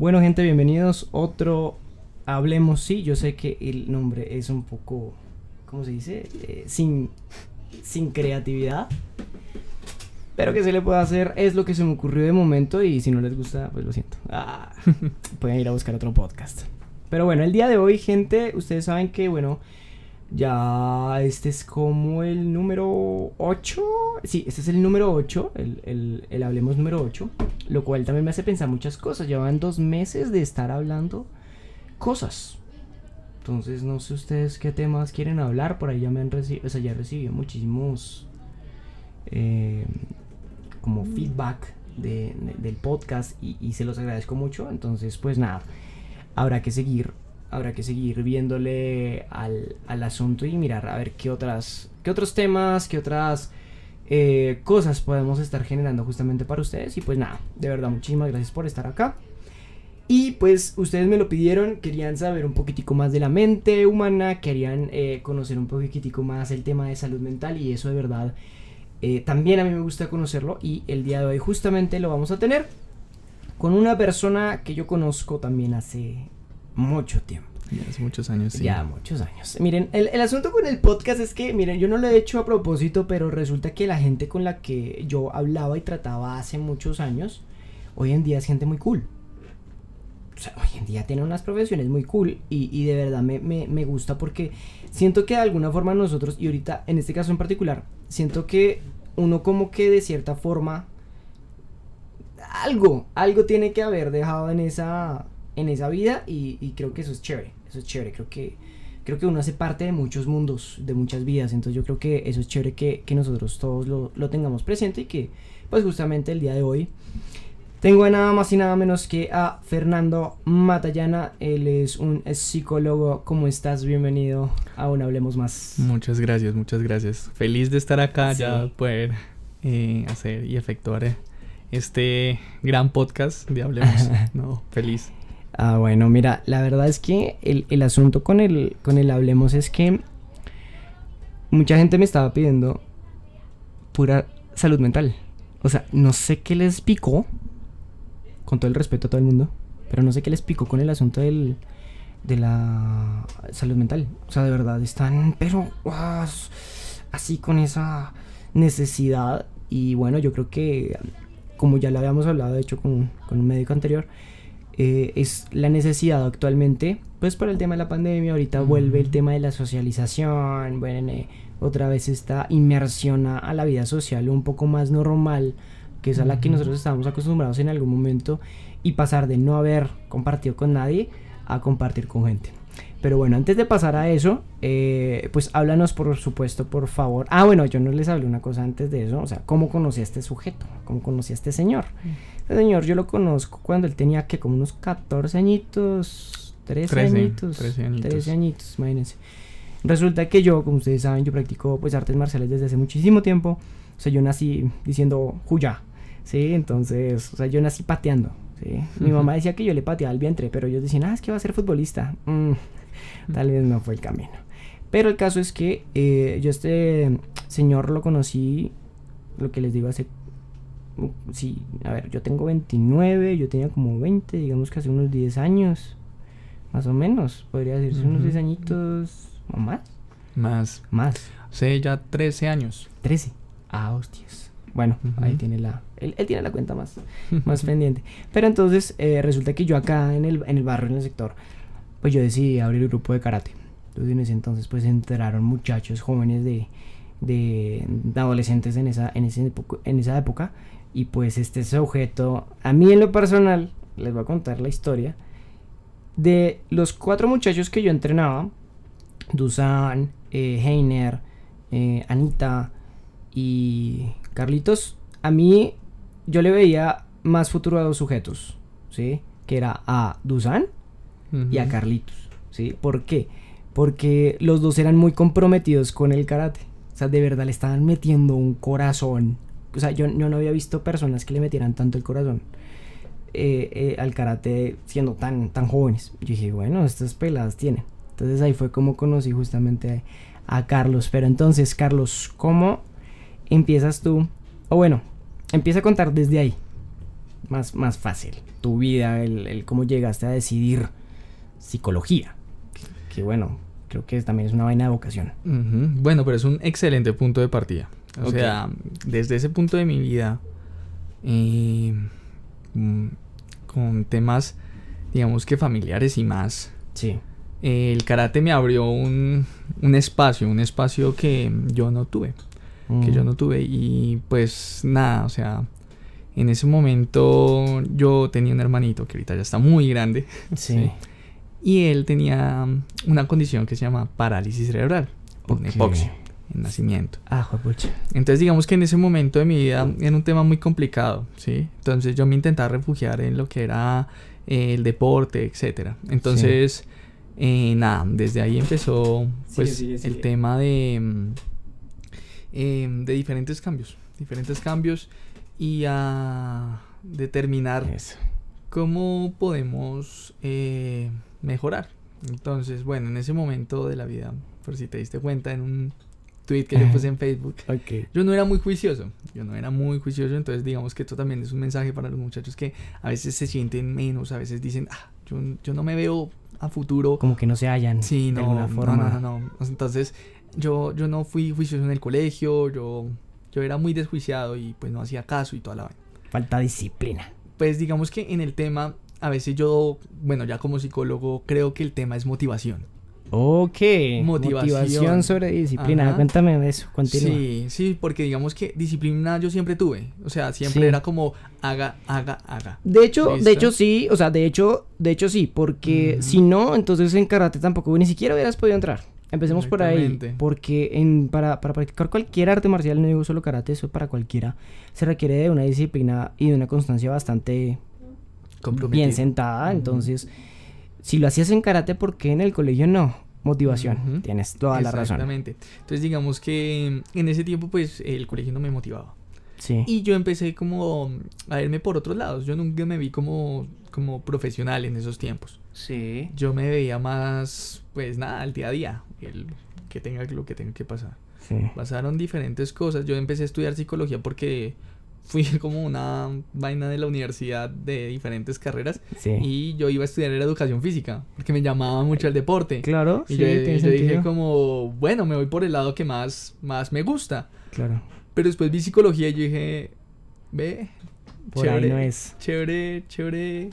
Bueno, gente, bienvenidos. Otro Hablemos Sí. Yo sé que el nombre es un poco, ¿cómo se dice? Eh, sin, sin creatividad. Pero que se le puede hacer es lo que se me ocurrió de momento y si no les gusta, pues lo siento. Ah, pueden ir a buscar otro podcast. Pero bueno, el día de hoy, gente, ustedes saben que, bueno, ya, este es como el número 8. Sí, este es el número 8, el, el, Hablemos número 8. Lo cual también me hace pensar muchas cosas. Llevan dos meses de estar hablando cosas. Entonces, no sé ustedes qué temas quieren hablar. Por ahí ya me han recibido, o sea, ya recibí muchísimos eh, como feedback del podcast y se los agradezco mucho. Entonces, pues nada, habrá que seguir habrá que seguir viéndole al, asunto y mirar a ver qué, otras, qué otros temas, qué otras eh, cosas podemos estar generando justamente para ustedes. Y pues nada, de verdad muchísimas gracias por estar acá. Y pues ustedes me lo pidieron, querían saber un poquitico más de la mente humana, querían eh, conocer un poquitico más el tema de salud mental y eso de verdad eh, también a mí me gusta conocerlo y el día de hoy justamente lo vamos a tener con una persona que yo conozco también hace mucho tiempo. Ya muchos años, sí. Ya muchos años. Miren, el, asunto con el podcast es que, miren, yo no lo he hecho a propósito, pero resulta que la gente con la que yo hablaba y trataba hace muchos años, hoy en día es gente muy cool. O sea, hoy en día tiene unas profesiones muy cool y, de verdad me, me, gusta porque siento que de alguna forma nosotros, y ahorita en este caso en particular, siento que uno como que de cierta forma, algo, algo tiene que haber dejado en esa, en esa vida y, creo que eso es chévere, eso es chévere, creo que, creo que uno hace parte de muchos mundos, de muchas vidas, entonces yo creo que eso es chévere que, que nosotros todos lo, lo, tengamos presente y que pues justamente el día de hoy tengo nada más y nada menos que a Fernando Matallana, él es un psicólogo, ¿cómo estás? Bienvenido aún Hablemos Más. Muchas gracias, muchas gracias, feliz de estar acá, ya poder eh, hacer y efectuar este gran podcast de Hablemos, no, feliz. Ah, bueno, mira, la verdad es que el, asunto con el, con Hablemos es que mucha gente me estaba pidiendo pura salud mental. O sea, no sé qué les picó, con todo el respeto a todo el mundo, pero no sé qué les picó con el asunto de la salud mental. O sea, de verdad, están, pero así con esa necesidad. Y bueno, yo creo que, como ya lo habíamos hablado, de hecho, con, con un médico anterior, eh, es la necesidad actualmente, pues por el tema de la pandemia, ahorita vuelve el tema de la socialización, bueno, eh, otra vez esta inmersión a, la vida social un poco más normal, que es a la que nosotros estábamos acostumbrados en algún momento, y pasar de no haber compartido con nadie a compartir con gente. Pero bueno, antes de pasar a eso, eh, pues háblanos por supuesto, por favor. Ah, bueno, yo no les hablé una cosa antes de eso, o sea, ¿cómo conocí a este sujeto? ¿Cómo conocí a este señor? Este señor yo lo conozco cuando él tenía que como unos 14 añitos, 13, añitos, 13 añitos, imagínense. Resulta que yo, como ustedes saben, yo practico pues artes marciales desde hace muchísimo tiempo. O sea, yo nací diciendo Juya, ¿sí? Entonces, o sea, yo nací pateando, ¿sí? Mi mamá decía que yo le pateaba el vientre, pero ellos decían, ah, es que va a ser futbolista. Mm, tal vez no fue el camino. Pero el caso es que eh, yo este señor lo conocí, lo que les digo, hace sí, a ver, yo tengo 29, yo tenía como 20, digamos que hace unos 10 años, más o menos, podría decirse unos 10 añitos o más. Más. Más. Sí, ya 13 años. 13. Ah, hostias. Bueno, ahí tiene la... Él, tiene la cuenta más, más pendiente. Pero entonces eh, resulta que yo acá en el, en barrio, en el sector, pues yo decidí abrir el grupo de karate. Entonces en ese entonces pues entraron muchachos jóvenes de, de, de adolescentes en esa, en, ese, en esa época y pues este sujeto, a mí en lo personal, les voy a contar la historia, de los cuatro muchachos que yo entrenaba, Dusan, eh, Heiner, eh, Anita y Carlitos, a mí yo le veía más futuro sujetos, ¿sí? Que era a Dusan y a Carlitos, ¿sí? ¿Por qué? Porque los dos eran muy comprometidos con el karate. O sea, de verdad le estaban metiendo un corazón o sea, yo, no había visto personas que le metieran tanto el corazón. Eh, eh, al karate siendo tan, tan jóvenes. Yo dije, bueno, estas peladas tienen. Entonces ahí fue como conocí justamente a, Carlos. Pero entonces, Carlos, ¿cómo empiezas tú? O bueno, empieza a contar desde ahí. Más, más fácil. Tu vida, el, cómo llegaste a decidir psicología. Que, bueno, creo que también es una vaina de vocación. Bueno, pero es un excelente punto de partida. O sea, desde ese punto de mi vida, eh, mm, con temas, digamos que familiares y más. Sí. Eh, el karate me abrió un, espacio, un espacio que yo no tuve. Que yo mm. no tuve. Y pues nada, o sea, en ese momento yo tenía un hermanito que ahorita ya está muy grande. Sí. Y él tenía una condición que se llama parálisis cerebral por en nacimiento. Ah, juepucha. Entonces digamos que en ese momento de mi vida era un tema muy complicado, ¿sí? Entonces yo me intentaba refugiar en lo que era eh, el deporte, etcétera. Entonces, eh, nada, desde ahí empezó pues el tema de, mm, em, de diferentes cambios, diferentes cambios y a determinar cómo podemos eh, mejorar. Entonces, bueno, en ese momento de la vida, por si te diste cuenta, en un que yo puse en Facebook. Yo no era muy juicioso, yo no era muy juicioso, entonces digamos que esto también es un mensaje para los muchachos que a veces se sienten menos, a veces dicen, ah, yo, no me veo a futuro. Como que no se hallan. Sí, de alguna forma. Entonces yo, no fui juicioso en el colegio, yo, yo era muy desjuiciado y pues no hacía caso y toda la vaina. Falta disciplina. Pues digamos que en el tema, a veces yo, bueno, ya como psicólogo creo que el tema es motivación. Ok. Motivación. sobre disciplina. Cuéntame eso, continúa. Sí, sí, porque digamos que disciplina yo siempre tuve. O sea, siempre era como haga, haga, haga. De hecho, de hecho sí, o sea, de hecho, de hecho sí, porque si no, entonces en karate tampoco ni siquiera hubieras podido entrar. Empecemos por ahí, porque en, para, para, practicar cualquier arte marcial, no digo solo karate, eso para cualquiera, se requiere de una disciplina y de una constancia bastante bien sentada. Entonces, si lo hacías en karate, ¿por qué en el colegio no? Motivación, tienes toda la razón. Exactamente. Entonces digamos que mm, en ese tiempo pues el colegio no me motivaba. Sí. Y yo empecé como a irme por otros lados. Yo nunca me vi como, como profesional en esos tiempos. Sí. Yo me veía más, pues nada, al día a día. El, que tenga lo que tenga que pasar. Sí. Pasaron diferentes cosas. Yo empecé a estudiar psicología porque fui como una vaina de la universidad de diferentes carreras y yo iba a estudiar educación física porque me llamaba mucho el deporte. Claro, y yo, dije como, bueno, me voy por el lado que más, más me gusta. Claro. Pero después vi psicología y yo dije, ve, Chévere, chévere,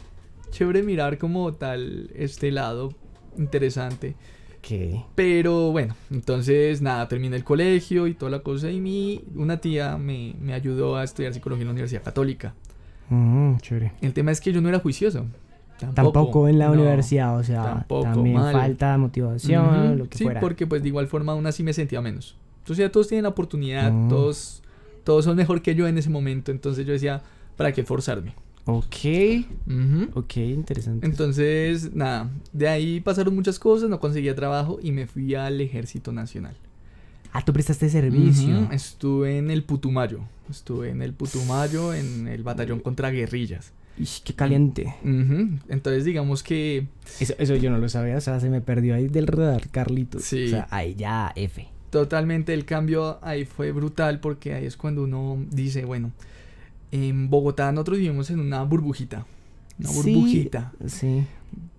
chévere mirar como tal este lado interesante. Pero bueno, entonces nada, terminé el colegio y toda la cosa. Y mi, una tía me, ayudó a estudiar psicología en la Universidad Católica. Mm, chévere. El tema es que yo no era juicioso. Tampoco, en la universidad, o sea, tampoco, también falta motivación, lo que sí, Sí, porque pues de igual forma aún así me sentía menos. Entonces ya todos tienen la oportunidad, mm. todos, todos son mejor que yo en ese momento. Entonces yo decía, ¿para qué forzarme? Ok. Ok, interesante. Entonces, nada, de ahí pasaron muchas cosas, no conseguía trabajo y me fui al Ejército Nacional. Ah, tú prestaste servicio. Estuve en el Putumayo. Estuve en el Putumayo, en el batallón contra guerrillas. qué caliente. Entonces, digamos que. Eso, eso, yo no lo sabía, o sea, se me perdió ahí del radar, Carlitos. Sí. O sea, ahí ya, F. Totalmente, el cambio ahí fue brutal porque ahí es cuando uno dice, bueno, en Bogotá nosotros vivimos en una burbujita. Una burbujita. Sí.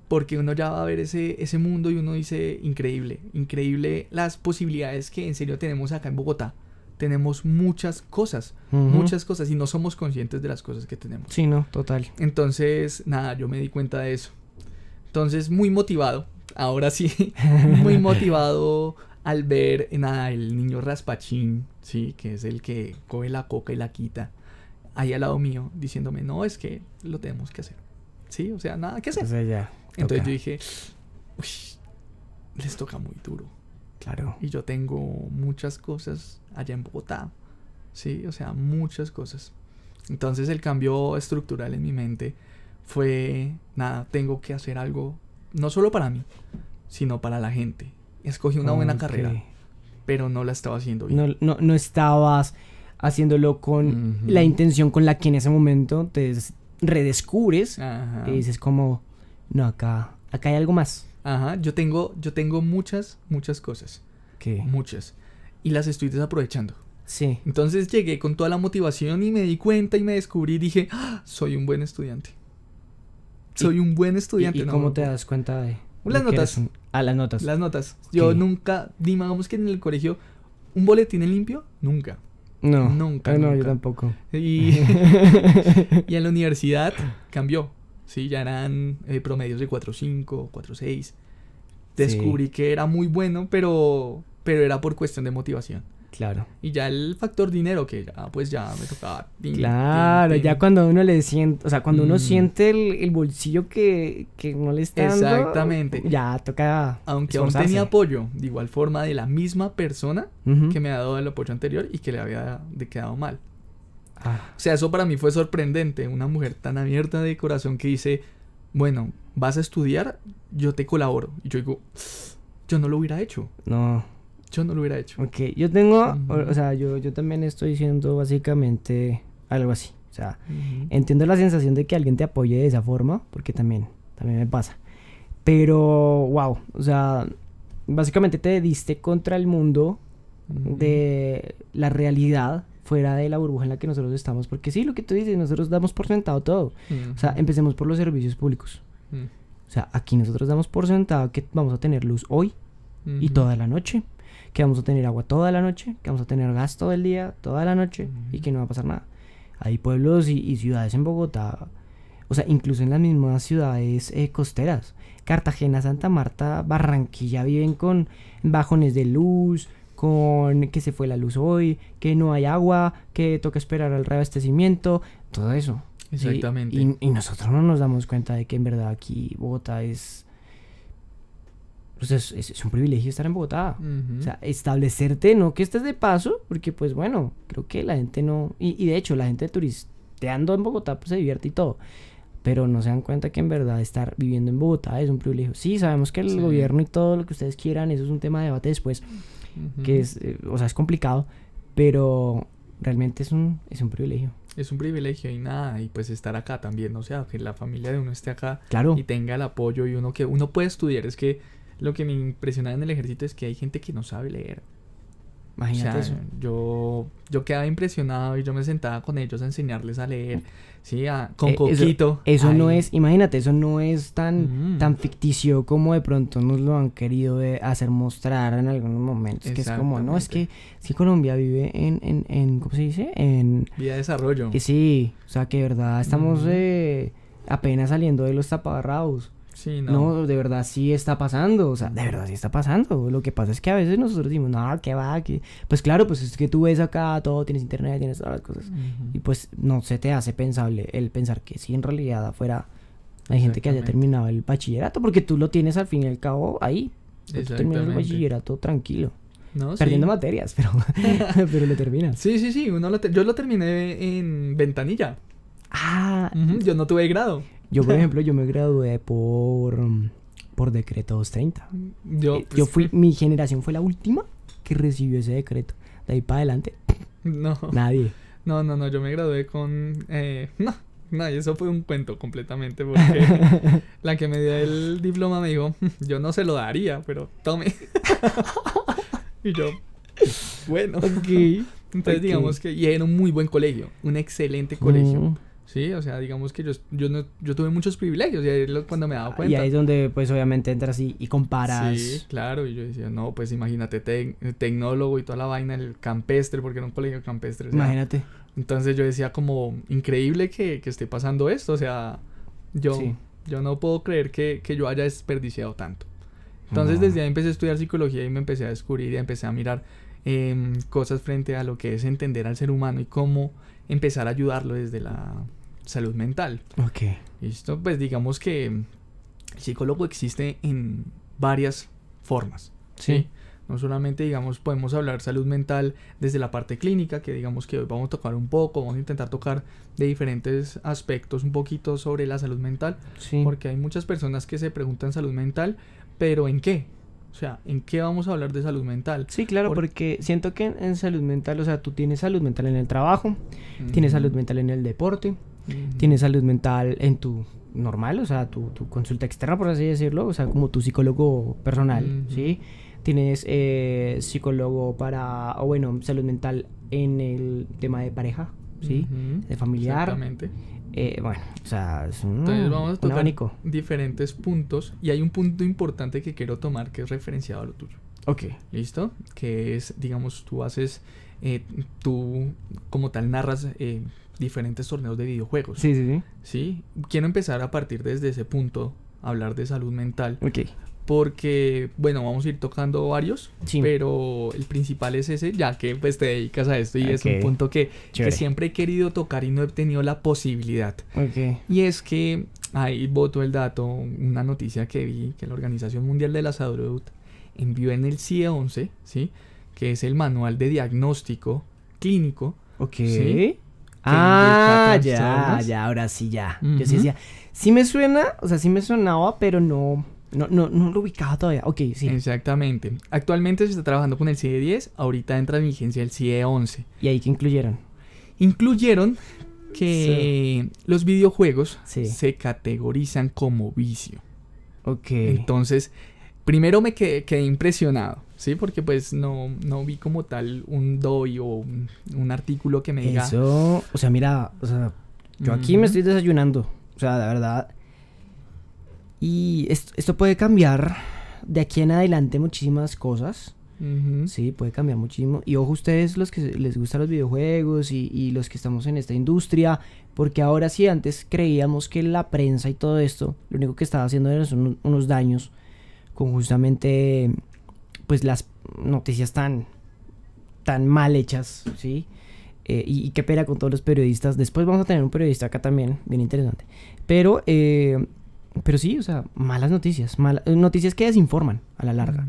Porque uno ya va a ver ese, ese mundo y uno dice, increíble, increíble las posibilidades que en serio tenemos acá en Bogotá. Tenemos muchas cosas, muchas cosas y no somos conscientes de las cosas que tenemos. Sí, no, total. Entonces, nada, yo me di cuenta de eso. Entonces, muy motivado, ahora sí, muy motivado al ver nada, el niño raspachín, sí, que es el que coge la coca y la quita ahí al lado mío diciéndome, no, es que lo tenemos que hacer. Sí, o sea, nada ¿qué hacer. Entonces, ya, yo dije, uy, les toca muy duro. Claro. Y yo tengo muchas cosas allá en Bogotá. Sí, o sea, muchas cosas. Entonces el cambio estructural en mi mente fue, nada, tengo que hacer algo, no solo para mí, sino para la gente. Escogí una buena carrera, pero no la estaba haciendo bien. No, no, no estabas haciéndolo con la intención con la que en ese momento te redescubres y dices como, no, acá, acá hay algo más. Ajá, yo tengo, yo tengo muchas, muchas cosas. ¿Qué? Muchas. Y las estoy desaprovechando. Sí. Entonces llegué con toda la motivación y me di cuenta y me descubrí y dije, soy un buen estudiante. Soy un buen estudiante. ¿Y, cómo te das cuenta de...? Las notas. A ah, las notas. Las notas. Yo nunca, digamos que en el colegio, un boletín limpio, nunca. No. Nunca. Ah, no, yo tampoco. Y, en la universidad cambió. Sí, ya eran eh, promedios de 4.5, 4.6. Descubrí que era muy bueno, pero, pero era por cuestión de motivación. Claro. Y ya el factor dinero, que ya, pues ya me tocaba. claro, ya cuando uno le siente, o sea, cuando uno mm. siente el, bolsillo que, que, no le está Exactamente. ya toca. Aunque aún tenía apoyo, de igual forma, de la misma persona que me ha dado el apoyo anterior y que le había quedado mal. Ah. O sea, eso para mí fue sorprendente. Una mujer tan abierta de corazón que dice, bueno, vas a estudiar, yo te colaboro. Y yo digo, yo no lo hubiera hecho. No. Yo no lo hubiera hecho. Ok, yo tengo, o, sea, yo, también estoy diciendo básicamente algo así. O sea, entiendo la sensación de que alguien te apoye de esa forma, porque también, también me pasa. Pero, wow, o sea, básicamente te diste contra el mundo de la realidad fuera de la burbuja en la que nosotros estamos, porque sí, lo que tú dices, nosotros damos por sentado todo. O sea, empecemos por los servicios públicos. O sea, aquí nosotros damos por sentado que vamos a tener luz hoy y toda la noche que vamos a tener agua toda la noche, que vamos a tener gas todo el día, toda la noche, y que no va a pasar nada. Hay pueblos y, ciudades en Bogotá, o sea, incluso en las mismas ciudades eh, costeras. Cartagena, Santa Marta, Barranquilla viven con bajones de luz, con que se fue la luz hoy, que no hay agua, que toca esperar al reabastecimiento, todo eso. Exactamente. y, nosotros no nos damos cuenta de que en verdad aquí Bogotá es pues es, un privilegio estar en Bogotá. O sea, establecerte, no que estés de paso, porque pues bueno, creo que la gente no... Y, y de hecho, la gente turisteando en Bogotá pues se divierte y todo. Pero no se dan cuenta que en verdad estar viviendo en Bogotá es un privilegio. Sí, sabemos que el gobierno y todo lo que ustedes quieran, eso es un tema de debate después, que es, eh, o sea, es complicado, pero realmente es un, es un privilegio. Es un privilegio y nada, y pues estar acá también, o sea, que la familia de uno esté acá claro. y tenga el apoyo y uno que uno puede estudiar, es que lo que me impresionaba en el ejército es que hay gente que no sabe leer. Imagínate eso. Yo, yo quedaba impresionado y yo me sentaba con ellos a enseñarles a leer, sí, con eh, coquito. Eso, no es, imagínate, eso no es tan, mm. tan ficticio como de pronto nos lo han querido eh, hacer mostrar en algunos momentos. Que es como, no, es que, es Colombia vive en, en, en, ¿cómo se dice? En... Vía de desarrollo. y sí, o sea, que de verdad estamos eh, apenas saliendo de los tapabarrados no. de verdad sí está pasando, o sea, de verdad sí está pasando. Lo que pasa es que a veces nosotros decimos, no, ¿qué va, que... Pues claro, pues es que tú ves acá todo, tienes internet, tienes todas las cosas. Y pues no se te hace pensable el pensar que si en realidad afuera hay gente que haya terminado el bachillerato, porque tú lo tienes al fin y al cabo ahí. Tú terminas el bachillerato tranquilo. No, perdiendo materias, pero, pero lo terminas. Sí, sí, sí. yo lo terminé en ventanilla. Ah. yo no tuve grado. Yo, por ejemplo, yo me gradué por, por decreto 230. Yo, eh, pues, yo fui, mi generación fue la última que recibió ese decreto. De ahí para adelante, no. Nadie. No, no, no, yo me gradué con... Eh, no, no, eso fue un cuento completamente porque la que me dio el diploma me dijo, yo no se lo daría, pero tome. y yo, bueno. Entonces digamos que... Y era un muy buen colegio, un excelente colegio. Mm. Sí, o sea, digamos que yo, yo, no, yo tuve muchos privilegios y ahí es cuando me dado ah, cuenta. Y ahí es donde pues obviamente entras y, comparas. Sí, claro, y yo decía, no, pues imagínate, tecnólogo y toda la vaina, el campestre, porque era un colegio campestre. imagínate. Entonces yo decía como, increíble que, esté pasando esto, o sea, yo, yo no puedo creer que, yo haya desperdiciado tanto. Entonces desde ahí empecé a estudiar psicología y me empecé a descubrir y empecé a mirar em, cosas frente a lo que es entender al ser humano y cómo empezar a ayudarlo desde la salud mental. Ok. esto pues digamos que el psicólogo existe en varias formas. ¿sí? No solamente, digamos, podemos hablar salud mental desde la parte clínica, que digamos que hoy vamos a tocar un poco, vamos a intentar tocar de diferentes aspectos un poquito sobre la salud mental, sí. porque hay muchas personas que se preguntan salud mental, pero ¿en qué? O sea, ¿en qué vamos a hablar de salud mental? Sí, claro, porque siento que en, salud mental, o sea, tú tienes salud mental en el trabajo, tienes salud mental en el deporte, tienes salud mental en tu normal, o sea, tu, consulta externa, por así decirlo, o sea, como tu psicólogo personal, ¿sí? Tienes eh, psicólogo para, o bueno, salud mental en el tema de pareja, ¿sí? De familiar. Exactamente. Eh, bueno, o sea, es un, Entonces vamos a tocar diferentes puntos y hay un punto importante que quiero tomar que es referenciado a lo tuyo. Ok. ¿Listo? Que es, digamos, tú haces, eh, tú como tal narras diferentes torneos de videojuegos. Sí, sí, sí. Sí, quiero empezar a partir desde ese punto, hablar de salud mental. Ok. Porque, bueno, vamos a ir tocando varios, pero el principal es ese, ya que pues te dedicas a esto y es un punto que, siempre he querido tocar y no he tenido la posibilidad. Okay. Y es que, ahí voto el dato, una noticia que vi, que la Organización Mundial de la Salud envió en el CIE 11, ¿sí? Que es el manual de diagnóstico clínico. Ok. ¿sí? Ah, ya, ya, ahora sí, ya. Yo sí decía, sí me suena, o sea, sí me sonaba, pero no, no, lo ubicaba todavía. Ok, sí. Exactamente. Actualmente se está trabajando con el CIE 10, ahorita entra en vigencia el CIE 11. ¿Y ahí qué incluyeron? Incluyeron que los videojuegos se categorizan como vicio. Ok. Entonces, primero me quedé impresionado Sí, porque pues no, no vi como tal un doy o un, artículo que me diga. Eso, o sea, mira, o sea, yo aquí me estoy desayunando. O sea, de verdad. Y esto, puede cambiar de aquí en adelante muchísimas cosas. Sí, puede cambiar muchísimo. Y ojo ustedes los que les gustan los videojuegos y, los que estamos en esta industria, porque ahora sí antes creíamos que la prensa y todo esto, lo único que estaba haciendo era unos daños con justamente pues las noticias tan, tan mal hechas, ¿sí? Eh, y, qué pena con todos los periodistas. Después vamos a tener un periodista acá también, bien interesante. Pero, eh, pero sí, o sea, malas noticias, eh, noticias que desinforman a la larga.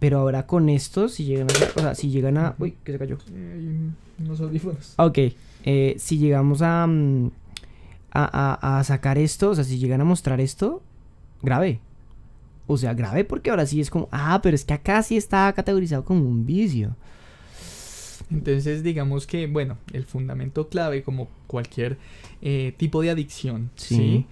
Pero ahora con esto, si llegan a... O sea, si llegan a... Uy, que se cayó. Eh, unos audífonos. Ok. Eh, si llegamos mm, a, a, a, sacar esto, o sea, si llegan a mostrar esto, grave. O sea, grave porque ahora sí es como, ah, pero es que acá sí está categorizado como un vicio. Entonces, digamos que, bueno, el fundamento clave, como cualquier eh, tipo de adicción, sí.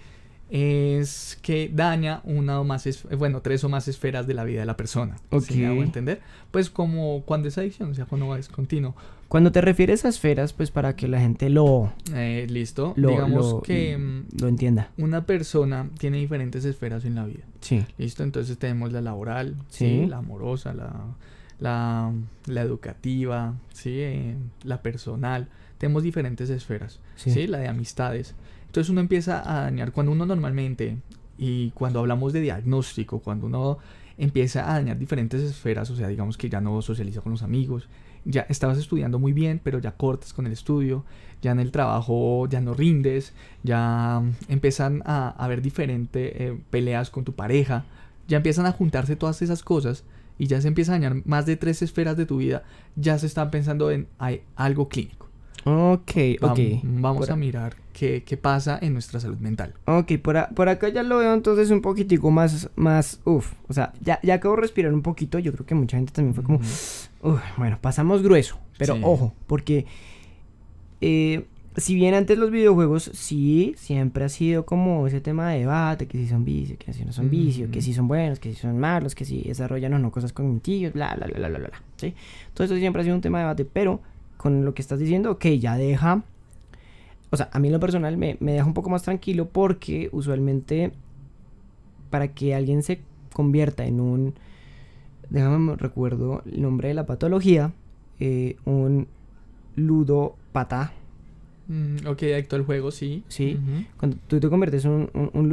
es que daña una o más, bueno, tres o más esferas de la vida de la persona. Ok. hago entender? Pues como cuando es adicción, o sea, cuando es continuo. Cuando te refieres a esferas, pues para que la gente lo... Eh, listo. Digamos que... Mm, lo entienda. Una persona tiene diferentes esferas en la vida. Sí. Listo, entonces tenemos la laboral, sí, la amorosa, la, la, educativa, sí, eh, la personal. Tenemos diferentes esferas, sí, la de amistades. Entonces uno empieza a dañar cuando uno normalmente, y cuando hablamos de diagnóstico, cuando uno empieza a dañar diferentes esferas, o sea, digamos que ya no socializa con los amigos, ya estabas estudiando muy bien, pero ya cortas con el estudio, ya en el trabajo ya no rindes, ya mm, empiezan a haber diferentes eh, peleas con tu pareja, ya empiezan a juntarse todas esas cosas y ya se empiezan a dañar más de tres esferas de tu vida, ya se están pensando en hay algo clínico. Ok, ok. Vamos, a mirar qué, pasa en nuestra salud mental. Ok, por, por, acá ya lo veo entonces un poquitico más, más, uff. O sea, ya, acabo de respirar un poquito. Yo creo que mucha gente también fue como, bueno, pasamos grueso. Pero ojo, porque eh, si bien antes los videojuegos sí, siempre ha sido como ese tema de debate, que si son vicios, que si no son vicios, que si son buenos, que si son malos, que si desarrollan o no cosas cognitivas, bla, bla, bla, bla, bla, bla, ¿sí? Todo eso siempre ha sido un tema de debate, pero con lo que estás diciendo, que ya deja. O sea, a mí en lo personal me, deja un poco más tranquilo porque usualmente para que alguien se convierta en un, déjame recuerdo el nombre de la patología, eh, un ludopata. Mm, acto el juego, sí. Sí, cuando tú te conviertes en un, un, un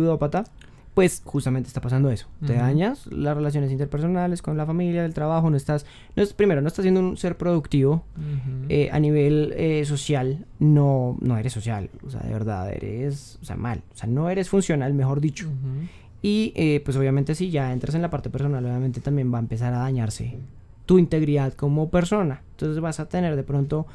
pues justamente está pasando eso. Te dañas las relaciones interpersonales con la familia, el trabajo, no estás, no es, primero, no estás siendo un ser productivo eh, a nivel eh, social, no, no eres social, o sea, de verdad, eres, o sea, mal, o sea, no eres funcional, mejor dicho. Y eh, pues obviamente si ya entras en la parte personal, obviamente también va a empezar a dañarse tu integridad como persona. Entonces vas a tener de pronto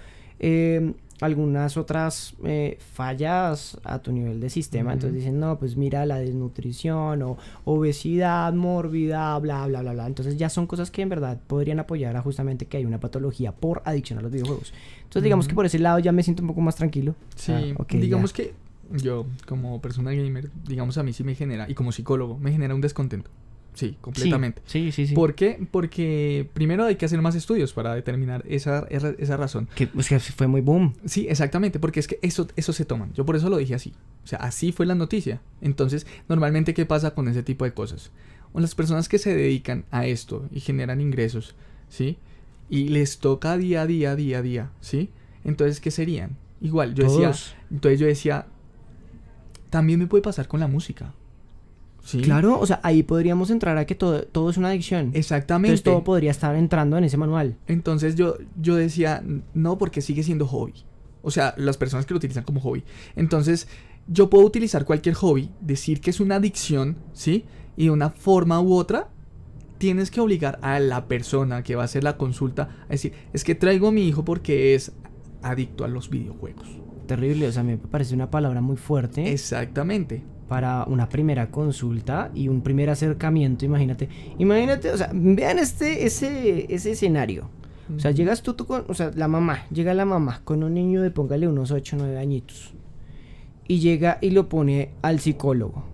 algunas otras eh, fallas a tu nivel de sistema. Entonces dicen, no, pues mira la desnutrición o obesidad, mórbida, bla, bla, bla, bla. Entonces ya son cosas que en verdad podrían apoyar a justamente que hay una patología por adicción a los videojuegos. Entonces digamos que por ese lado ya me siento un poco más tranquilo. Sí, ah, digamos que yo como persona gamer, digamos a mí sí me genera, y como psicólogo, me genera un descontento. Sí, completamente. Sí, sí, sí. ¿Por qué? Porque primero hay que hacer más estudios para determinar esa, razón. Que, fue muy boom. Sí, exactamente, porque es que eso, eso se toman. Yo por eso lo dije así. O sea, así fue la noticia. Entonces, normalmente, ¿qué pasa con ese tipo de cosas? O las personas que se dedican a esto y generan ingresos, ¿sí? Y les toca día a día, día a día, ¿sí? Entonces, ¿qué serían? Igual, yo Todos. decía, entonces yo decía, también me puede pasar con la música. Claro, o sea, ahí podríamos entrar a que todo, todo es una adicción. Exactamente. Entonces todo podría estar entrando en ese manual. Entonces yo, yo decía, no, porque sigue siendo hobby. O sea, las personas que lo utilizan como hobby. Entonces, yo puedo utilizar cualquier hobby, decir que es una adicción, ¿sí? Y de una forma u otra, tienes que obligar a la persona que va a hacer la consulta a decir, es que traigo a mi hijo porque es adicto a los videojuegos. Terrible, o sea, me parece una palabra muy fuerte. Exactamente para una primera consulta y un primer acercamiento, imagínate. Imagínate, o sea, vean este, ese, escenario. O sea, llegas tú, tú con, o sea, la mamá, llega la mamá con un niño de póngale unos 8 9 añitos. Y llega y lo pone al psicólogo.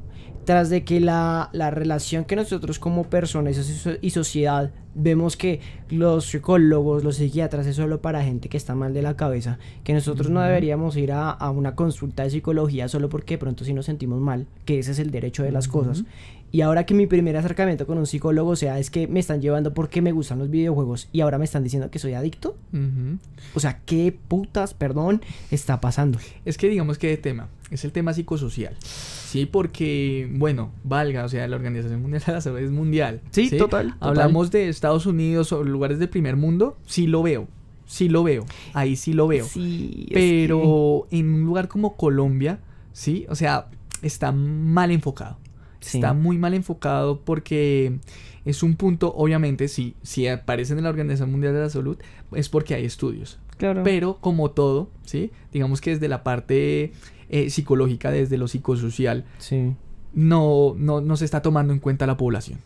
Tras de que la, la relación que nosotros como personas y sociedad vemos que los psicólogos, los psiquiatras es solo para gente que está mal de la cabeza, que nosotros no deberíamos ir a, una consulta de psicología solo porque pronto si sí nos sentimos mal, que ese es el derecho de las cosas, y ahora que mi primer acercamiento con un psicólogo, o sea, es que me están llevando porque me gustan los videojuegos y ahora me están diciendo que soy adicto. O sea, ¿qué putas, perdón, está pasando? Es que digamos que de tema, es el tema psicosocial. Sí, porque, bueno, valga, o sea, la Organización Mundial de la Salud es mundial. Sí, Total, Hablamos de Estados Unidos o lugares del primer mundo, sí lo veo, sí lo veo, ahí sí lo veo. Sí, Pero en un lugar como Colombia, sí, o sea, está mal enfocado. Está muy mal enfocado porque es un punto, obviamente, si, si aparece en la Organización Mundial de la Salud, es porque hay estudios. Claro. Pero como todo, ¿sí? Digamos que desde la parte eh, psicológica, desde lo psicosocial, sí. no, no, se está tomando en cuenta la población.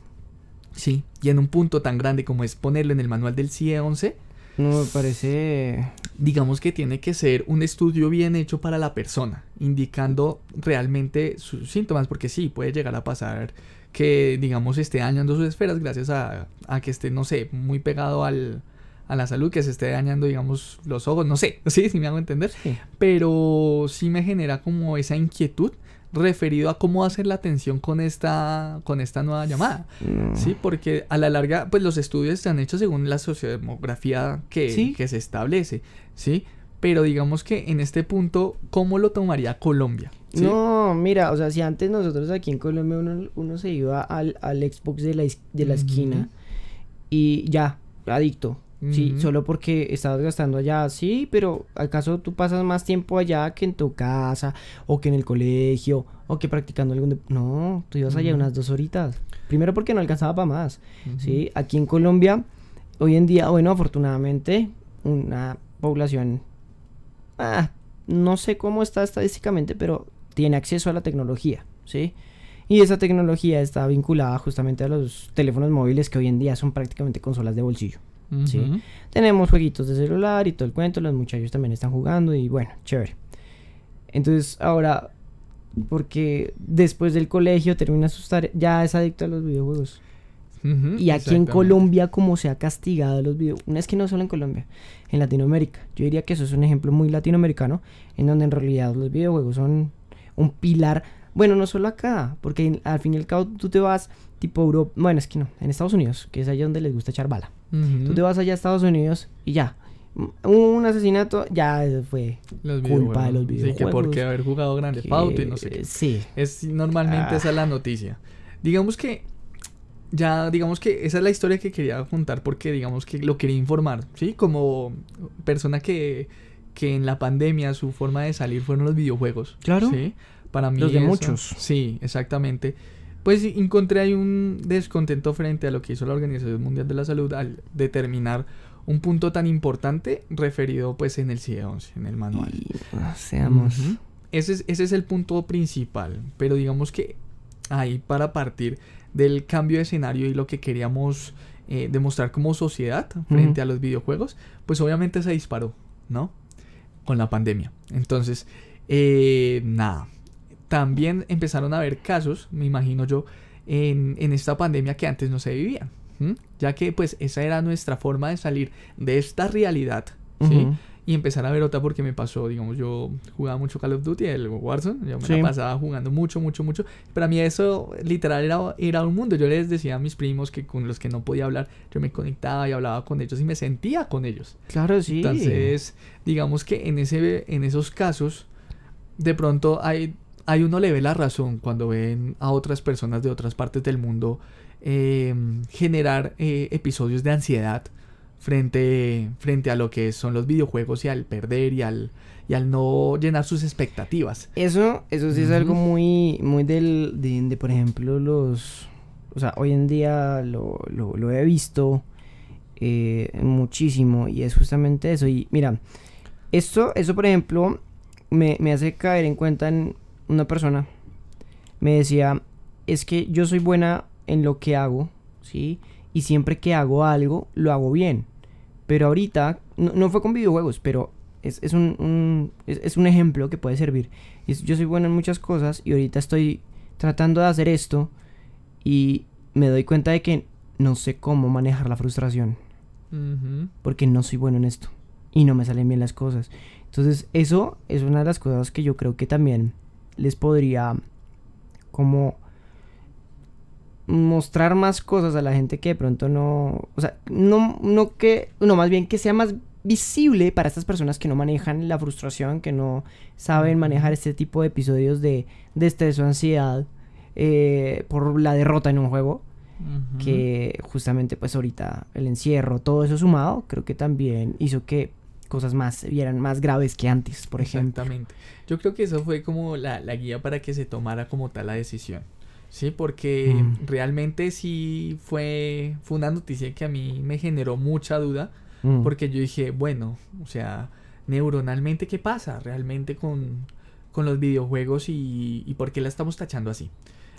Sí, y en un punto tan grande como es ponerlo en el manual del CIE 11, no, me parece... Digamos que tiene que ser un estudio bien hecho para la persona, indicando realmente sus síntomas, porque sí, puede llegar a pasar que, digamos, esté dañando sus esferas gracias a, a que esté, no sé, muy pegado al, a la salud, que se esté dañando, digamos, los ojos, no sé, sí, si me hago entender, pero sí me genera como esa inquietud referido a cómo hacer la atención con esta, con esta nueva llamada. Mm. Sí, porque a la larga, pues los estudios se han hecho según la sociodemografía que, que se establece, ¿sí? Pero digamos que en este punto, ¿cómo lo tomaría Colombia? No, mira, o sea, si antes nosotros aquí en Colombia uno, se iba al, Xbox de la, de la esquina y ya, adicto, Sí, solo porque estabas gastando allá, sí, pero ¿acaso tú pasas más tiempo allá que en tu casa o que en el colegio o que practicando algún... No, tú ibas allá unas dos horitas. Primero porque no alcanzaba para más, ¿sí? Aquí en Colombia, hoy en día, bueno, afortunadamente, una población... Ah, no sé cómo está estadísticamente, pero tiene acceso a la tecnología, ¿sí? Y esa tecnología está vinculada justamente a los teléfonos móviles que hoy en día son prácticamente consolas de bolsillo. Tenemos jueguitos de celular y todo el cuento, los muchachos también están jugando y bueno, chévere. Entonces ahora, porque después del colegio termina sus ya es adicto a los videojuegos. y aquí en Colombia, como se ha castigado los videojuegos, Una es que no solo en Colombia, en Latinoamérica, yo diría que eso es un ejemplo muy latinoamericano, en donde en realidad los videojuegos son un pilar, bueno, no solo acá, porque al fin y al cabo tú te vas tipo Europa, bueno, es que no, en Estados Unidos, que es allá donde les gusta echar bala. Tú te vas allá a Estados Unidos y ya. Un asesinato ya fue culpa de los videojuegos. Sí, que porque haber jugado Grande Pauta y no sé qué. Sí. Es, normalmente ah. esa es la noticia. Digamos que ya digamos que esa es la historia que quería contar porque digamos que lo quería informar, ¿sí? Como persona que, en la pandemia su forma de salir fueron los videojuegos. Claro. Para mí los de muchos. Sí, exactamente pues encontré ahí un descontento frente a lo que hizo la Organización Mundial de la Salud al determinar un punto tan importante referido pues en el CIE 11, en el manual. seamos. ese, es, el punto principal, pero digamos que ahí para partir del cambio de escenario y lo que queríamos eh, demostrar como sociedad frente a los videojuegos, pues obviamente se disparó, ¿no? Con la pandemia. Entonces, eh, nada, también empezaron a haber casos, me imagino yo, en, esta pandemia que antes no se vivía. Ya que pues esa era nuestra forma de salir de esta realidad. ¿sí? Y empezar a ver otra porque me pasó, digamos, yo jugaba mucho Call of Duty, el Warzone, yo me la pasaba jugando mucho, mucho, mucho. Para mí eso literal era, era un mundo. Yo les decía a mis primos que con los que no podía hablar, yo me conectaba y hablaba con ellos y me sentía con ellos. Claro, sí. Entonces, digamos que en, ese, en esos casos, de pronto hay ahí uno le ve la razón cuando ven a otras personas de otras partes del mundo em, generar eh, episodios de ansiedad frente, frente a lo que son los videojuegos y al perder y al, y al no llenar sus expectativas. Eso, eso sí es algo muy, muy del, de, por ejemplo, los... O sea, hoy en día lo, he visto eh, muchísimo y es justamente eso. Y mira, esto, eso por ejemplo, me, me hace caer en cuenta en una persona me decía, es que yo soy buena en lo que hago, ¿sí? Y siempre que hago algo, lo hago bien. Pero ahorita, no, fue con videojuegos, pero es, es un, es, un ejemplo que puede servir. yo soy buena en muchas cosas y ahorita estoy tratando de hacer esto y me doy cuenta de que no sé cómo manejar la frustración. Porque no soy bueno en esto y no me salen bien las cosas. Entonces, eso es una de las cosas que yo creo que también les podría como mostrar más cosas a la gente que de pronto no, o sea, no, no que, no, más bien que sea más visible para estas personas que no manejan la frustración, que no saben manejar este tipo de episodios de, de estrés o ansiedad eh, por la derrota en un juego, que justamente pues ahorita el encierro, todo eso sumado, creo que también hizo que cosas más, vieran más graves que antes, por ejemplo. Exactamente. Yo creo que eso fue como la, guía para que se tomara como tal la decisión. Sí, porque mm. realmente sí fue, fue una noticia que a mí me generó mucha duda, mm. porque yo dije, bueno, o sea, neuronalmente, ¿qué pasa realmente con, los videojuegos y, por qué la estamos tachando así?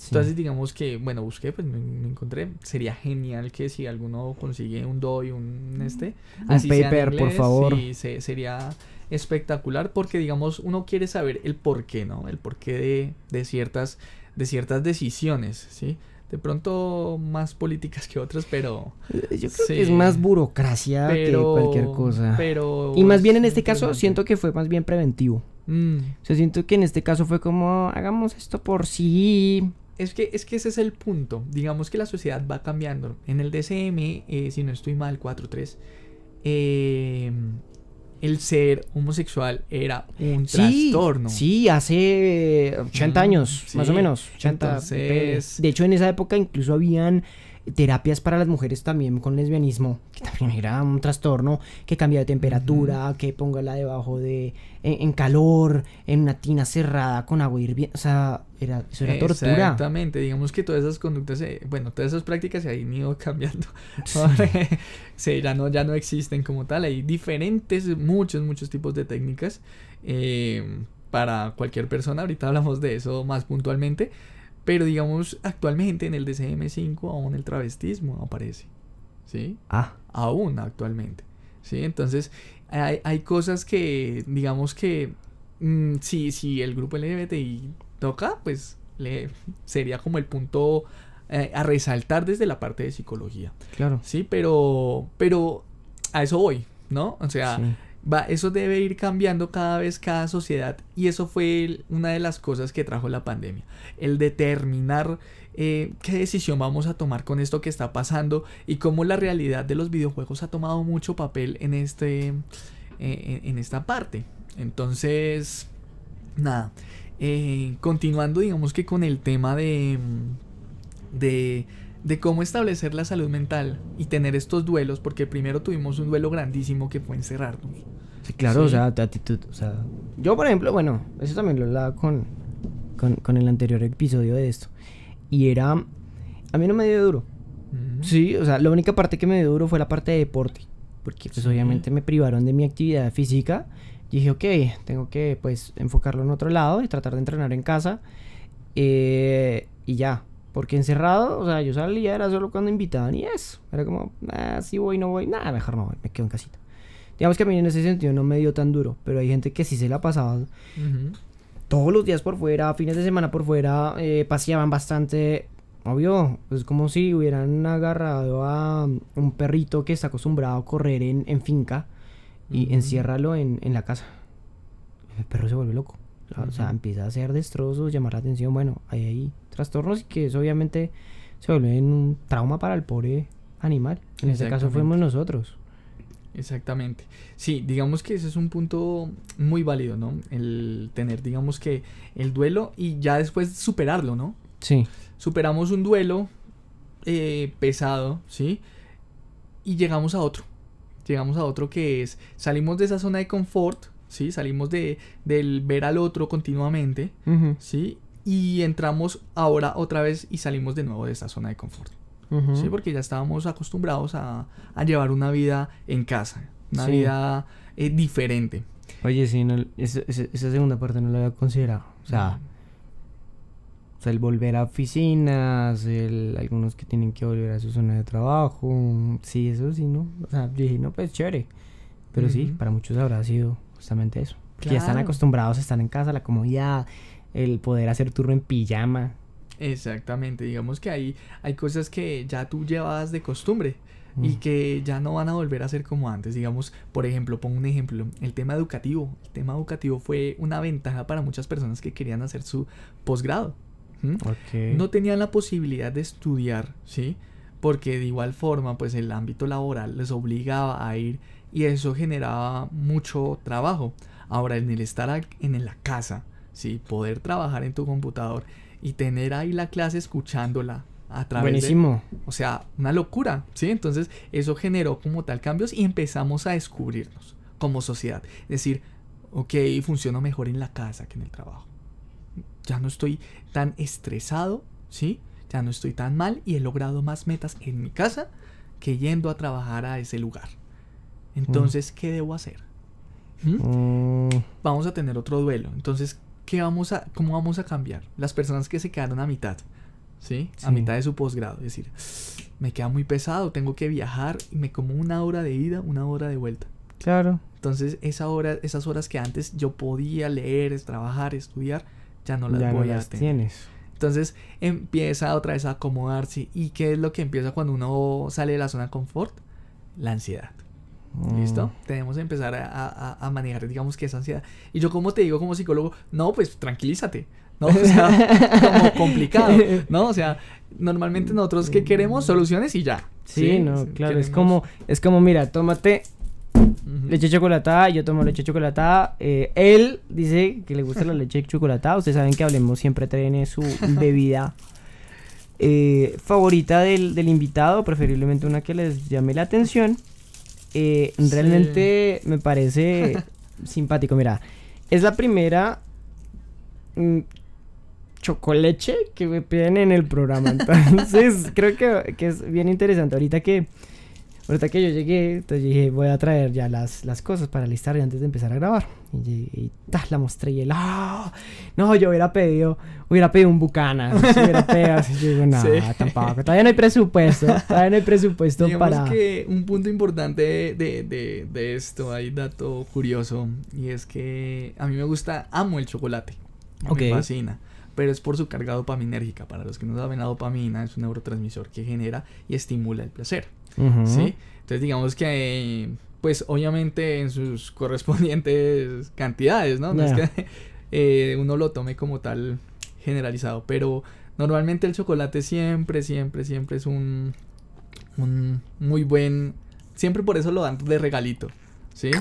Entonces, digamos que, bueno, busqué, pues me, encontré. Sería genial que si alguno consigue un DOI, un mm. este. Un paper, por favor. Sí, sería espectacular porque, digamos, uno quiere saber el porqué, ¿no? El porqué de, ciertas, de ciertas decisiones, ¿sí? De pronto más políticas que otras, pero... Eh, yo creo que es más burocracia que cualquier cosa. Pero... Y más bien en este caso siento que fue más bien preventivo. Mm. O sea, siento que en este caso fue como, hagamos esto por sí, es que, es que ese es el punto. Digamos que la sociedad va cambiando. En el DCM, eh, si no estoy mal, 4-3, eh, el ser homosexual era un trastorno. Sí, hace 80 mm, años, más o menos. 80, De hecho, en esa época incluso habían terapias para las mujeres también con lesbianismo, que también era un trastorno, que cambia de temperatura, que ponga que debajo de, en, calor, en una tina cerrada con agua hirviendo, o sea, era, eso era tortura. Exactamente, digamos que todas esas conductas, eh, bueno, todas esas prácticas se han ido cambiando, ya, no, ya no existen como tal, hay diferentes, muchos, muchos tipos de técnicas eh, para cualquier persona, ahorita hablamos de eso más puntualmente, pero digamos, actualmente en el DCM5 aún el travestismo aparece. ¿Sí? Ah. Aún actualmente. ¿Sí? Entonces, hay, cosas que, digamos que, mm, sí si, el grupo LGBTI toca, pues le, sería como el punto eh, a resaltar desde la parte de psicología. Claro. Sí, pero, pero a eso voy, ¿no? O sea, va, eso debe ir cambiando cada vez cada sociedad y eso fue una de las cosas que trajo la pandemia, el determinar eh, qué decisión vamos a tomar con esto que está pasando y cómo la realidad de los videojuegos ha tomado mucho papel en, este, eh, en, esta parte. Entonces, nada, eh, continuando digamos que con el tema de... de de cómo establecer la salud mental y tener estos duelos, porque primero tuvimos un duelo grandísimo que fue encerrarnos. Sí, claro, o sea, tu actitud, Yo, por ejemplo, bueno, eso también lo hablaba con, con, el anterior episodio de esto, y era... A mí no me dio duro. Sí, o sea, la única parte que me dio duro fue la parte de deporte, porque pues obviamente me privaron de mi actividad física. Y dije, ok, tengo que pues enfocarlo en otro lado y tratar de entrenar en casa. Eh, y ya, porque encerrado, o sea, yo salía, era solo cuando invitaban y eso. Era como, ah, sí voy, no voy. Nada, mejor no voy, me quedo en casita. Digamos que a mí en ese sentido no me dio tan duro, pero hay gente que sí se la pasaba. Todos los días por fuera, fines de semana por fuera, eh, paseaban bastante. Obvio, es como si hubieran agarrado a um, un perrito que está acostumbrado a correr en, finca y enciérralo en, en la casa. El perro se vuelve loco. O sea, empieza a hacer destrozos, llamar la atención. Bueno, hay ahí trastornos que eso obviamente se vuelven un trauma para el pobre animal. En este caso fuimos nosotros. Exactamente. Sí, digamos que ese es un punto muy válido, ¿no? El tener, digamos que, el duelo y ya después superarlo, ¿no? Sí. Superamos un duelo eh, pesado, ¿sí? Y llegamos a otro. Llegamos a otro que es, salimos de esa zona de confort, ¿sí? Salimos de, del ver al otro continuamente, ¿sí? Y entramos ahora otra vez y salimos de nuevo de esa zona de confort. ¿Sí? Porque ya estábamos acostumbrados a, llevar una vida en casa, una vida eh, diferente. Oye, sí, esa, segunda parte no la había considerado. O sea, o sea, el volver a oficinas, el, algunos que tienen que volver a su zona de trabajo, sí, eso sí, ¿no? O sea, dije, no, pues chévere. Pero sí, para muchos habrá sido justamente eso. ya están acostumbrados a estar en casa, la comodidad, el poder hacer turno en pijama. Exactamente, digamos que ahí hay cosas que ya tú llevabas de costumbre y mm. que ya no van a volver a ser como antes. Digamos, por ejemplo, pongo un ejemplo, el tema educativo. El tema educativo fue una ventaja para muchas personas que querían hacer su posgrado. No tenían la posibilidad de estudiar, ¿sí? Porque de igual forma, pues el ámbito laboral les obligaba a ir y eso generaba mucho trabajo. Ahora, en el estar en la casa, ¿sí? poder trabajar en tu computador y tener ahí la clase escuchándola a través Buenísimo. o sea, una locura, ¿sí? Entonces, eso generó como tal cambios y empezamos a descubrirnos como sociedad. Es decir, ok, funciona mejor en la casa que en el trabajo. Ya no estoy tan estresado, ¿sí? Ya no estoy tan mal y he logrado más metas en mi casa que yendo a trabajar a ese lugar. Entonces, ¿qué debo hacer? ¿Mm? Mm. Vamos a tener otro duelo. Entonces, ¿qué vamos a, ¿cómo vamos a cambiar? Las personas que se quedaron a mitad, ¿sí? A mitad de su posgrado. Es decir, me queda muy pesado, tengo que viajar y me como una hora de ida, una hora de vuelta. Claro. Entonces, esa hora, esas horas que antes yo podía leer, trabajar, estudiar, ya no las voy tener. Tienes. Entonces empieza otra vez a acomodarse. ¿Y qué es lo que empieza cuando uno sale de la zona de confort? La ansiedad. ¿Listo? Mm. Tenemos que empezar a, manejar, digamos que esa ansiedad. Y yo, como te digo como psicólogo, no, pues tranquilízate. No, o sea, como complicado, ¿no? O sea, normalmente nosotros que queremos mm. soluciones y ya. Sí, no, claro, es como, es como, mira, tómate leche chocolatada, yo tomo leche chocolatada, eh, él dice que le gusta la leche chocolatada, ustedes saben que Hablemos siempre traen su bebida eh, favorita del, del invitado, preferiblemente una que les llame la atención. Eh, realmente me parece simpático. Mira, es la primera chocolate mm, chocoleche que me piden en el programa. Entonces, creo que, es bien interesante. Ahorita que Ahorita que yo llegué, entonces dije, voy a traer ya las, las cosas para listar y antes de empezar a grabar. Y, llegué, y ta, la mostré y él, ¡ah! No, yo hubiera pedido, hubiera pedido un bucana. hubiera pedido, así. yo digo, no, tampoco. Todavía no hay presupuesto, todavía no hay presupuesto Digamos para... que un punto importante de, de, de, esto, hay dato curioso, y es que a mí me gusta, amo el chocolate. Me fascina pero es por su carga dopaminérgica. Para los que no saben, la dopamina es un neurotransmisor que genera y estimula el placer. ¿Sí? Entonces digamos que, pues obviamente en sus correspondientes cantidades, ¿no? No es que eh, uno lo tome como tal generalizado, pero normalmente el chocolate siempre, siempre, siempre es un, un muy buen... Siempre por eso lo dan de regalito, ¿sí?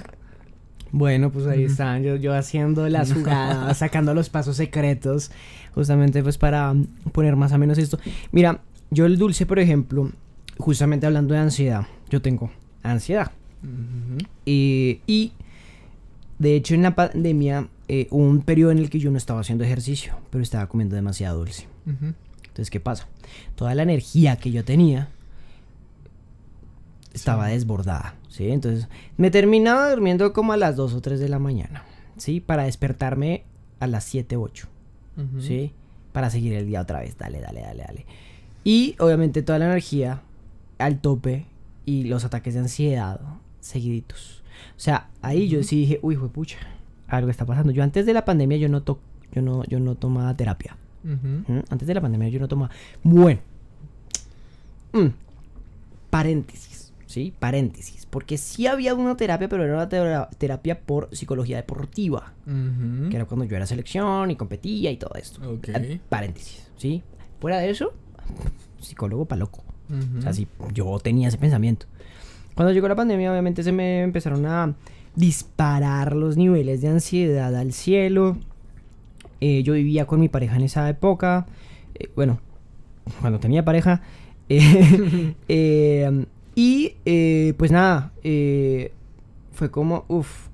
Bueno, pues ahí están, yo, yo haciendo la jugadas, sacando los pasos secretos, justamente pues para poner más o menos esto. Mira, yo el dulce, por ejemplo, justamente hablando de ansiedad, yo tengo ansiedad. y de hecho en la pandemia eh, hubo un periodo en el que yo no estaba haciendo ejercicio, pero estaba comiendo demasiado dulce. Entonces, ¿qué pasa? Toda la energía que yo tenía estaba desbordada, ¿sí? Entonces, me terminaba durmiendo como a las 2 o 3 de la mañana, ¿sí? Para despertarme a las 7, 8, ¿sí? Para seguir el día otra vez, dale, dale, dale, dale. Y obviamente toda la energía al tope y los ataques de ansiedad seguiditos. O sea, ahí yo sí dije, uy, pucha, algo está pasando. Yo antes de la pandemia yo no, yo no, yo no tomaba terapia. Antes de la pandemia yo no tomaba... Bueno. Mm, paréntesis, ¿sí? Paréntesis. Porque sí había una terapia, pero era una terapia por psicología deportiva. Que era cuando yo era selección y competía y todo esto. Paréntesis, ¿sí? Fuera de eso, psicólogo paloco o sea, sí, yo tenía ese pensamiento. Cuando llegó la pandemia, obviamente se me empezaron a disparar los niveles de ansiedad al cielo. Eh, yo vivía con mi pareja en esa época. Eh, bueno, cuando tenía pareja. Eh, em, y pues nada, fue como, uff,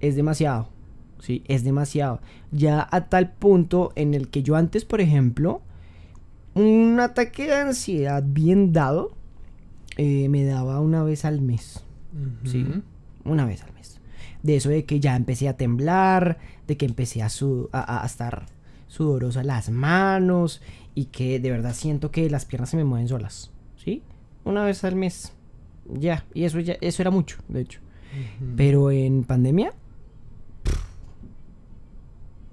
es demasiado. Sí, es demasiado. Ya a tal punto en el que yo antes, por ejemplo, un ataque de ansiedad bien dado eh, me daba una vez al mes. Sí, una vez al mes. De eso de que ya empecé a temblar, de que empecé a, estar sudorosa las manos y que de verdad siento que las piernas se me mueven solas. ¿Sí? Una vez al mes. Ya, y eso ya, eso era mucho, de hecho. Pero en pandemia,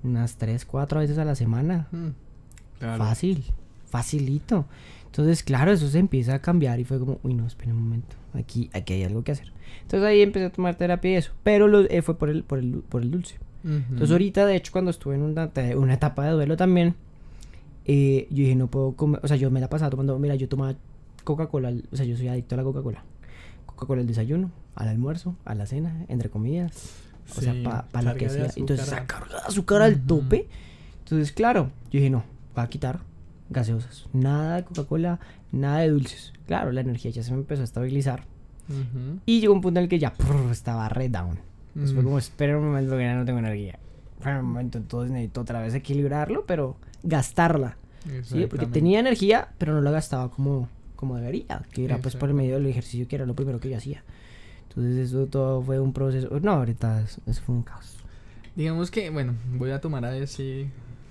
unas 3, 4 veces a la semana. Mm, Fácil facilito. Entonces, claro, eso se empieza a cambiar y fue como, uy, no, espera un momento, aquí, aquí hay algo que hacer. Entonces ahí empecé a tomar terapia y eso, pero lo, eh, fue por el, por el, por el dulce. Entonces ahorita, de hecho, cuando estuve en una, una etapa de duelo también, eh, yo dije, no puedo comer, o sea, yo me la pasaba tomando, mira, yo tomaba Coca-Cola, o sea, yo soy adicto a la Coca-Cola. Coca-Cola el desayuno, al almuerzo, a la cena, entre comidas. O sea, para lo que sea Entonces, esa carga azúcar al tope. Entonces, claro, yo dije, no, va a quitar gaseosas, nada de Coca-Cola, nada de dulces. Claro, la energía ya se me empezó a estabilizar. Y llegó un punto en el que ya estaba red down. Mm. como, espera un momento que no tengo energía. Espera un momento, entonces necesito otra vez equilibrarlo, pero gastarla. ¿sí? Porque tenía energía, pero no la gastaba como, como debería, que era pues por el medio del ejercicio, que era lo primero que yo hacía. Entonces eso todo fue un proceso. No, ahorita eso, fue un caos. Digamos que, bueno, voy a tomar a ver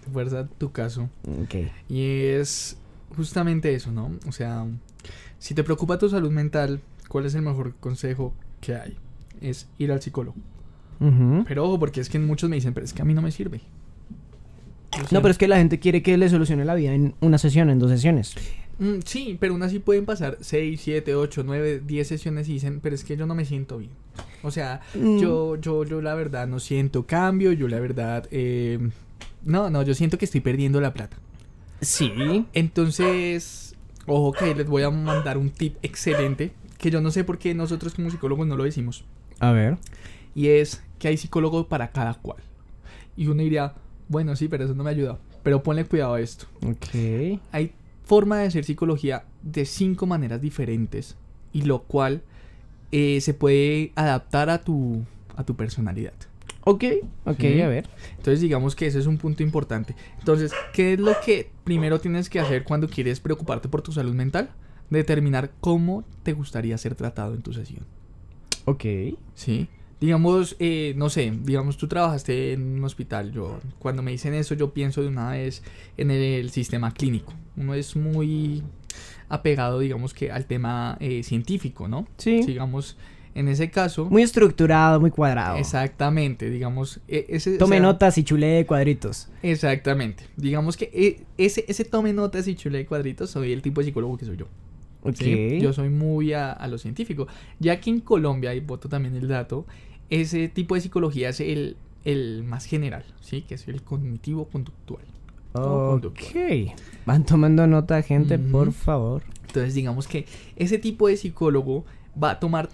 fuerza tu caso. Okay. Y es justamente eso, ¿no? O sea, si te preocupa tu salud mental, ¿cuál es el mejor consejo que hay? Es ir al psicólogo. Pero ojo, porque es que muchos me dicen, pero es que a mí no me sirve. no, pero es que la gente quiere que le solucione la vida en una sesión, en dos sesiones. Mm, sí, pero aún así pueden pasar 6, 7, 8, 9, 10 sesiones y dicen, pero es que yo no me siento bien. O sea, mm. yo, yo, yo la verdad no siento cambio, yo la verdad eh, no, no, yo siento que estoy perdiendo la plata. Sí. Entonces, ojo que les voy a mandar un tip excelente que yo no sé por qué nosotros como psicólogos no lo decimos. A ver. Y es que hay psicólogos para cada cual. Y uno diría, bueno, sí, pero eso no me ayuda. Pero ponle cuidado a esto. Ok. Hay forma de hacer psicología de cinco maneras diferentes y lo cual eh, se puede adaptar a tu, a tu personalidad. Ok, ok, a ver. Entonces digamos que ese es un punto importante. Entonces, ¿qué es lo que primero tienes que hacer cuando quieres preocuparte por tu salud mental? Determinar cómo te gustaría ser tratado en tu sesión. Ok. Sí. Digamos, eh, no sé, digamos tú trabajaste en un hospital. Yo, cuando me dicen eso, yo pienso de una vez en el, sistema clínico. Uno es muy apegado, digamos que, al tema eh, científico, ¿no? Sí. Digamos, en ese caso. Muy estructurado, muy cuadrado. Exactamente, digamos. E-, tome notas y chule de cuadritos. Exactamente. Digamos que eh, ese, ese tome notas y chule de cuadritos soy el tipo de psicólogo que soy yo. Ok. Yo soy muy a, lo científico. Ya que en Colombia, y voto también el dato, ese tipo de psicología es el, más general, ¿sí? Que es el cognitivo-conductual. Ok. Van tomando nota, gente, por favor. Entonces, digamos que ese tipo de psicólogo va a tomar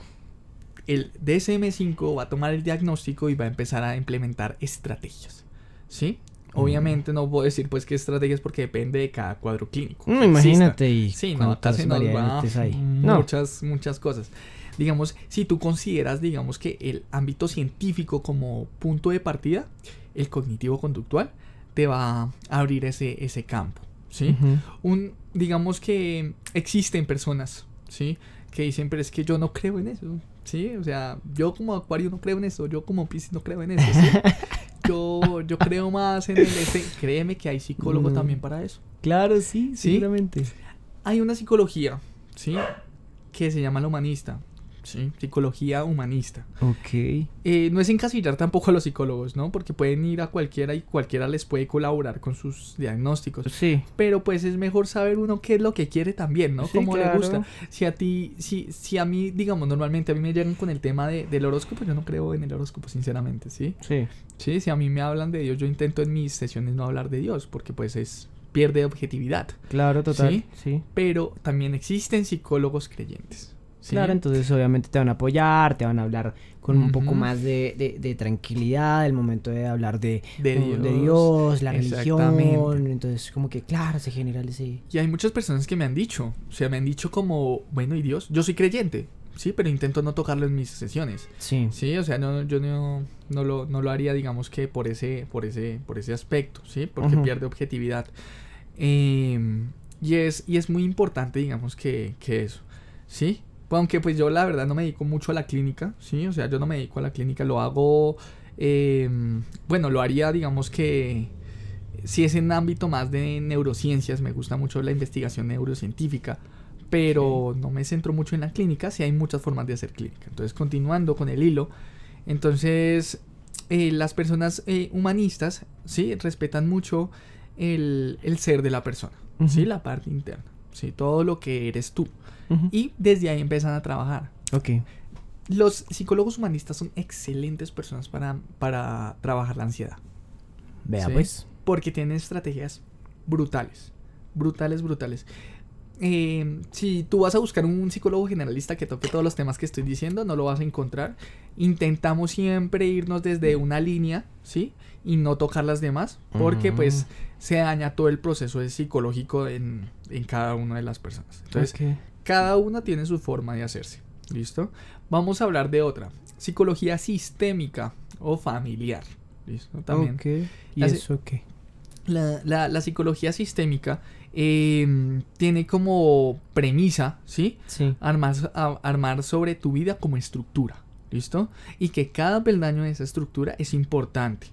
el DSM5 va a tomar el diagnóstico y va a empezar a implementar estrategias. ¿Sí? Mm. Obviamente no puedo decir pues qué estrategias porque depende de cada cuadro clínico. Mm, imagínate y sí, no, en ah, ahí. muchas muchas cosas. Digamos, si tú consideras digamos que el ámbito científico como punto de partida, el cognitivo conductual te va a abrir ese ese campo, ¿sí? Un digamos que existen personas, ¿sí? que dicen, pero es que yo no creo en eso. ¿sí? O sea, yo como acuario no creo en eso, yo como piscis no creo en eso, Yo, yo creo más en el Créeme que hay psicólogo mm. también para eso. Claro, sí, ¿Sí? seguramente. Hay una psicología, ¿sí? Que se llama la humanista. ¿sí? Psicología humanista. Ok. Eh, no es encasillar tampoco a los psicólogos, ¿no? Porque pueden ir a cualquiera y cualquiera les puede colaborar con sus diagnósticos. Sí. Pero pues es mejor saber uno qué es lo que quiere también, ¿no? le gusta. Si a ti, si, si a mí, digamos, normalmente a mí me llegan con el tema del horóscopo, yo no creo en el horóscopo, sinceramente, ¿sí? Sí. Sí, si a mí me hablan de Dios, yo intento en mis sesiones no hablar de Dios, porque pues es pierde objetividad. Claro, total. ¿sí? sí. Pero también existen psicólogos creyentes. Claro, entonces obviamente te van a apoyar, te van a hablar con un poco más de, tranquilidad, el momento de hablar de, Dios, la religión, entonces como que claro, se genera ese... Y hay muchas personas que me han dicho, o sea, me han dicho como, bueno, y Dios, yo soy creyente, sí, pero intento no tocarlo en mis sesiones. Sí. Sí, o sea, no, yo no, no, lo, haría, digamos que por ese, por ese, por ese aspecto, sí, porque pierde objetividad. Em, y, es, y es muy importante, digamos, que, que eso, sí. Pues aunque pues yo la verdad no me dedico mucho a la clínica, ¿sí? O sea, yo no me dedico a la clínica, lo hago, em, bueno, lo haría digamos que si es en ámbito más de neurociencias, me gusta mucho la investigación neurocientífica, pero no me centro mucho en la clínica, si hay muchas formas de hacer clínica. Entonces, continuando con el hilo, entonces eh, las personas eh, humanistas, ¿sí? Respetan mucho el, el ser de la persona, ¿sí? La parte interna, ¿sí? Todo lo que eres tú y desde ahí empiezan a trabajar. Ok. Los psicólogos humanistas son excelentes personas para, trabajar la ansiedad. Vea pues. Porque tienen estrategias brutales, brutales, brutales. Eh, si tú vas a buscar un psicólogo generalista que toque todos los temas que estoy diciendo, no lo vas a encontrar. Intentamos siempre irnos desde una línea, ¿sí? Y no tocar las demás, porque mm. pues se daña todo el proceso psicológico en, cada una de las personas. Entonces, cada una tiene su forma de hacerse. ¿Listo? Vamos a hablar de otra. Psicología sistémica o familiar. ¿Listo? También. Okay. ¿Y eso qué? La, psicología sistémica em, tiene como premisa, ¿sí? Sí. Armar, armar sobre tu vida como estructura. ¿Listo? Y que cada peldaño de esa estructura es importante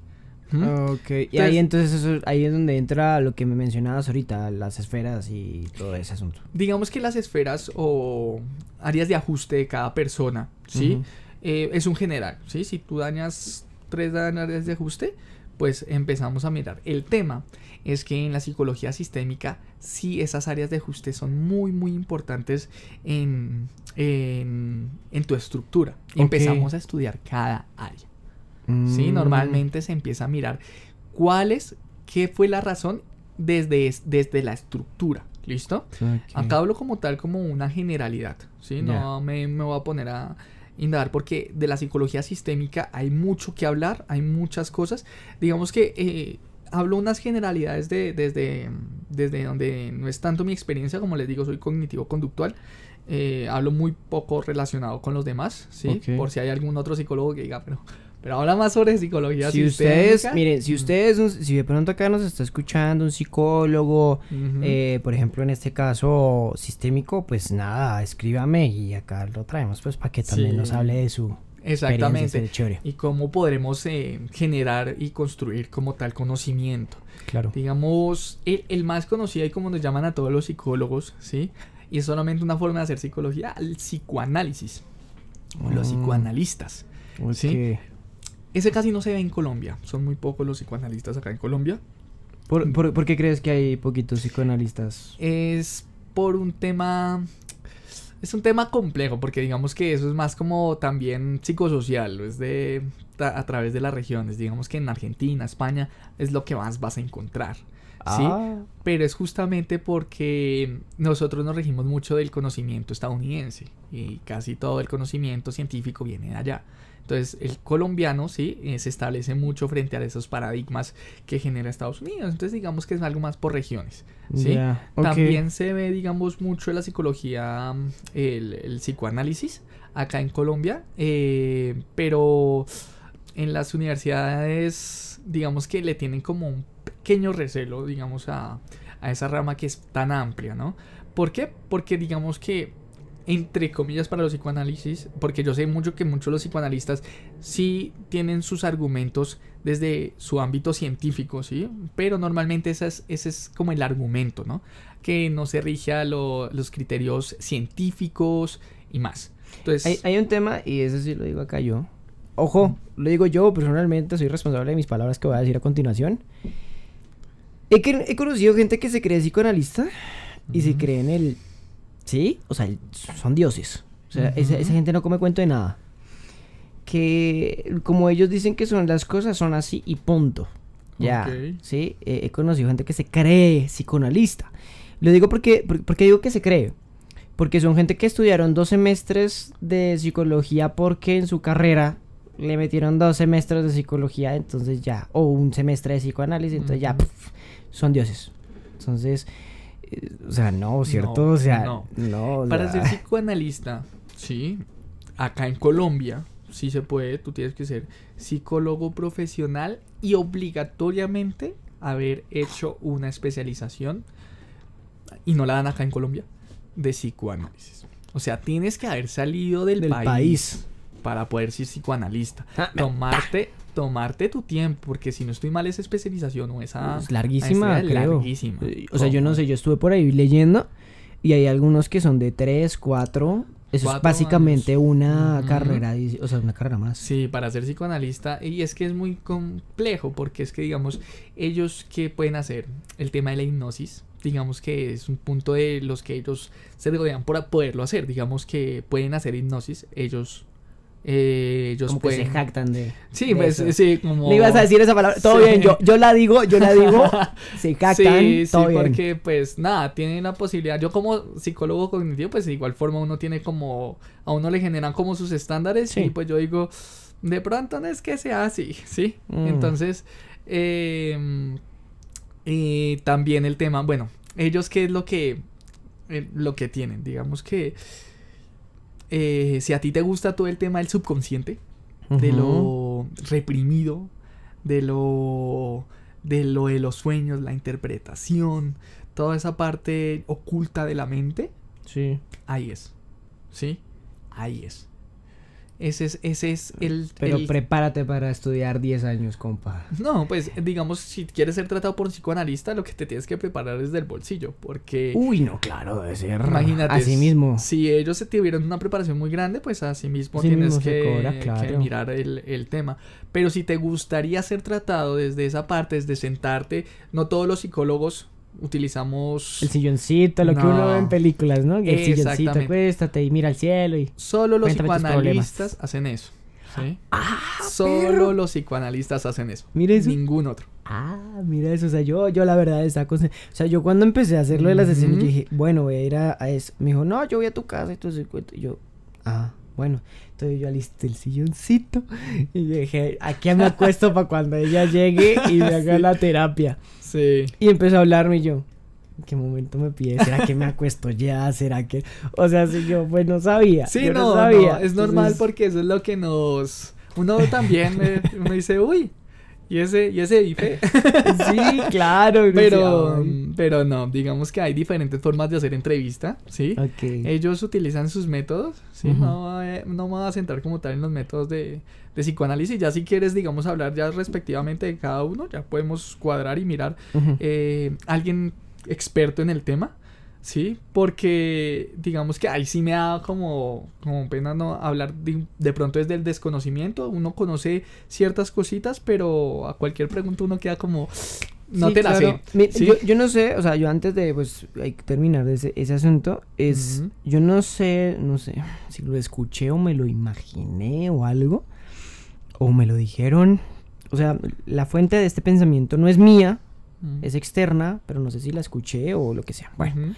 y ahí entonces ahí es donde entra lo que me mencionabas ahorita, las esferas y todo ese asunto. Digamos que las esferas o áreas de ajuste de cada persona, ¿sí? Eh, es un general, ¿sí? Si tú dañas tres áreas de ajuste, pues empezamos a mirar. El tema es que en la psicología sistémica sí esas áreas de ajuste son muy muy importantes en, tu estructura. Empezamos a estudiar cada área. ¿sí? Mm. Normalmente se empieza a mirar cuál es, qué fue la razón desde, desde la estructura. ¿Listo? Acá hablo como tal, como una generalidad. ¿sí? No me, me voy a poner a indagar porque de la psicología sistémica hay mucho que hablar, hay muchas cosas. Digamos que eh, hablo unas generalidades desde, donde no es tanto mi experiencia, como les digo, soy cognitivo-conductual. Eh, hablo muy poco relacionado con los demás, ¿sí? Por si hay algún otro psicólogo que diga, pero pero habla más sobre psicología si ustedes, miren, si ustedes, si de pronto acá nos está escuchando un psicólogo, eh, por ejemplo, en este caso sistémico, pues nada, escríbame y acá lo traemos, pues para que también nos hable de su. Exactamente. Y cómo podremos eh, generar y construir como tal conocimiento. Claro. Digamos, el, más conocido y como nos llaman a todos los psicólogos, ¿sí? Y es solamente una forma de hacer psicología, el psicoanálisis. o Los mm. psicoanalistas. ¿sí? Ese casi no se ve en Colombia. Son muy pocos los psicoanalistas acá en Colombia. ¿Por, por, qué crees que hay poquitos psicoanalistas? Es por un tema es un tema complejo porque digamos que eso es más como también psicosocial, es de a través de las regiones, digamos que en Argentina, España es lo que más vas a encontrar. ¿Sí? Ah. Pero es justamente porque nosotros nos regimos mucho del conocimiento estadounidense y casi todo el conocimiento científico viene de allá. Entonces el colombiano sí eh, se establece mucho frente a esos paradigmas que genera Estados Unidos. Entonces digamos que es algo más por regiones. ¿sí? También se ve digamos mucho en la psicología, el, el psicoanálisis acá en Colombia, eh, pero en las universidades digamos que le tienen como un pequeño recelo digamos a, a esa rama que es tan amplia, ¿no? ¿Por qué? Porque digamos que entre comillas para los psicoanálisis, porque yo sé mucho que muchos los psicoanalistas sí tienen sus argumentos desde su ámbito científico, ¿sí? Pero normalmente ese es como el argumento, ¿no? Que no se rige a los criterios científicos y más. Entonces... Hay, un tema, y eso sí lo digo acá yo. Ojo, lo digo yo personalmente, soy responsable de mis palabras que voy a decir a continuación. He, he conocido gente que se cree psicoanalista y se cree en el ¿Sí? O sea, son dioses. O sea, esa, gente no come cuento de nada. Que como ellos dicen que son las cosas, son así y punto. Ya. Sí, eh, he conocido gente que se cree psicoanalista. Lo digo porque, porque digo que se cree. Porque son gente que estudiaron dos semestres de psicología porque en su carrera le metieron dos semestres de psicología, entonces ya, o un semestre de psicoanálisis, entonces ya, son dioses. Entonces, o sea, no, ¿cierto? o sea, no. Para ser psicoanalista, sí, acá en Colombia, sí se puede, tú tienes que ser psicólogo profesional y obligatoriamente haber hecho una especialización, y no la dan acá en Colombia, de psicoanálisis. O sea, tienes que haber salido del, país, para poder ser psicoanalista. Ah, tomarte tomarte tu tiempo, porque si no estoy mal, esa especialización o esa... Es pues, larguísima, Larguísima. Eh, o sea, yo no sé, yo estuve por ahí leyendo y hay algunos que son de 3, 4... Eso es básicamente una carrera, o sea, una carrera más. Sí, para ser psicoanalista. Y es que es muy complejo, porque es que, digamos, ellos que pueden hacer el tema de la hipnosis, digamos que es un punto de los que ellos se rodean por poderlo hacer. Digamos que pueden hacer hipnosis, ellos eh, ellos como que se jactan de. Sí, pues, sí, como. Le ibas a decir esa palabra. Todo bien, yo, yo la digo, yo la digo. se jactan. Sí, todo sí, bien. porque pues nada, tienen la posibilidad. Yo como psicólogo cognitivo, pues de igual forma uno tiene como. A uno le generan como sus estándares y pues yo digo, de pronto no es que sea así, ¿sí? Mm. Entonces, em, eh, y también el tema, bueno, ellos qué es lo que. Eh, lo que tienen, digamos que eh, si a ti te gusta todo el tema del subconsciente, de lo reprimido, de lo, de lo de los sueños, la interpretación, toda esa parte oculta de la mente, sí. ahí es. ¿Sí? Ahí es. Ese es, ese es el... Pero prepárate para estudiar 10 años, compa. No, pues digamos, si quieres ser tratado por un psicoanalista, lo que te tienes que preparar es del bolsillo, porque... Uy, no, claro, debe ser. Imagínate. Así mismo. Si ellos se tuvieron una preparación muy grande, pues así mismo tienes que, mirar el, el tema. Pero si te gustaría ser tratado desde esa parte, desde sentarte, no todos los psicólogos Utilizamos... El silloncito, lo que uno ve en películas, ¿no? El silloncito, acuéstate y mira al cielo y... Solo los psicoanalistas hacen eso. Ah, Solo los psicoanalistas hacen eso. Mira Ningún otro. Ah, mira eso. O sea, yo, yo la verdad esa cosa, O sea, yo cuando empecé a hacerlo de las sesiones, dije, bueno, voy a ir a, eso. Me dijo, no, yo voy a tu casa y tú se cuento. Y yo, ah. Bueno, entonces yo alisté el silloncito y dije, aquí me acuesto para cuando ella llegue y me haga la terapia. Sí. Y empezó a hablarme y yo, ¿en qué momento me pide? ¿Será que me acuesto ya? ¿Será que...? O sea, si yo, pues no sabía. Sí, yo no, sabía. es normal porque eso es lo que nos... Uno también, me... dice, uy, y ese, y ese IFE. sí, claro. Pero, pero no, digamos que hay diferentes formas de hacer entrevista, ¿sí? Ellos utilizan sus métodos, ¿sí? no, eh, no, me voy a centrar como tal en los métodos de, psicoanálisis. Ya si quieres, digamos, hablar ya respectivamente de cada uno, ya podemos cuadrar y mirar. Eh, alguien experto en el tema, ¿sí? Porque digamos que ahí sí me da como, como pena no hablar de, pronto es del desconocimiento, uno conoce ciertas cositas, pero a cualquier pregunta uno queda como... No te la sé. Yo, no sé, o sea, yo antes de pues hay que terminar ese, ese asunto, es yo no sé, no sé, si lo escuché o me lo imaginé o algo, o me lo dijeron. O sea, la fuente de este pensamiento no es mía, es externa, pero no sé si la escuché o lo que sea. Bueno,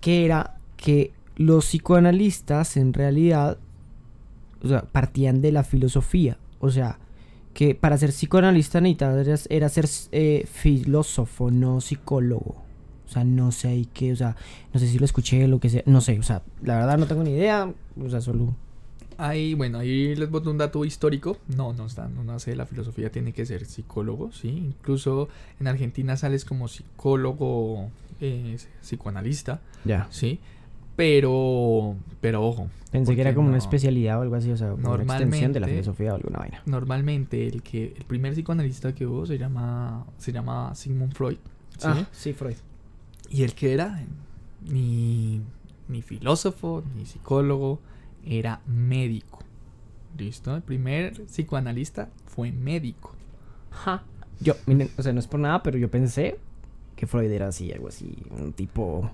que era que los psicoanalistas en realidad o sea, partían de la filosofía. O sea, que para ser psicoanalista tal era, ser eh, filósofo, no psicólogo. O sea, no sé qué, o sea, no sé si lo escuché, o lo que sea, no sé, o sea, la verdad no tengo ni idea, o sea, solo Ahí, bueno, ahí les boto un dato histórico. No, no está, no nace la filosofía, tiene que ser psicólogo, ¿sí? Incluso en Argentina sales como psicólogo, eh, psicoanalista. Ya. ¿Sí? Pero, pero ojo. Pensé que era como una especialidad o algo así, o sea, una extensión de la filosofía o alguna vaina. Normalmente, el que el primer psicoanalista que hubo se llama, se llama Sigmund Freud. Ah, sí, Freud. Y el que era ni, ni filósofo, ni psicólogo, era médico. ¿Listo? El primer psicoanalista fue médico. Ja. Yo, miren, o sea, no es por nada, pero yo pensé que Freud era así, algo así, un tipo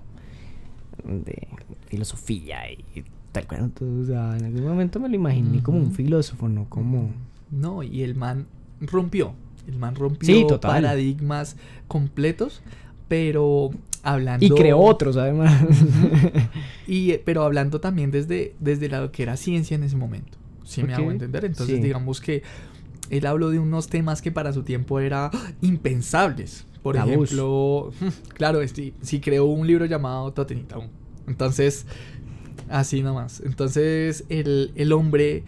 de filosofía y tal cual. o sea, en algún momento me lo imaginé como un filósofo, no como... No, y el man rompió. El man rompió paradigmas completos, pero y creó otros, además. y, eh, pero hablando también desde, desde lo que era ciencia en ese momento. Si me hago entender. Entonces, digamos que él habló de unos temas que para su tiempo eran impensables. Por ejemplo, claro, si, este, si creó un libro llamado totenita Entonces, así nomás. Entonces, el, el hombre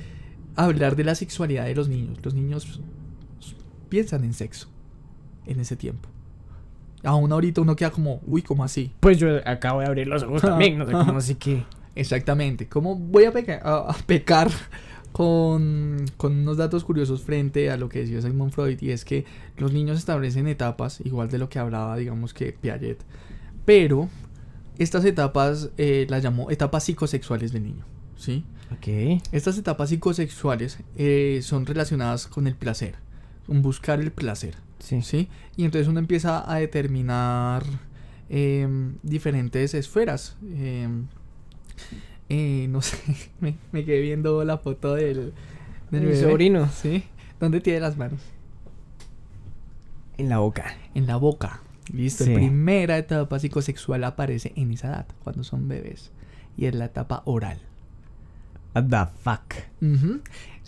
hablar de la sexualidad de los niños. Los niños piensan en sexo en ese tiempo aún ahorita uno queda como, uy, ¿cómo así? Pues yo acabo de abrir los ojos también, no sé cómo así que... Exactamente, ¿cómo voy a, pecar con, unos datos curiosos frente a lo que decía Sigmund Freud? Y es que los niños establecen etapas, igual de lo que hablaba, digamos que Piaget, pero estas etapas eh, las llamó etapas psicosexuales del niño, ¿sí? Ok. Estas etapas psicosexuales eh, son relacionadas con el placer, con buscar el placer. Sí. ¿sí? Y entonces uno empieza a determinar em, diferentes esferas. Em, eh, no sé, me, quedé viendo la foto del, sobrino. ¿Sí? ¿Dónde tiene las manos? En la boca. En la boca. Listo. La primera etapa psicosexual aparece en esa edad, cuando son bebés. Y es la etapa oral. What the fuck.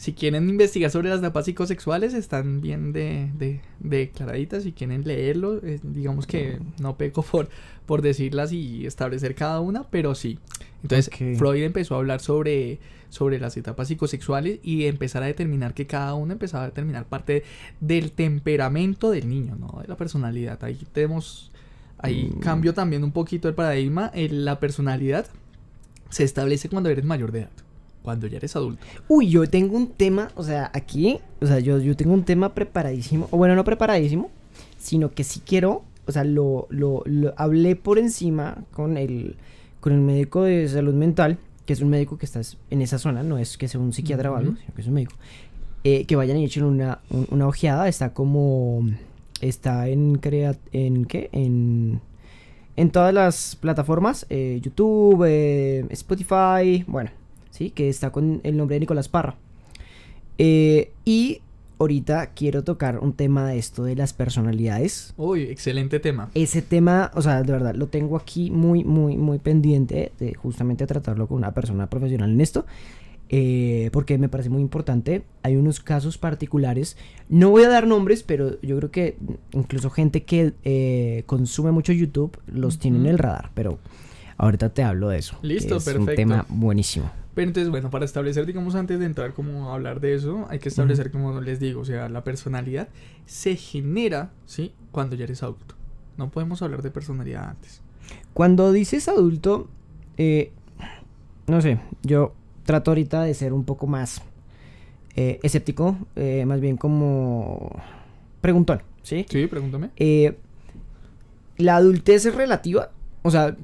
Si quieren investigar sobre las etapas psicosexuales, están bien de, de, de declaraditas. Si quieren leerlo, eh, digamos que no peco por, por decirlas y establecer cada una, pero sí. Entonces, Freud empezó a hablar sobre, sobre las etapas psicosexuales y empezar a determinar que cada una empezaba a determinar parte del temperamento del niño, ¿no? De la personalidad. Ahí tenemos. Ahí mm. cambio también un poquito el paradigma. Eh, la personalidad se establece cuando eres mayor de edad cuando ya eres adulto. Uy, yo tengo un tema, o sea, aquí, o sea, yo, yo tengo un tema preparadísimo, o bueno, no preparadísimo, sino que sí quiero, o sea, lo, lo, hablé por encima con el, con el médico de salud mental, que es un médico que está en esa zona, no es que sea un psiquiatra o algo, sino que es un médico, eh, que vayan y echen una, una ojeada, está como, está en, crea, en ¿qué? En en todas las plataformas, eh, YouTube, eh, Spotify, bueno, ¿sí? que está con el nombre de Nicolás Parra. Eh, y ahorita quiero tocar un tema de esto de las personalidades. Uy, excelente tema. Ese tema, o sea, de verdad, lo tengo aquí muy, muy, muy pendiente de justamente tratarlo con una persona profesional en esto. Eh, porque me parece muy importante. Hay unos casos particulares. No voy a dar nombres, pero yo creo que incluso gente que eh, consume mucho YouTube los tiene en el radar. Pero ahorita te hablo de eso. Listo, perfecto es Un tema buenísimo. Pero entonces, bueno, para establecer, digamos, antes de entrar como a hablar de eso, hay que establecer, como les digo, o sea, la personalidad se genera, ¿sí? Cuando ya eres adulto. No podemos hablar de personalidad antes. Cuando dices adulto, eh, no sé, yo trato ahorita de ser un poco más eh, escéptico, eh, más bien como preguntón, ¿sí? Sí, pregúntame. la adultez es relativa. O sea,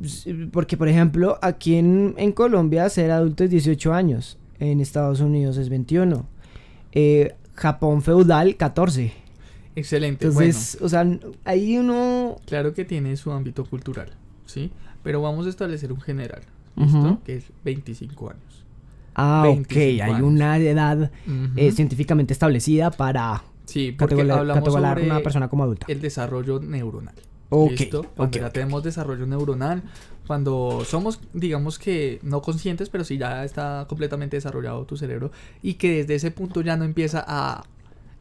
porque por ejemplo, aquí en, en Colombia ser adulto es 18 años, en Estados Unidos es 21, eh, Japón feudal 14. Excelente. Entonces, o sea, hay uno... Claro que tiene su ámbito cultural, ¿sí? Pero vamos a establecer un general, ¿listo? Que es 25 años. Ah, ok, hay una edad eh, científicamente establecida para sí, porque hablamos una persona como adulta. El desarrollo neuronal. ¿Listo? Cuando ya tenemos desarrollo neuronal, cuando somos, digamos que no conscientes, pero si ya está completamente desarrollado tu cerebro y que desde ese punto ya no empieza a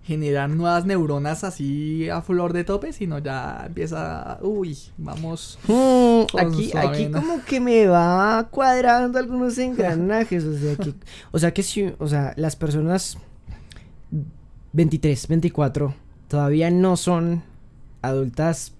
generar nuevas neuronas así a flor de tope, sino ya empieza, uy, vamos. Mm, aquí, aquí como que me va cuadrando algunos engranajes, o sea que, o sea que si, o sea, las personas 23, 24 todavía no son adultas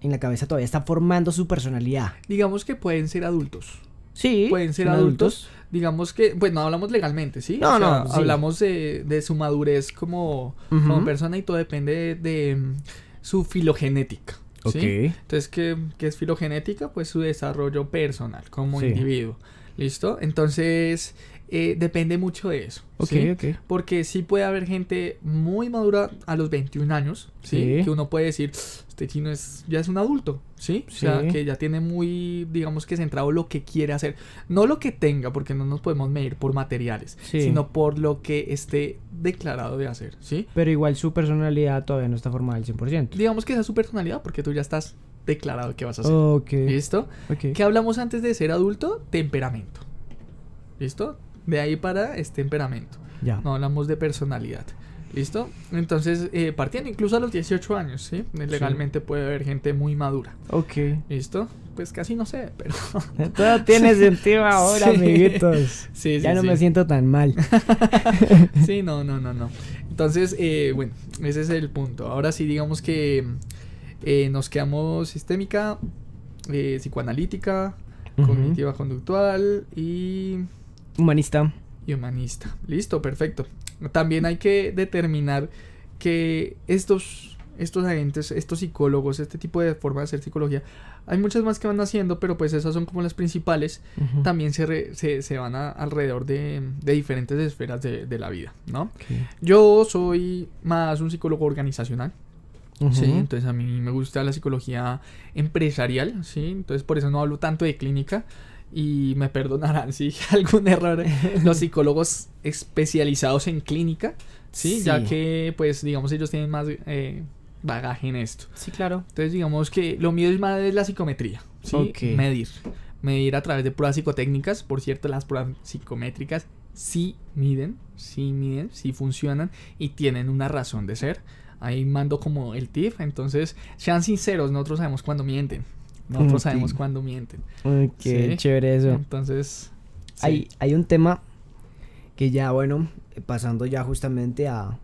en la cabeza todavía está formando su personalidad. Digamos que pueden ser adultos. Sí. Pueden ser adultos. Digamos que, pues no hablamos legalmente, ¿sí? No, no. Hablamos de, de, su madurez como, como, persona y todo depende de, mm, su filogenética. ¿sí? Entonces, ¿qué, es filogenética? Pues su desarrollo personal como individuo. ¿Listo? Entonces, eh, depende mucho de eso. Ok, ¿sí? Porque sí puede haber gente muy madura a los 21 años, ¿sí? Que uno puede decir, este chino es, ya es un adulto, ¿sí? O sea, que ya tiene muy, digamos que centrado lo que quiere hacer. No lo que tenga, porque no nos podemos medir por materiales, sino por lo que esté declarado de hacer, ¿sí? Pero igual su personalidad todavía no está formada al 100%. Digamos que esa es su personalidad porque tú ya estás declarado que vas a hacer. ¿Listo? ¿Qué hablamos antes de ser adulto? Temperamento. ¿Listo? De ahí para es este, temperamento. Ya. No hablamos de personalidad. ¿Listo? Entonces, eh, partiendo incluso a los 18 años, ¿sí? Legalmente puede haber gente muy madura. Ok. ¿Listo? Pues casi no sé, pero... Todo tiene sentido ahora, amiguitos. Sí, Ya no me siento tan mal. sí, no, no, no, no. Entonces, eh, bueno, ese es el punto. Ahora sí, digamos que eh, nos quedamos sistémica, psicoanalítica, cognitiva conductual y... Humanista. Y humanista. Listo, perfecto. También hay que determinar que estos, estos agentes, estos psicólogos, este tipo de forma de hacer psicología, hay muchas más que van haciendo, pero pues esas son como las principales, también se, se, se, van alrededor de, diferentes esferas de, de la vida, ¿no? Yo soy más un psicólogo organizacional, Sí, entonces a mí me gusta la psicología empresarial, sí, entonces por eso no hablo tanto de clínica, y me perdonarán si algún error los psicólogos especializados en clínica, ¿sí? Ya que, pues, digamos, ellos tienen más eh, bagaje en esto. Sí, claro. Entonces, digamos que lo mío es más la psicometría, ¿sí? Medir. Medir a través de pruebas psicotécnicas. Por cierto, las pruebas psicométricas sí miden, sí miden, sí funcionan y tienen una razón de ser. Ahí mando como el tip. Entonces, sean sinceros, nosotros sabemos cuando mienten no sabemos cuándo mienten. Qué chévere eso. Entonces. Hay, un tema que ya, bueno, pasando ya justamente a.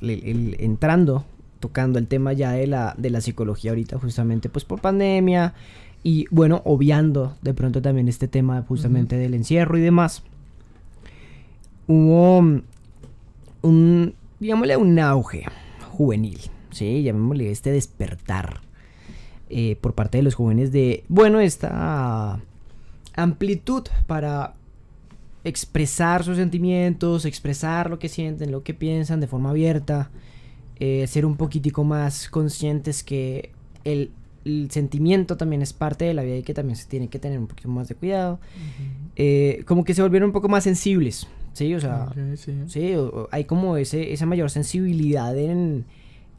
entrando, tocando el tema ya de la, de la psicología ahorita, justamente pues por pandemia. Y bueno, obviando de pronto también este tema justamente del encierro y demás. Hubo un, un digámosle, un auge juvenil, ¿sí? Llamémosle este despertar eh, por parte de los jóvenes de, bueno, esta amplitud para expresar sus sentimientos, expresar lo que sienten, lo que piensan de forma abierta, eh, ser un poquitico más conscientes que el, sentimiento también es parte de la vida y que también se tiene que tener un poquito más de cuidado. Eh, como que se volvieron un poco más sensibles, ¿sí? O sea, sí. hay como ese, esa mayor sensibilidad en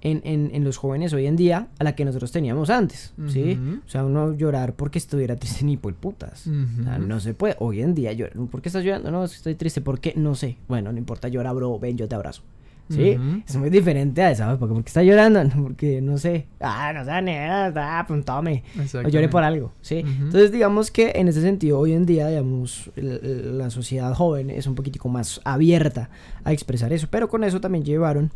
en, en, los jóvenes hoy en día a la que nosotros teníamos antes, ¿sí? O sea, uno llorar porque estuviera triste ni por putas. no se puede. Hoy en día llorar. ¿Por qué estás llorando? No, estoy triste. ¿Por qué? No sé. Bueno, no importa, llora, bro. Ven, yo te abrazo. ¿Sí? Es muy diferente a esa, porque, porque está llorando, no, porque no sé, ah, no sé, nada, ah, pues tome, o por algo, ¿sí? Entonces, digamos que en ese sentido, hoy en día, digamos, la, sociedad joven es un poquitico más abierta a expresar eso, pero con eso también llevaron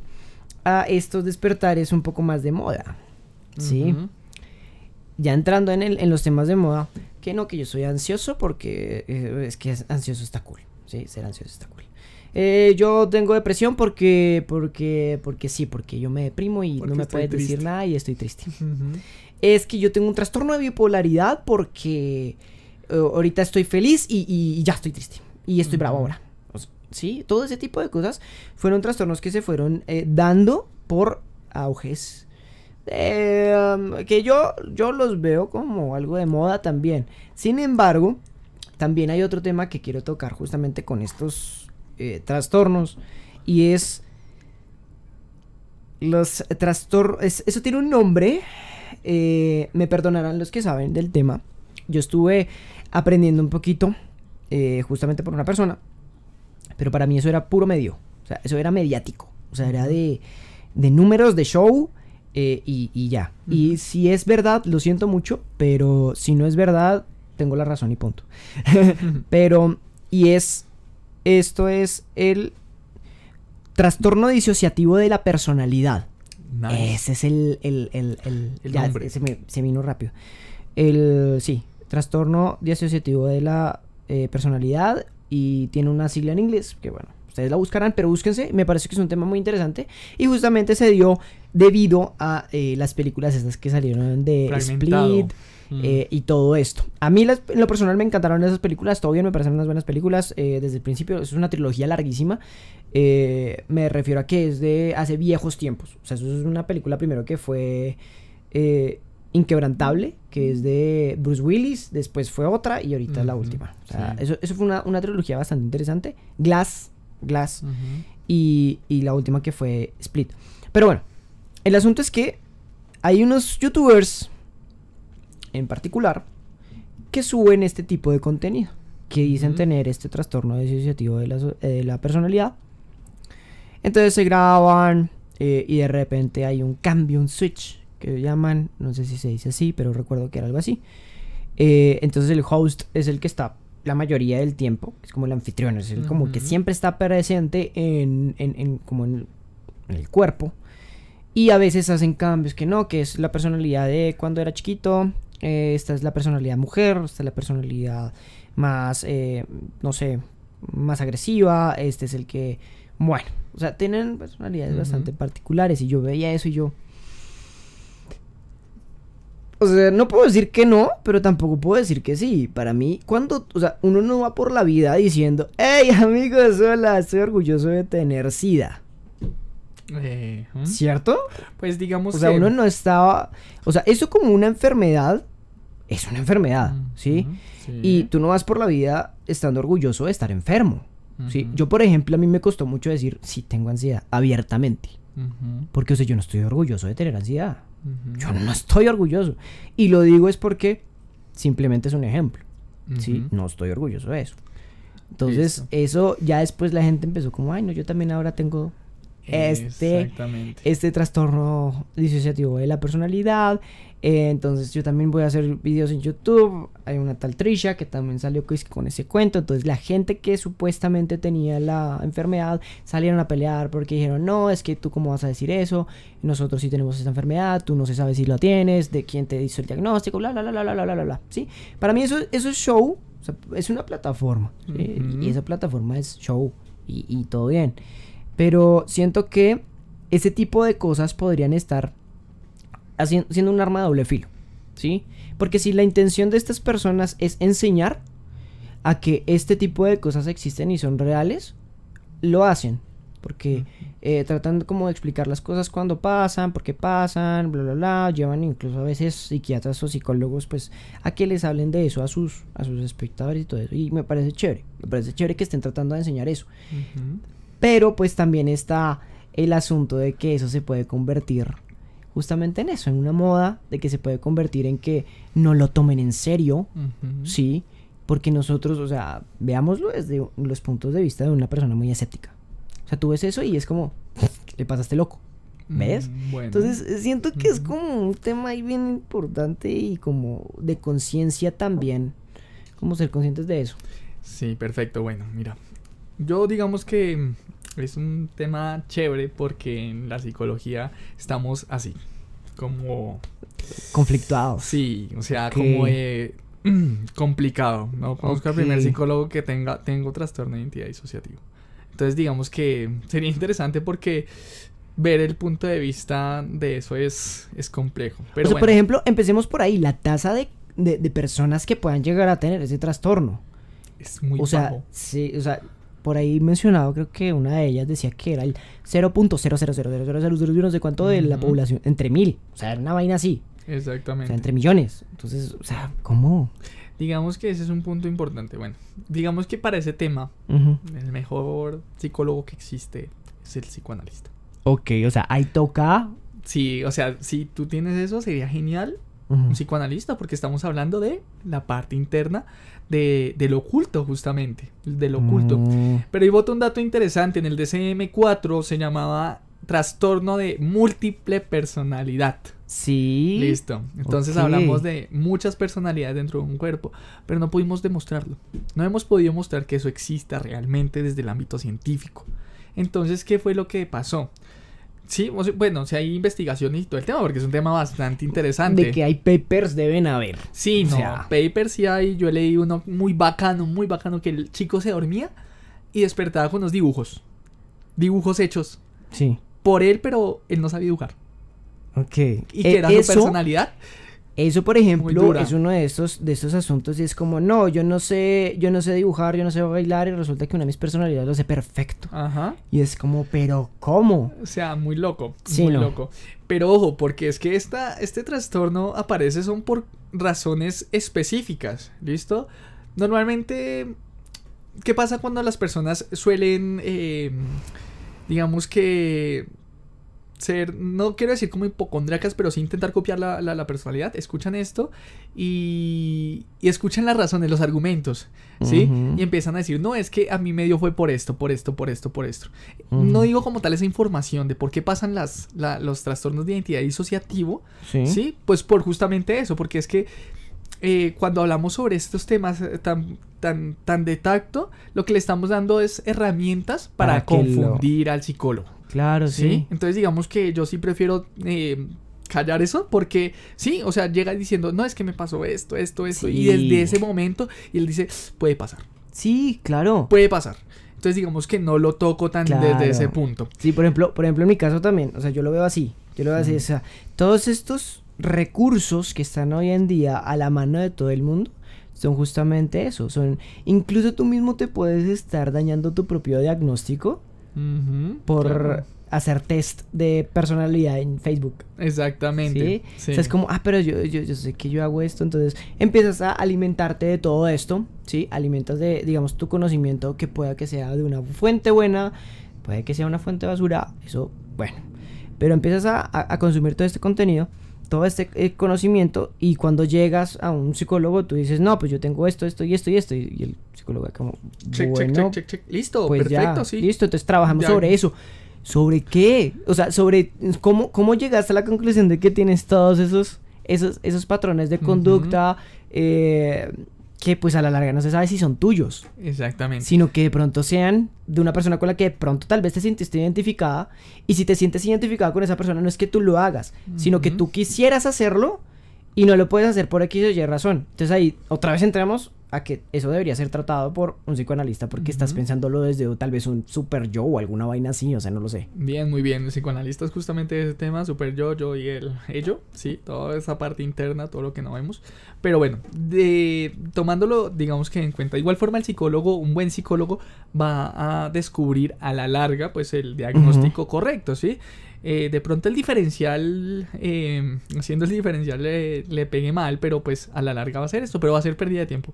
a estos despertares un poco más de moda. ¿Sí? Ya entrando en, el, en los temas de moda, que no, que yo soy ansioso porque eh, es que ansioso está cool. Sí, ser ansioso está cool. Eh, yo tengo depresión porque, porque, porque sí, porque yo me deprimo y no me puedes decir nada y estoy triste. Es que yo tengo un trastorno de bipolaridad porque eh, ahorita estoy feliz y, ya estoy triste. Y estoy bravo ahora. ¿sí? Todo ese tipo de cosas fueron trastornos que se fueron eh, dando por auges. Em, que yo, yo los veo como algo de moda también. Sin embargo, también hay otro tema que quiero tocar justamente con estos eh, trastornos y es los trastornos... eso tiene un nombre, eh, me perdonarán los que saben del tema. Yo estuve aprendiendo un poquito justamente por una persona pero para mí eso era puro medio. O sea, eso era mediático. O sea, era de, números, de show eh, y, ya. Y si es verdad, lo siento mucho, pero si no es verdad, tengo la razón y punto. pero, y es, esto es el trastorno disociativo de la personalidad. Ese es el, el, el, el, se, me, vino rápido. El, sí, trastorno disociativo de la eh, personalidad y tiene una sigla en inglés que bueno, ustedes la buscarán, pero búsquense, me parece que es un tema muy interesante y justamente se dio debido a eh, las películas estas que salieron de Split. Mm. Eh, y todo esto. A mí en lo personal me encantaron esas películas, Todavía me parecen unas buenas películas eh, desde el principio, es una trilogía larguísima, me refiero a que es de hace viejos tiempos, o sea, eso es una película primero que fue Inquebrantable, que es de Bruce Willis, después fue otra y ahorita es la última. O sea, eso, fue una, trilogía bastante interesante. Glass, Glass y, y, la última que fue Split. Pero bueno, el asunto es que hay unos youtubers en particular que suben este tipo de contenido, que dicen tener este trastorno disociativo de la, eh, personalidad. Entonces se graban eh, y de repente hay un cambio, un switch llaman, no sé si se dice así, pero recuerdo que era algo así. Eh, entonces el host es el que está la mayoría del tiempo, es como el anfitrión, es el como que siempre está presente en, como en, el cuerpo. Y a veces hacen cambios que no, que es la personalidad de cuando era chiquito, eh, esta es la personalidad mujer, esta es la personalidad más, eh, no sé, más agresiva, este es el que, bueno, o sea, tienen personalidades bastante particulares y yo veía eso y yo, o sea, no puedo decir que no, pero tampoco puedo decir que sí. Para mí, cuando, o sea, uno no va por la vida diciendo, hey, amigos, sola estoy orgulloso de tener SIDA. Eh, ¿mm? ¿Cierto? Pues digamos. O sea, uno no estaba. O sea, eso como una enfermedad es una enfermedad, mm, ¿sí? Y tú no vas por la vida estando orgulloso de estar enfermo. ¿sí? Yo, por ejemplo, a mí me costó mucho decir, sí, tengo ansiedad, abiertamente. Porque, o sea, yo no estoy orgulloso de tener ansiedad. Yo no estoy orgulloso. Y lo digo es porque simplemente es un ejemplo. No estoy orgulloso de eso. Entonces, eso ya después la gente empezó como, ay, no, yo también ahora tengo este, este trastorno disociativo de la personalidad, eh, entonces yo también voy a hacer videos en YouTube. Hay una tal Trisha que también salió con ese cuento. Entonces la gente que supuestamente tenía la enfermedad salieron a pelear porque dijeron, no, es que tú cómo vas a decir eso. Nosotros sí tenemos esa enfermedad, tú no se sabe si la tienes, de quién te hizo el diagnóstico, bla, bla, bla, bla, bla, bla, bla. ¿Sí? Para mí eso, eso es show. es una plataforma. Y esa plataforma es show. Y, y todo bien. Pero siento que ese tipo de cosas podrían estar siendo un arma de doble filo, ¿sí? Porque si la intención de estas personas es enseñar a que este tipo de cosas existen y son reales, lo hacen. Porque eh, tratan como de explicar las cosas cuando pasan, por qué pasan, bla, bla, bla. Llevan incluso a veces psiquiatras o psicólogos pues a que les hablen de eso a sus, a sus espectadores y todo eso. Y me parece chévere, me parece chévere que estén tratando de enseñar eso. Pero pues también está el asunto de que eso se puede convertir justamente en eso, en una moda de que se puede convertir en que no lo tomen en serio, ¿sí? Porque nosotros, o sea, veámoslo desde los puntos de vista de una persona muy escéptica. O sea, tú ves eso y es como, le pasaste loco. Mm, ¿Ves? Entonces, eh, siento que es como un tema ahí bien importante y como de conciencia también, como ser conscientes de eso. Sí, perfecto. Bueno, mira, yo digamos que es un tema chévere porque en la psicología estamos así, como... Conflictuados. Sí, o sea, como mm, complicado. No conozco okay. al primer psicólogo que tenga tengo trastorno de identidad disociativo. Entonces digamos que sería interesante porque ver el punto de vista de eso es, es complejo. Pero o por ejemplo, empecemos por ahí, la tasa de, de, personas que puedan llegar a tener ese trastorno. Es muy o sea, Sí, o sea, por ahí mencionado, creo que una de ellas decía que era el 0.0000001 de cuánto de la población, entre mil, o sea, era una vaina así. Exactamente. O sea, entre millones. Entonces, o sea, ¿cómo? Digamos que ese es un punto importante. Bueno, digamos que para ese tema, el mejor psicólogo que existe es el psicoanalista. Ok, o sea, ahí toca. Sí, o sea, si tú tienes eso, sería genial. Un psicoanalista, porque estamos hablando de la parte interna de, del oculto justamente, del oculto. Mm. Pero ahí voto un dato interesante, en el DCM4 se llamaba trastorno de múltiple personalidad. Sí. Listo. Entonces hablamos de muchas personalidades dentro de un cuerpo, pero no pudimos demostrarlo. No hemos podido mostrar que eso exista realmente desde el ámbito científico. Entonces, ¿qué fue lo que pasó? Sí, bueno, si hay investigación y todo el tema, porque es un tema bastante interesante. De que hay papers, deben haber. Sí, no, papers sí hay. Yo leí uno muy bacano, muy bacano, que el chico se dormía y despertaba con unos dibujos. Dibujos hechos. Sí. Por él, pero él no sabía dibujar. Ok. Y que era e, su personalidad. Eso, por ejemplo, es uno de estos, de estos asuntos y es como, no, yo no sé, yo no sé dibujar, yo no sé bailar y resulta que una de mis personalidades lo sé perfecto. Ajá. Y es como, pero ¿cómo? O sea, muy loco, muy loco. Pero ojo, porque es que esta, este trastorno aparece son por razones específicas, ¿listo? Normalmente, ¿qué pasa cuando las personas suelen, eh, digamos que ser, no quiero decir como hipocondriacas, pero sí intentar copiar la, personalidad, escuchan esto y, y, escuchan las razones, los argumentos, ¿sí? Y empiezan a decir, no, es que a mí medio fue por esto, por esto, por esto, por esto. No digo como tal esa información de por qué pasan las, los trastornos de identidad disociativo, ¿Sí? Pues por justamente eso, porque es que... Eh, cuando hablamos sobre estos temas eh, tan, tan, tan de tacto, lo que le estamos dando es herramientas para, confundir al psicólogo. Claro, sí. Entonces digamos que yo sí prefiero eh, callar eso porque sí, o sea, llega diciendo, no, es que me pasó esto, esto, esto, y desde ese momento, y él dice, puede pasar. Sí, claro. Puede pasar. Entonces digamos que no lo toco tan desde ese punto. Sí, por ejemplo, por ejemplo en mi caso también, o sea, yo lo veo así, yo lo veo así, mm. o sea, todos estos recursos que están hoy en día a la mano de todo el mundo son justamente eso, son incluso tú mismo te puedes estar dañando tu propio diagnóstico por hacer test de personalidad en Facebook. Exactamente. es como, ah, pero yo, yo, sé que yo hago esto, entonces empiezas a alimentarte de todo esto, ¿sí? Alimentas de, digamos, tu conocimiento que pueda que sea de una fuente buena, puede que sea una fuente basura, eso, bueno. Pero empiezas a consumir todo este contenido todo este eh, conocimiento y cuando llegas a un psicólogo tú dices, no, pues yo tengo esto, esto y esto y esto. Y el psicólogo como, check, bueno, listo, pues perfecto, sí. Listo, entonces trabajamos sobre eso. ¿Sobre qué? O sea, sobre cómo, cómo llegaste a la conclusión de que tienes todos esos, esos, esos patrones de conducta, eh, que pues a la larga no se sabe si son tuyos. Exactamente. Sino que de pronto sean de una persona con la que de pronto tal vez te sientes identificada y si te sientes identificada con esa persona no es que tú lo hagas, sino que tú quisieras hacerlo y no lo puedes hacer por X o Y razón. Entonces ahí otra vez entramos que eso debería ser tratado por un psicoanalista porque estás pensándolo desde tal vez un super yo o alguna vaina así, o sea, no lo sé. Bien, muy bien. el psicoanalista es justamente ese tema, super yo, yo y el ello, sí, toda esa parte interna, todo lo que no vemos. Pero bueno, de, tomándolo, digamos que en cuenta, igual forma el psicólogo, un buen psicólogo va a descubrir a la larga pues el diagnóstico correcto, ¿sí? Eh, de pronto el diferencial, haciendo eh, el diferencial le, eh, le pegue mal, pero pues a la larga va a ser esto, pero va a ser pérdida de tiempo.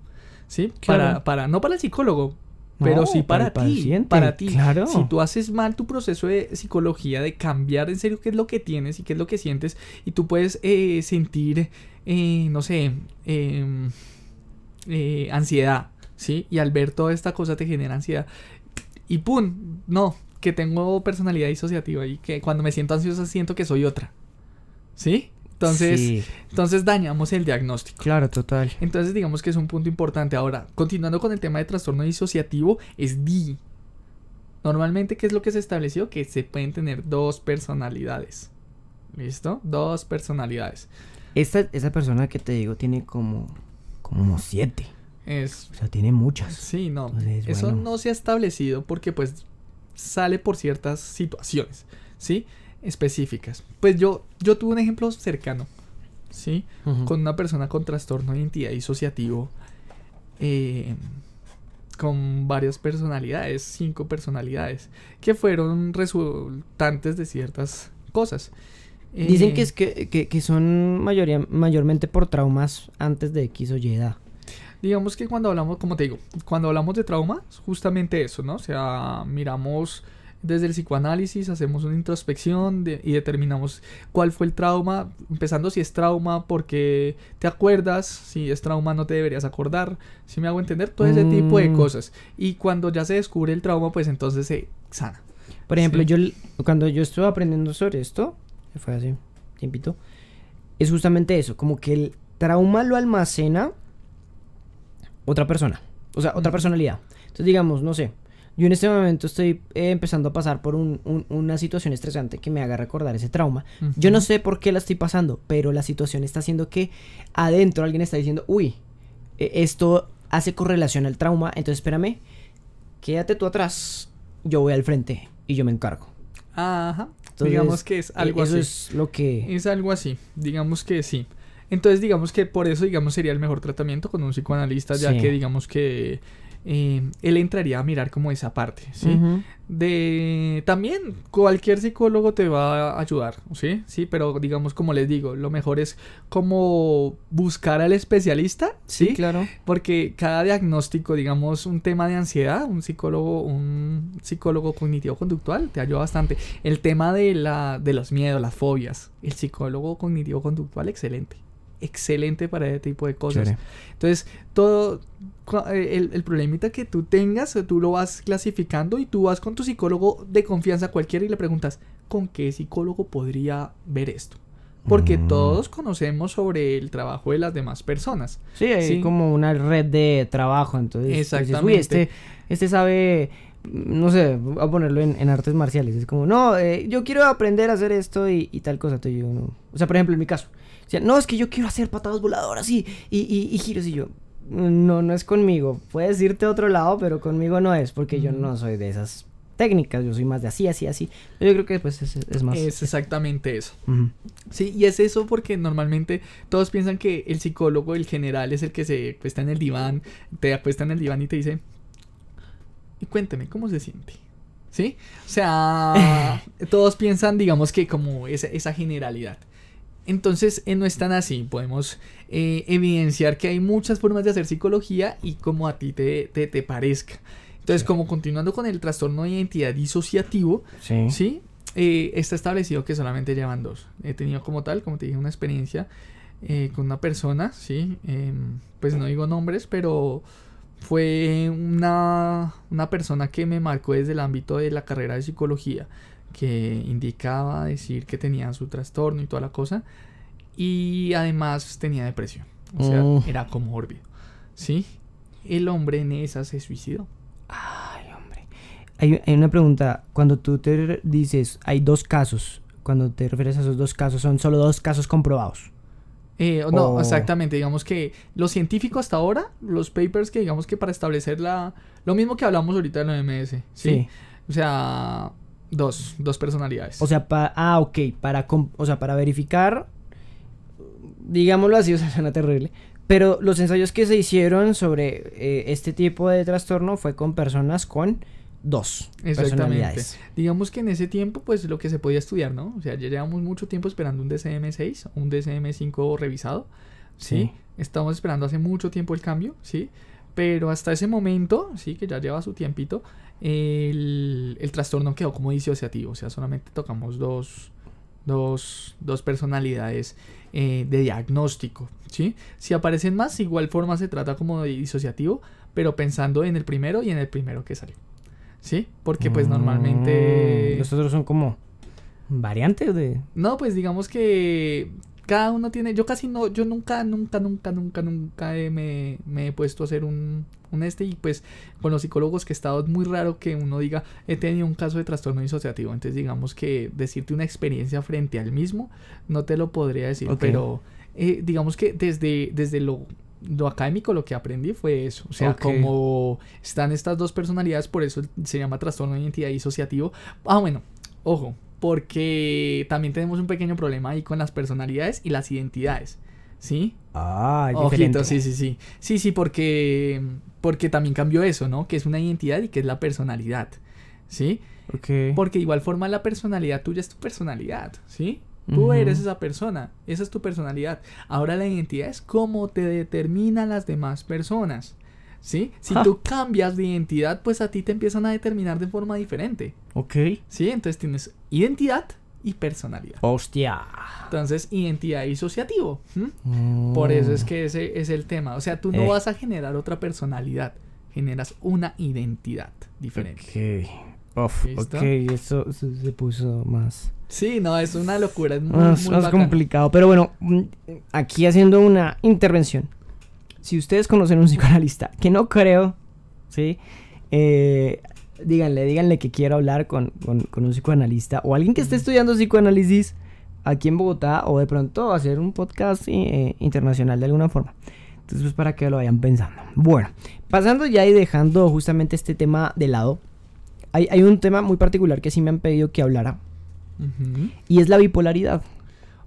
¿sí? Para, para, no para el psicólogo, pero sí para, ti, para ti. Claro. Si tú haces mal tu proceso de psicología, de cambiar en serio qué es lo que tienes y qué es lo que sientes, y tú puedes eh, sentir, eh, no sé, em, eh, ansiedad, ¿sí? Y al ver toda esta cosa te genera ansiedad. Y ¡pum! No, que tengo personalidad disociativa y que cuando me siento ansiosa siento que soy otra. ¿Sí? Entonces, entonces dañamos el diagnóstico. Claro, total. Entonces digamos que es un punto importante. Ahora, continuando con el tema de trastorno disociativo, es DI. Normalmente, ¿qué es lo que se ha establecido? Que se pueden tener dos personalidades. ¿Listo? Dos personalidades. Esta, esa persona que te digo tiene como, como siete. Es, o sea, tiene muchas. Sí, no. eso no se ha establecido porque pues sale por ciertas situaciones. ¿Sí? específicas. Pues yo, yo tuve un ejemplo cercano, ¿sí? Con una persona con trastorno de identidad disociativo, eh, con varias personalidades, cinco personalidades, que fueron resultantes de ciertas cosas. Dicen eh, que, es que, son mayoría, mayormente por traumas antes de X o Y edad. Digamos que cuando hablamos, como te digo, cuando hablamos de traumas, justamente eso, ¿no? O sea, miramos desde el psicoanálisis hacemos una introspección y determinamos cuál fue el trauma, empezando si es trauma, porque te acuerdas, si es trauma no te deberías acordar, si me hago entender, todo ese tipo de mm. cosas. Y cuando ya se descubre el trauma, pues entonces se sana. Por ejemplo, yo cuando yo estuve aprendiendo sobre esto, fue hace tiempito, es justamente eso, como que el trauma lo almacena otra persona, o sea, otra personalidad. Entonces digamos, no sé, yo en este momento estoy eh, empezando a pasar por una situación estresante que me haga recordar ese trauma. Yo no sé por qué la estoy pasando, pero la situación está haciendo que adentro alguien está diciendo, uy, e, esto hace correlación al trauma, entonces espérame, quédate tú atrás, yo voy al frente y yo me encargo. Ajá. digamos que es e, algo eso así. es lo que... Es algo así, digamos que sí. Entonces digamos que por eso digamos sería el mejor tratamiento con un psicoanalista, ya que digamos que eh, él entraría a mirar como esa parte, ¿sí? De... También cualquier psicólogo te va a ayudar, ¿sí? Sí, pero digamos, como les digo, lo mejor es como buscar al especialista, ¿sí? claro. Porque cada diagnóstico, digamos, un tema de ansiedad, un psicólogo, un psicólogo cognitivo-conductual te ayuda bastante. El tema de, la, de los miedos, las fobias, el psicólogo cognitivo-conductual, excelente excelente para ese tipo de cosas. Entonces, todo eh, el, el, problemita que tú tengas, eh, tú lo vas clasificando y tú vas con tu psicólogo de confianza cualquiera y le preguntas, ¿con qué psicólogo podría ver esto? Porque mm. todos conocemos sobre el trabajo de las demás personas. Sí, hay como una red de trabajo, entonces. Pues, este, Exactamente. este, este sabe no sé, a ponerlo en, artes marciales. Es como, no, eh, yo quiero aprender a hacer esto y, tal cosa. O sea, por ejemplo, en mi caso, no, es que yo quiero hacer patadas voladoras y, y, y, giros y yo. No, no es conmigo. Puedes irte a otro lado, pero conmigo no es, porque yo no soy de esas técnicas, yo soy más de así, así, así. Yo creo que pues es, más... Es exactamente eso. Sí, y es eso porque normalmente todos piensan que el psicólogo, el general, es el que se acuesta en el diván, te apuesta en el diván y te dice, y cuénteme ¿cómo se siente? ¿Sí? O sea, todos piensan, digamos que como esa, esa generalidad. Entonces eh, no es tan así, podemos eh, evidenciar que hay muchas formas de hacer psicología y como a ti te, parezca. Entonces, como continuando con el trastorno de identidad disociativo, ¿sí? Eh, está establecido que solamente llevan dos. He tenido como tal, como te dije, una experiencia con una persona, ¿sí? Em, pues no digo nombres, pero fue una, una persona que me marcó desde el ámbito de la carrera de psicología que indicaba decir que tenía su trastorno y toda la cosa. Y además tenía depresión. O sea, era comórbido. ¿Sí? El hombre en esa se suicidó. Ay, hombre. Hay, una pregunta. Cuando tú te dices, hay dos casos. Cuando te refieres a esos dos casos, ¿son solo dos casos comprobados? Eh, no, exactamente. Digamos que lo científico hasta ahora, los papers que digamos que para establecer la... Lo mismo que hablamos ahorita de la OMS. sí. O sea, Dos, dos personalidades. O sea, para... Ah, ok, para, o sea, para verificar, digámoslo así, o sea, suena terrible. Pero los ensayos que se hicieron sobre eh, este tipo de trastorno fue con personas con dos Exactamente. Digamos que en ese tiempo, pues lo que se podía estudiar, ¿no? O sea, ya llevamos mucho tiempo esperando un DCM6, un DCM5 revisado, sí. Estamos esperando hace mucho tiempo el cambio, ¿sí? Pero hasta ese momento, sí, que ya lleva su tiempito, el, trastorno quedó como disociativo, o sea, solamente tocamos dos, dos, dos personalidades eh, de diagnóstico. ¿sí? Si aparecen más, igual forma se trata como disociativo, pero pensando en el primero y en el primero que salió. ¿Sí? Porque pues mm, normalmente... nosotros son como variantes de... No, pues digamos que cada uno tiene, yo casi no, yo nunca, nunca, nunca, nunca, nunca me, he puesto a hacer un, este y pues con los psicólogos que he estado es muy raro que uno diga he tenido un caso de trastorno disociativo, entonces digamos que decirte una experiencia frente al mismo no te lo podría decir, pero eh, digamos que desde, desde lo académico lo que aprendí fue eso. O sea, como están estas dos personalidades, por eso se llama trastorno de identidad disociativo. Ah, bueno, ojo, porque también tenemos un pequeño problema ahí con las personalidades y las identidades. ¿Sí? Ah, Ojito, sí, sí, sí. Sí, sí, porque, porque también cambió eso, ¿no? Que es una identidad y que es la personalidad. ¿Sí? Okay. Porque igual forma la personalidad tuya es tu personalidad, ¿sí? Tú eres esa persona, esa es tu personalidad. Ahora la identidad es cómo te determinan las demás personas. ¿Sí? Si ah. tú cambias de identidad, pues a ti te empiezan a determinar de forma diferente. Ok. ¿Sí? Entonces tienes identidad y personalidad. Hostia. Entonces, identidad y sociativo. Mm. Por eso es que ese es el tema. O sea, tú no eh. vas a generar otra personalidad, generas una identidad diferente. Ok. ok, eso, se puso más. Sí, no, es una locura, es muy, complicado. Pero bueno, mm, aquí haciendo una intervención. Si ustedes conocen un psicoanalista, que no creo, ¿sí? Eh, díganle, díganle que quiero hablar con, un psicoanalista o alguien que esté estudiando psicoanálisis aquí en Bogotá o de pronto hacer un podcast eh, internacional de alguna forma. Entonces, pues para que lo vayan pensando. Bueno, pasando ya y dejando justamente este tema de lado, hay, un tema muy particular que sí me han pedido que hablara y es la bipolaridad.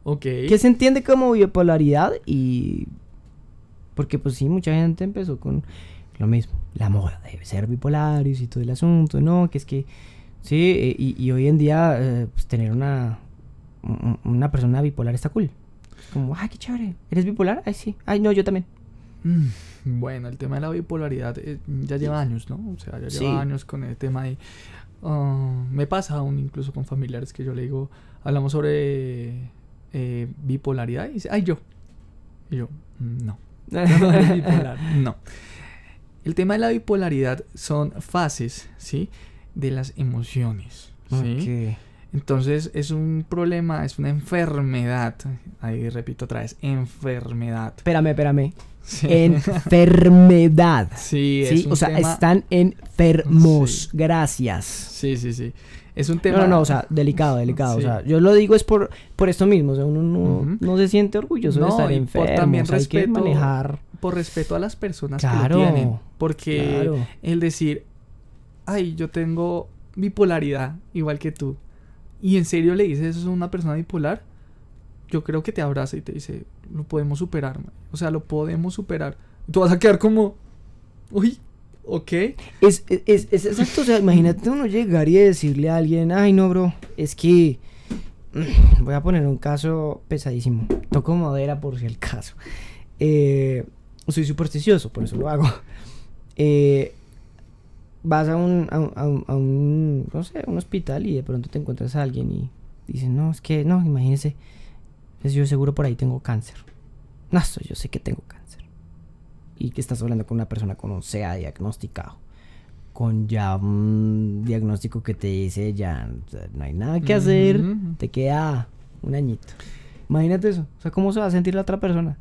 Ok. ¿Qué se entiende como bipolaridad y... Porque pues sí, mucha gente empezó con lo mismo la moda de ser bipolar y todo el asunto, ¿no? Que es que, sí, eh, y, hoy en día eh, pues, tener una, una persona bipolar está cool. Como, ay, qué chévere, ¿eres bipolar? Ay, sí, ay, no, yo también. Mm, bueno, el tema de la bipolaridad eh, ya lleva años, ¿no? O sea, ya lleva años con el tema de... Ah, me pasa aún incluso con familiares que yo le digo, hablamos sobre bipolaridad y dice, ay, yo. Y yo, mm, no. no, no, bipolar, no. El tema de la bipolaridad son fases, ¿sí? De las emociones. ¿sí? Entonces es un problema, es una enfermedad. Ahí repito otra vez, enfermedad. Espérame, espérame. Enfermedad. Sí, es O sea, están enfermos. Gracias. Sí, sí, sí. Es un tema. No, no, o sea, delicado, delicado. O sea, yo lo digo es por, por esto mismo. O sea, uno no, se siente orgulloso de estar enfermo. Por también hay que manejar por respeto a las personas que tienen. Porque el decir, ay, yo tengo bipolaridad igual que tú, y en serio le dices eso a una persona bipolar, yo creo que te abraza y te dice, lo podemos superar, o sea, lo podemos superar. Tú vas a quedar como, uy, ok. Es, es, es exacto, o sea, imagínate uno llegar y decirle a alguien, ay, no, bro, es que mm, voy a poner un caso pesadísimo. Toco madera por si el caso. Eh, soy supersticioso, por eso lo hago. Eh, vas a un, a, un, un hospital y de pronto te encuentras a alguien y dices, no, es que, no, imagínese, pues yo seguro por ahí tengo cáncer. No, yo sé que tengo cáncer. Y que estás hablando con una persona con un sea diagnosticado. Con ya un diagnóstico que te dice, ya no hay nada que hacer, te queda un añito. Imagínate eso. O sea, ¿cómo se va a sentir la otra persona?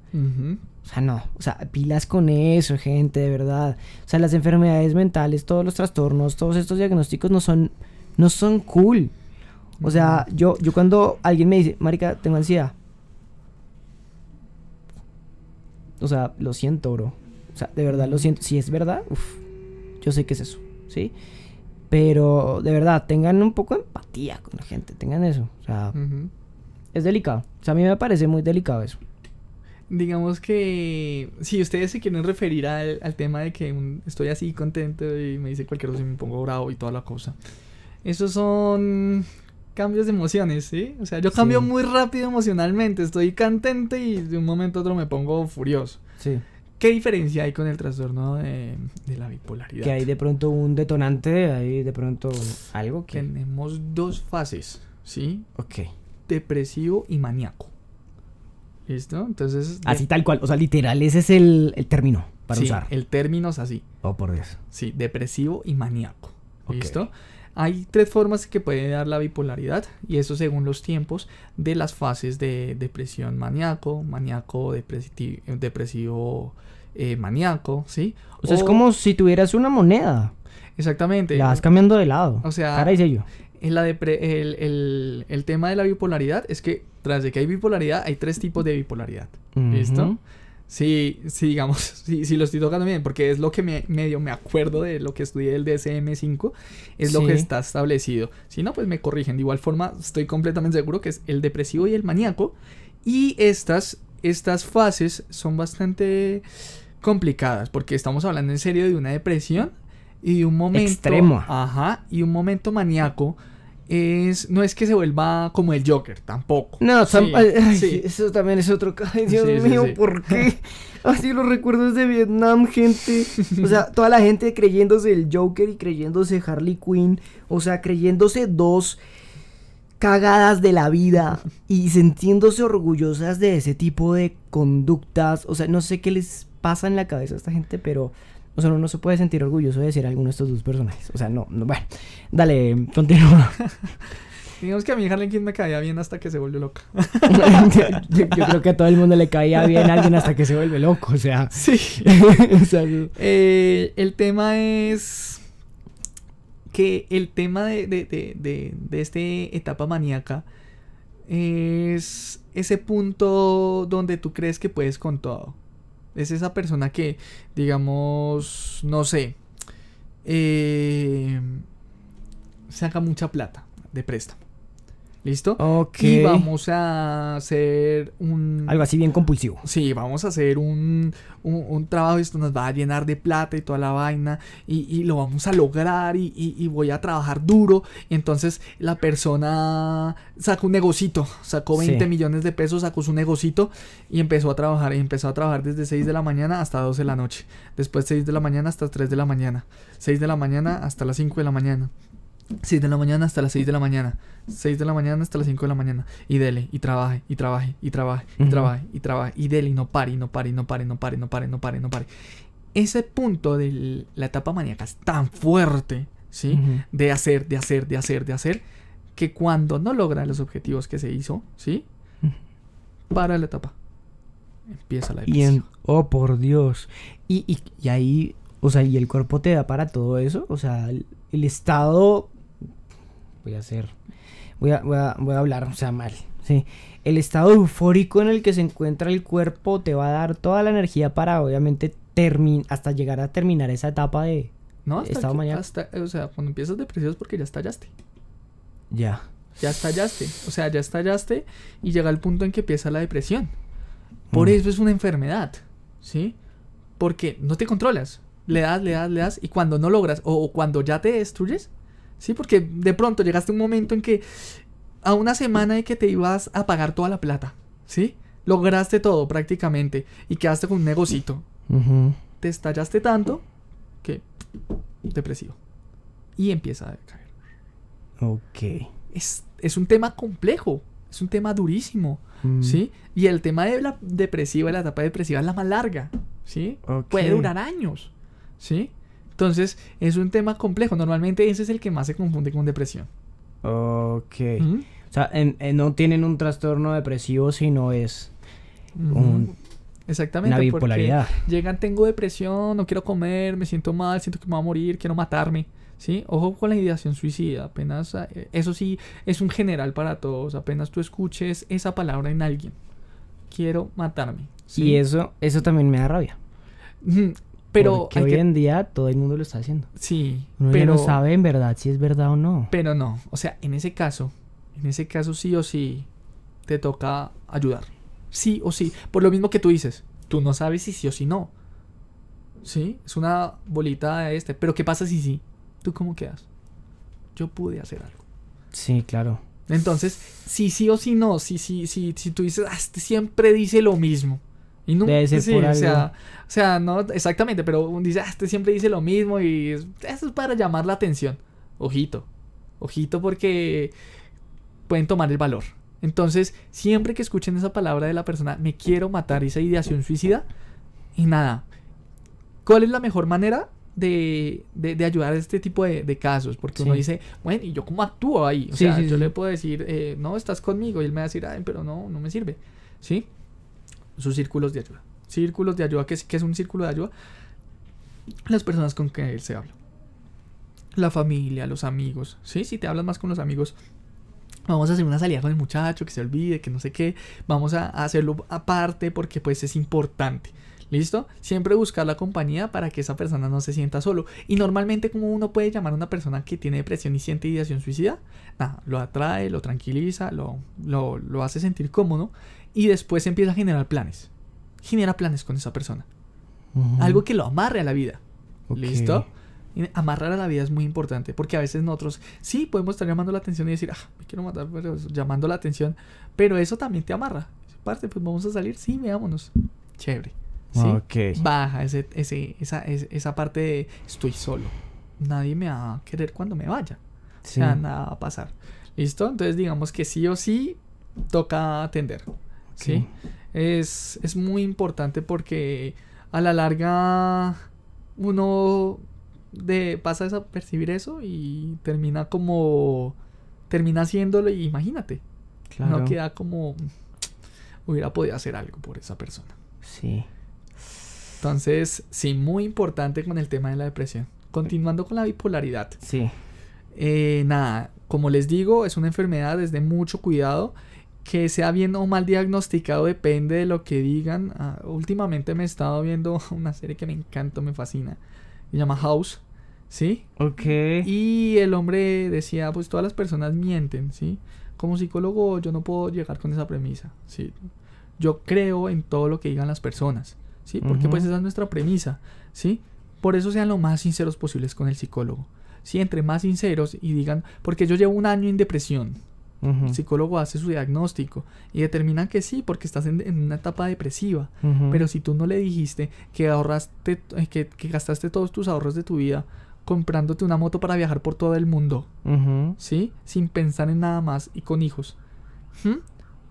O sea, no. O sea, pilas con eso, gente, de verdad. O sea, las enfermedades mentales, todos los trastornos, todos estos diagnósticos no son, no son cool. O sea, yo, yo cuando alguien me dice, Marica, tengo ansiedad. O sea, lo siento, bro. O sea, de verdad lo siento. Si es verdad, uff, yo sé que es eso, ¿sí? Pero de verdad, tengan un poco de empatía con la gente, tengan eso. O sea, es delicado. O sea, a mí me parece muy delicado eso digamos que si ustedes se quieren referir al, tema de que estoy así contento y me dice cualquier cosa y me pongo bravo y toda la cosa, esos son cambios de emociones, ¿sí? O sea, yo cambio muy rápido emocionalmente, estoy contento y de un momento a otro me pongo furioso. Sí. ¿Qué diferencia hay con el trastorno de, de, la bipolaridad? Que hay de pronto un detonante, hay de pronto algo que... Tenemos dos fases, ¿sí? Ok. Depresivo y maníaco. ¿Listo? Entonces. Así tal cual. O sea, literal, ese es el, término para sí, El término es así. Oh, por Dios. Sí, depresivo y maníaco. ¿Listo? Hay tres formas que puede dar la bipolaridad y eso según los tiempos de las fases de depresión maníaco, maníaco depresivo, depresivo eh, maníaco, ¿sí? O sea, es como si tuvieras una moneda. Exactamente. La vas cambiando de lado. O sea, cara y sello el, tema de la bipolaridad es que tras de que hay bipolaridad, hay tres tipos de bipolaridad. ¿Listo? Sí, sí, digamos, sí, lo estoy tocando bien, porque es lo que medio me acuerdo de lo que estudié el DSM-5, es lo que está establecido. Si no, pues me corrigen. De igual forma, estoy completamente seguro que es el depresivo y el maníaco. Y estas, estas fases son bastante complicadas, porque estamos hablando en serio de una depresión y un momento... Extremo. Ajá, y un momento maníaco es, no es que se vuelva como el Joker, tampoco. No, eso también es otro. caso, Dios mío, ¿por qué? Así los recuerdos de Vietnam, gente. O sea, toda la gente creyéndose el Joker y creyéndose Harley Quinn. O sea, creyéndose dos cagadas de la vida y sintiéndose orgullosas de ese tipo de conductas. O sea, no sé qué les pasa en la cabeza a esta gente, pero o sea, uno no se puede sentir orgulloso de ser alguno de estos dos personajes. O sea, no, no bueno. Dale, Continúo Digamos que a mi Harley Quinn me caía bien hasta que se volvió loca. yo, creo que a todo el mundo le caía bien a alguien hasta que se vuelve loco, o sea. Sí. Eh, el tema es que el tema de, de esta etapa maníaca es ese punto donde tú crees que puedes con todo. Es esa persona que, digamos, no sé, eh, saca mucha plata de préstamo. ¿Listo? Ok. Y vamos a hacer un... Algo así bien compulsivo. Sí, vamos a hacer un, un, un trabajo, esto nos va a llenar de plata y toda la vaina, y, y lo vamos a lograr, y, y, voy a trabajar duro. Entonces la persona sacó un negocito, sacó 20 millones de pesos, sacó su negocito y empezó a trabajar, y empezó a trabajar desde 6 de la mañana hasta 12 de la noche, después 6 de la mañana hasta 3 de la mañana, 6 de la mañana hasta las 5 de la mañana, 6 de la mañana hasta las 6 de la mañana. 6 de la mañana hasta las 5 de la mañana. Y dele, y trabaje, y trabaje, y trabaje, y trabaje, y trabaje, y dele, y no pare, y no pare, y no pare, y no pare, no pare, no pare, no pare. Ese punto de la etapa maníaca es tan fuerte, ¿sí? De hacer, de hacer, de hacer, de hacer, que cuando no logra los objetivos que se hizo, ¿sí? Para la etapa. Empieza la depresión. Y oh, por Dios. Y, ahí, o sea, y el cuerpo te da para todo eso, o sea, el estado voy a hacer, voy a, voy a, hablar, o sea, mal. Sí. El estado eufórico en el que se encuentra el cuerpo te va a dar toda la energía para, obviamente, hasta llegar a terminar esa etapa de hasta estado mañana. o sea, cuando empiezas depresivo es porque ya estallaste. Ya. Ya estallaste. O sea, ya estallaste y llega el punto en que empieza la depresión. Por mm. eso es una enfermedad, ¿sí? Porque no te controlas. Le das, le das, le das y cuando no logras o cuando ya te destruyes, ¿sí? Porque de pronto llegaste a un momento en que a una semana de que te ibas a pagar toda la plata, ¿sí? Lograste todo prácticamente y quedaste con un negocito. Te estallaste tanto que depresivo. Y empieza a caer. Ok. Es, es un tema complejo, es un tema durísimo, mm. ¿sí? Y el tema de la depresiva, la etapa depresiva es la más larga, ¿sí? Puede durar años, ¿sí? Entonces es un tema complejo. Normalmente ese es el que más se confunde con depresión. Ok. O sea, no tienen un trastorno depresivo, sino es un Exactamente. Una bipolaridad. Llegan, tengo depresión, no quiero comer, me siento mal, siento que me voy a morir, quiero matarme. ¿Sí? Ojo con la ideación suicida. Apenas, eh, eso sí, es un general para todos. Apenas tú escuches esa palabra en alguien. Quiero matarme. Y eso, eso también me da rabia. Pero hoy en día todo el mundo lo está haciendo. Sí, pero ya sabe en verdad si es verdad o no. Pero no, o sea, en ese caso, en ese caso sí o sí te toca ayudar. Sí o sí, por lo mismo que tú dices, tú no sabes si sí o si no. Sí, es una bolita de este, pero ¿qué pasa si sí? ¿Tú cómo quedas? Yo pude hacer algo. Sí, claro. Entonces, si sí o si no, si si si si tú dices, ah, este siempre dice lo mismo y nunca, o, Sea, o sea, no, exactamente, pero uno dice, ah, este siempre dice lo mismo y eso es para llamar la atención. Ojito, ojito porque pueden tomar el valor. Entonces, siempre que escuchen esa palabra de la persona, me quiero matar, esa ideación suicida, y nada. ¿Cuál es la mejor manera de, ayudar a este tipo de, casos? Porque uno dice, bueno, ¿y yo cómo actúo ahí? O sea, yo le puedo decir, eh, no, estás conmigo, y él me va a decir, ay, ah, pero no, no me sirve, ¿sí? sí sus círculos de ayuda. Círculos de ayuda, que es, es un círculo de ayuda? Las personas con que él se habla. La familia, los amigos. Sí, si te hablas más con los amigos, vamos a hacer una salida con el muchacho, que se olvide, que no sé qué, vamos a hacerlo aparte porque pues es importante. ¿Listo? Siempre buscar la compañía para que esa persona no se sienta solo. Y normalmente, como uno puede llamar a una persona que tiene depresión y siente ideación suicida? Nada, lo atrae, lo tranquiliza, lo, lo, lo hace sentir cómodo y después empieza a generar planes. Genera planes con esa persona. Algo que lo amarre a la vida. ¿Listo? Amarrar a la vida es muy importante porque a veces nosotros sí podemos estar llamando la atención y decir, ah, me quiero matar, pero llamando la atención, pero eso también te amarra. Parte, pues vamos a salir, sí, veámonos. Chévere. ¿sí? Baja ese, esa, parte de estoy solo. Nadie me va a querer cuando me vaya. O sea, nada va a pasar. ¿Listo? Entonces digamos que sí o sí toca atender. ¿sí? Es, muy importante porque a la larga uno de, pasa a percibir eso y termina como... termina haciéndolo y imagínate. No queda como... hubiera podido hacer algo por esa persona. Sí. Entonces, sí, muy importante con el tema de la depresión. Continuando con la bipolaridad. Sí. Eh, nada, como les digo, es una enfermedad, es de mucho cuidado que sea bien o mal diagnosticado depende de lo que digan. Ah, últimamente me he estado viendo una serie que me encanta, me fascina. Se llama House. ¿Sí? Ok. Y el hombre decía, pues todas las personas mienten, ¿sí? Como psicólogo yo no puedo llegar con esa premisa, ¿sí? Yo creo en todo lo que digan las personas, ¿sí? Porque pues esa es nuestra premisa, ¿sí? Por eso sean lo más sinceros posibles con el psicólogo. Sí, entre más sinceros y digan, porque yo llevo un año en depresión, el psicólogo hace su diagnóstico y determina que sí, porque estás en, una etapa depresiva. Pero si tú no le dijiste que ahorraste, eh, que, gastaste todos tus ahorros de tu vida comprándote una moto para viajar por todo el mundo, ¿sí? Sin pensar en nada más y con hijos,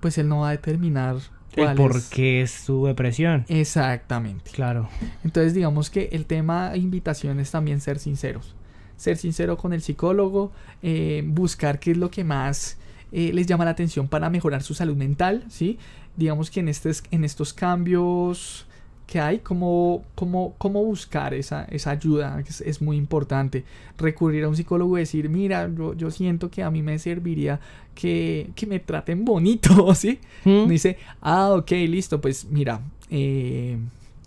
pues él no va a determinar el por qué es su depresión. Exactamente. Claro. Entonces, digamos que el tema de invitación es también ser sinceros. Ser sincero con el psicólogo, eh, buscar qué es lo que más eh, les llama la atención para mejorar su salud mental, ¿sí? Digamos que en, en estos cambios que hay, cómo, cómo, cómo buscar esa, ayuda, es, muy importante. Recurrir a un psicólogo y decir, mira, yo, siento que a mí me serviría que, me traten bonito, ¿sí? ¿Mm? Dice, ah, ok, listo, pues mira, eh,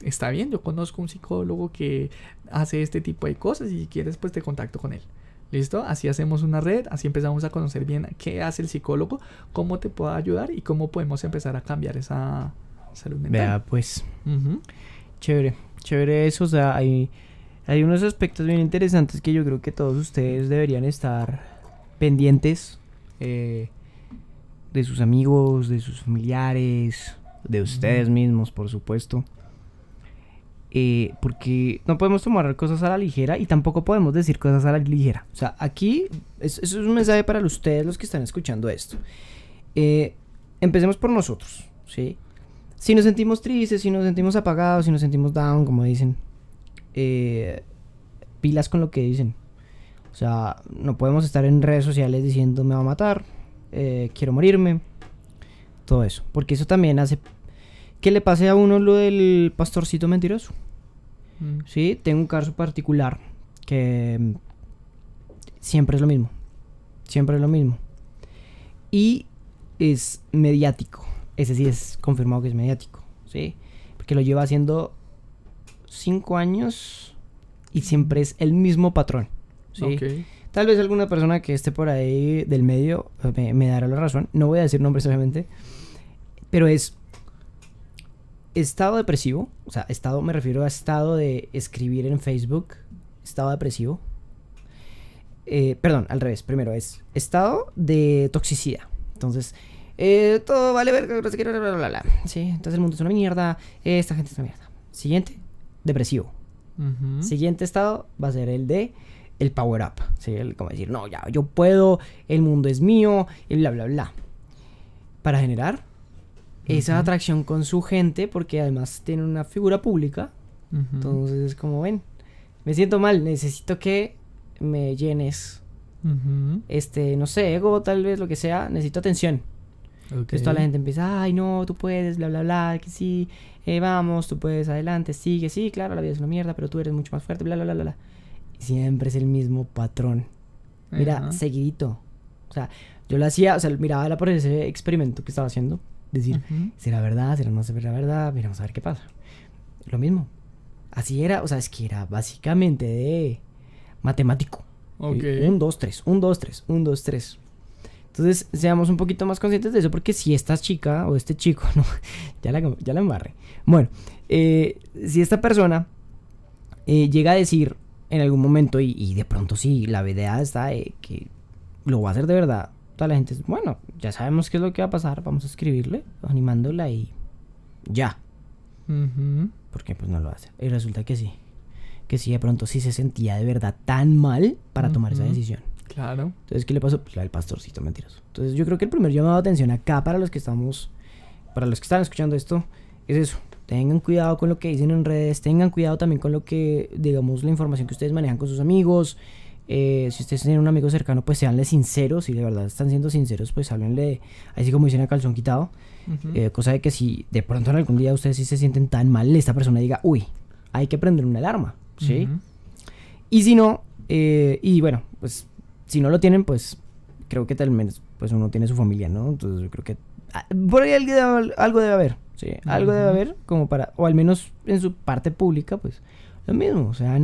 está bien, yo conozco un psicólogo que hace este tipo de cosas y si quieres, pues te contacto con él. ¿Listo? Así hacemos una red, así empezamos a conocer bien qué hace el psicólogo, cómo te puede ayudar y cómo podemos empezar a cambiar esa salud mental. pues. Chévere, chévere eso. O sea, hay, unos aspectos bien interesantes que yo creo que todos ustedes deberían estar pendientes eh, de sus amigos, de sus familiares, de ustedes mismos, por supuesto. Eh, porque no podemos tomar cosas a la ligera y tampoco podemos decir cosas a la ligera. O sea, aquí eso es un mensaje para ustedes los que están escuchando esto. Eh, empecemos por nosotros, ¿sí? Si nos sentimos tristes, si nos sentimos apagados, si nos sentimos down, como dicen, eh, pilas con lo que dicen. O sea, no podemos estar en redes sociales diciendo me va a matar, quiero morirme, todo eso. Porque eso también hace que le pase a uno lo del pastorcito mentiroso. Mm. Sí, tengo un caso particular que siempre es lo mismo. Siempre es lo mismo. Y es mediático. Ese sí es confirmado que es mediático. ¿Sí? Porque lo lleva haciendo cinco años y siempre es el mismo patrón. ¿sí? Tal vez alguna persona que esté por ahí del medio eh, me, me dará la razón. No voy a decir nombres, obviamente. Pero es estado depresivo, o sea, estado me refiero a estado de escribir en Facebook, estado depresivo. Eh, perdón, al revés, primero es estado de toxicidad. Entonces, eh, todo vale verga, bla, bla, Sí, entonces el mundo es una mierda, esta gente es una mierda. Siguiente, depresivo. Siguiente estado va a ser el de el power up, ¿sí? El, como decir, no, ya, yo puedo, el mundo es mío, y bla, bla, bla. Para generar esa atracción con su gente, porque además tiene una figura pública. Entonces es como, ven, me siento mal, necesito que me llenes. Este, no sé, ego, tal vez, lo que sea, necesito atención. Okay. Entonces toda la gente empieza, ay, no, tú puedes, bla, bla, bla, que sí, eh, vamos, tú puedes, adelante, sigue, sí, claro, la vida es una mierda, pero tú eres mucho más fuerte, bla, bla, bla, bla. Siempre es el mismo patrón. Mira, seguidito. O sea, yo lo hacía, o sea, miraba por ese experimento que estaba haciendo. Decir, si era será verdad, será no será verdad, miramos a ver qué pasa. Lo mismo. Así era, o sea, es que era básicamente de matemático. Ok. Un, dos, tres, un, dos, tres, un, dos, tres. Entonces, seamos un poquito más conscientes de eso, porque si esta chica o este chico, no, ya la, ya la embarré. Bueno, eh, si esta persona eh, llega a decir en algún momento, y, de pronto sí, la idea está que lo va a hacer de verdad, Toda la gente, bueno, ya sabemos qué es lo que va a pasar, vamos a escribirle, animándola y ya. Porque pues no lo hace. Y resulta que sí. Que sí, de pronto sí se sentía de verdad tan mal para tomar esa decisión. Claro. Entonces, ¿qué le pasó? Pues la del pastorcito mentiroso. Entonces, yo creo que el primer llamado de atención acá para los que estamos, para los que están escuchando esto, es eso. Tengan cuidado con lo que dicen en redes, tengan cuidado también con lo que, digamos, la información que ustedes manejan con sus amigos, eh, si ustedes tienen un amigo cercano, pues seanle sinceros. Si de verdad están siendo sinceros, pues háblenle, así como dicen a calzón quitado. Eh, cosa de que si de pronto en algún día ustedes sí se sienten tan mal, esta persona diga, uy, hay que prender una alarma. ¿Sí? Y si no, eh, y bueno, pues si no lo tienen, pues creo que tal menos pues uno tiene su familia, ¿no? Entonces yo creo que ah, por ahí algo debe haber, ¿sí? Algo debe haber como para, o al menos en su parte pública, pues lo mismo, o sea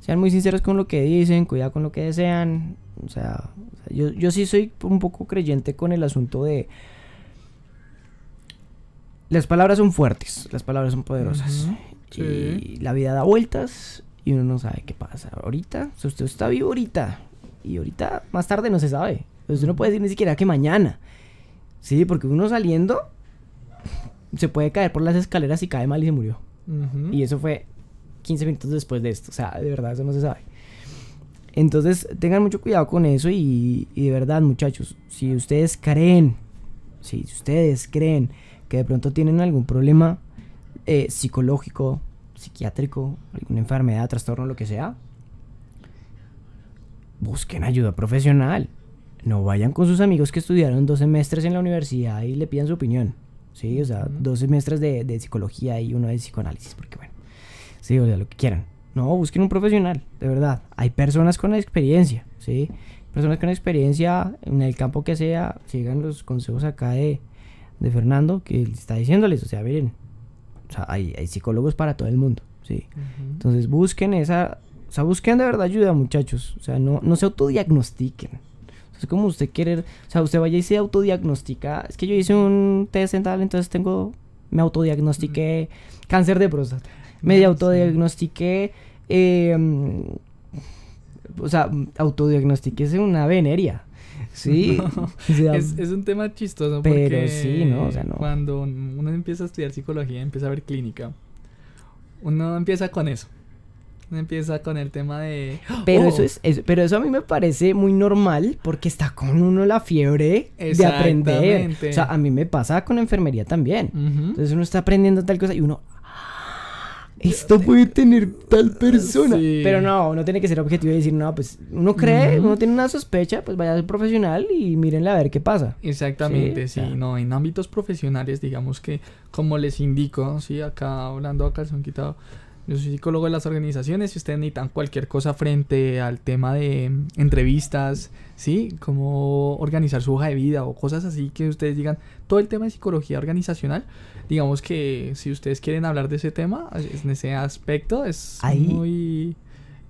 sean muy sinceros con lo que dicen, cuidado con lo que desean. O sea, yo, sí soy un poco creyente con el asunto de... Las palabras son fuertes, las palabras son poderosas. Y la vida da vueltas y uno no sabe qué pasa. Ahorita, usted está vivo ahorita. Y ahorita, más tarde, no se sabe. Pues usted no puede decir ni siquiera que mañana. Sí, porque uno saliendo se puede caer por las escaleras y cae mal y se murió. Y eso fue 15 minutos después de esto. O sea, de verdad, eso no se sabe. Entonces, tengan mucho cuidado con eso y, de verdad, muchachos, si ustedes creen, si ustedes creen que de pronto tienen algún problema eh, psicológico, psiquiátrico, alguna enfermedad, trastorno, lo que sea, busquen ayuda profesional. No vayan con sus amigos que estudiaron dos semestres en la universidad y le pidan su opinión. Sí, o sea, dos semestres de psicología y uno de psicoanálisis, porque bueno sí, o sea, lo que quieran. No, busquen un profesional, de verdad. Hay personas con experiencia, ¿sí? Personas con experiencia en el campo que sea, sigan los consejos acá de, de Fernando, que está diciéndoles, o sea, miren, o sea, hay, psicólogos para todo el mundo, ¿sí? Entonces busquen esa, o sea, busquen de verdad ayuda, muchachos, o sea, no, no se autodiagnostiquen. es como usted quiere, o sea, usted vaya y se autodiagnostica, es que yo hice un test tal, entonces tengo, me autodiagnostiqué cáncer de próstata me autodiagnostiqué. Em, o sea, autodiagnostiqué una veneria. Sí, es, un tema chistoso pero sí, ¿no? O sea, no. cuando uno empieza a estudiar psicología, empieza a ver clínica, uno empieza con eso. Uno empieza con el tema de... ¡Oh! Pero, eso es, pero eso a mí me parece muy normal porque está con uno la fiebre de aprender. O sea, a mí me pasa con enfermería también. Entonces uno está aprendiendo tal cosa y uno, esto puede tener tal persona. Pero no, no tiene que ser objetivo y decir, no, pues uno cree, uno tiene una sospecha, pues vaya a ser profesional y mírenle a ver qué pasa. Exactamente, sí, no, en ámbitos profesionales, digamos que, como les indico, sí, acá hablando a son quitado, yo soy psicólogo de las organizaciones, si ustedes necesitan cualquier cosa frente al tema de em, entrevistas, ¿sí? Cómo organizar su hoja de vida o cosas así que ustedes digan, todo el tema de psicología organizacional, digamos que si ustedes quieren hablar de ese tema, en ese aspecto, es muy...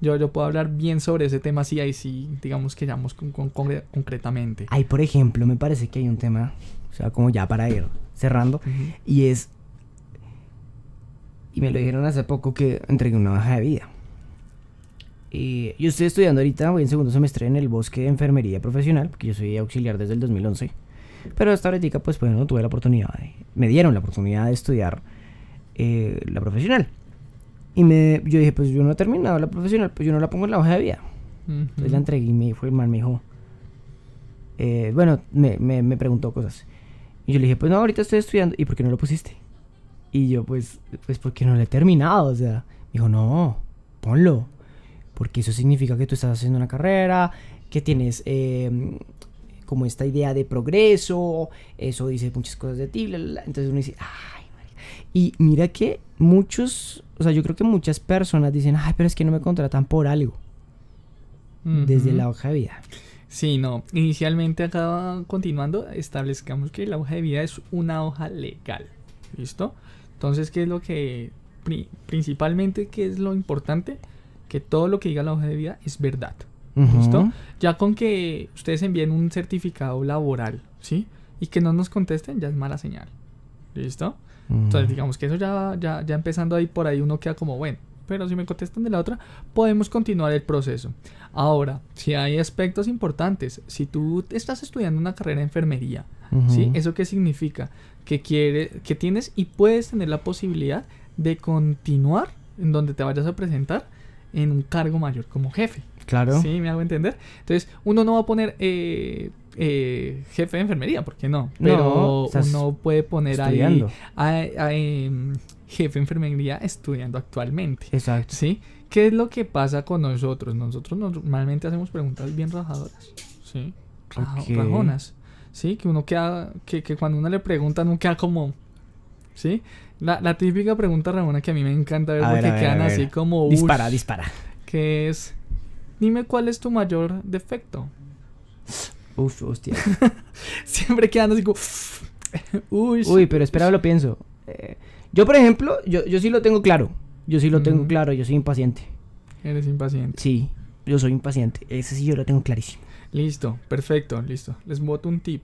Yo, yo puedo hablar bien sobre ese tema si sí, ahí sí, digamos que llamamos con, concretamente. Ahí, por ejemplo, me parece que hay un tema, o sea, como ya para ir cerrando, y es... Y me lo dijeron hace poco que entregué una baja de vida. Y yo estoy estudiando ahorita, voy en segundo semestre en el bosque de enfermería profesional, porque yo soy auxiliar desde el 2011. Pero hasta ahorita, pues no tuve la oportunidad, me dieron la oportunidad de estudiar eh, la profesional. Y yo dije, pues yo no he terminado la profesional, pues yo no la pongo en la hoja de vida. Entonces la entregué y me fue mal, me dijo. Eh, bueno, me, me, preguntó cosas. Y yo le dije, pues no, ahorita estoy estudiando. ¿Y por qué no lo pusiste? Y yo, pues, pues porque no lo he terminado. O sea, dijo, no, ponlo. Porque eso significa que tú estás haciendo una carrera, que tienes eh, como esta idea de progreso, eso dice muchas cosas de ti, entonces uno dice, ay, Y mira que muchos, o sea, yo creo que muchas personas dicen, ay, pero es que no me contratan por algo. Desde la hoja de vida. Sí, no. Inicialmente acá continuando, establezcamos que la hoja de vida es una hoja legal. ¿Listo? Entonces, ¿qué es lo que... principalmente, ¿qué es lo importante? Que todo lo que diga la hoja de vida es verdad. Ya con que ustedes envíen un certificado laboral, ¿sí? Y que no nos contesten, ya es mala señal. ¿Listo? Entonces, digamos que eso ya, ya, ya empezando ahí por ahí uno queda como, bueno, pero si me contestan de la otra, podemos continuar el proceso. Ahora, si hay aspectos importantes, si tú estás estudiando una carrera de enfermería, ¿sí? ¿Eso qué significa? Que, quiere, que tienes y puedes tener la posibilidad de continuar en donde te vayas a presentar en un cargo mayor como jefe. Claro. Sí, me hago entender. Entonces, uno no va a poner eh, eh, jefe de enfermería, ¿por qué no? Pero uno puede poner ahí, em, jefe de enfermería estudiando actualmente. Exacto. ¿Sí? ¿Qué es lo que pasa con nosotros? Nosotros normalmente hacemos preguntas bien rajadoras. ¿Sí? Rajonas. ¿Sí? Que uno queda, que, cuando uno le pregunta, no queda como... ¿Sí? La, típica pregunta Ramona que a mí me encanta ver porque quedan así como... Dispara, dispara. Que es... Dime cuál es tu mayor defecto. Uf, hostia. Siempre quedando así como... Uy, Uy, pero espera, lo pienso. Eh, yo, por ejemplo, yo, sí lo tengo claro. Yo sí lo tengo claro, yo soy impaciente. Eres impaciente. Sí, yo soy impaciente. Ese sí yo lo tengo clarísimo. Listo, perfecto, listo. Les boto un tip.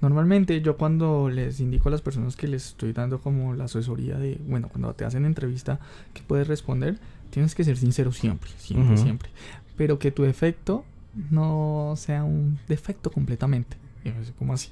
Normalmente yo cuando les indico a las personas que les estoy dando como la asesoría de, bueno, cuando te hacen entrevista, que puedes responder? Tienes que ser sincero siempre, siempre, siempre pero que tu defecto no sea un defecto completamente. ¿Cómo así?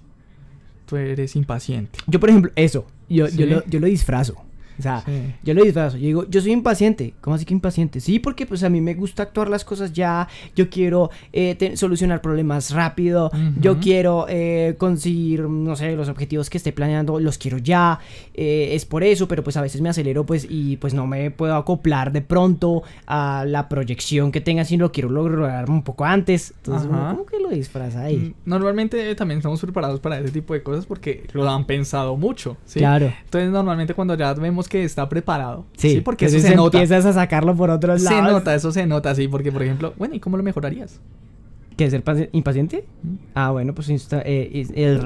Tú eres impaciente. Yo, por ejemplo, eso, yo, yo, lo, yo lo disfrazo. O sea, yo lo disfrazo. Yo digo, yo soy impaciente. ¿Cómo así que impaciente? Sí, porque pues a mí me gusta actuar las cosas ya. Yo quiero eh, solucionar problemas rápido. Yo quiero eh, conseguir, no sé, los objetivos que esté planeando, los quiero ya. Eh, es por eso, pero pues a veces me acelero pues y pues no me puedo acoplar de pronto a la proyección que tenga, sino quiero lograr un poco antes. Entonces, ¿cómo que lo disfraza ahí? Mm, normalmente también estamos preparados para ese tipo de cosas porque lo han pensado mucho. Claro. Entonces, normalmente cuando ya vemos que está preparado. Sí, porque eso se, nota. Empiezas a sacarlo por otros lados. Se nota, eso se nota, sí, porque por ejemplo, bueno, ¿y cómo lo mejorarías? Que ser impaciente? Ah, bueno, pues eh, el,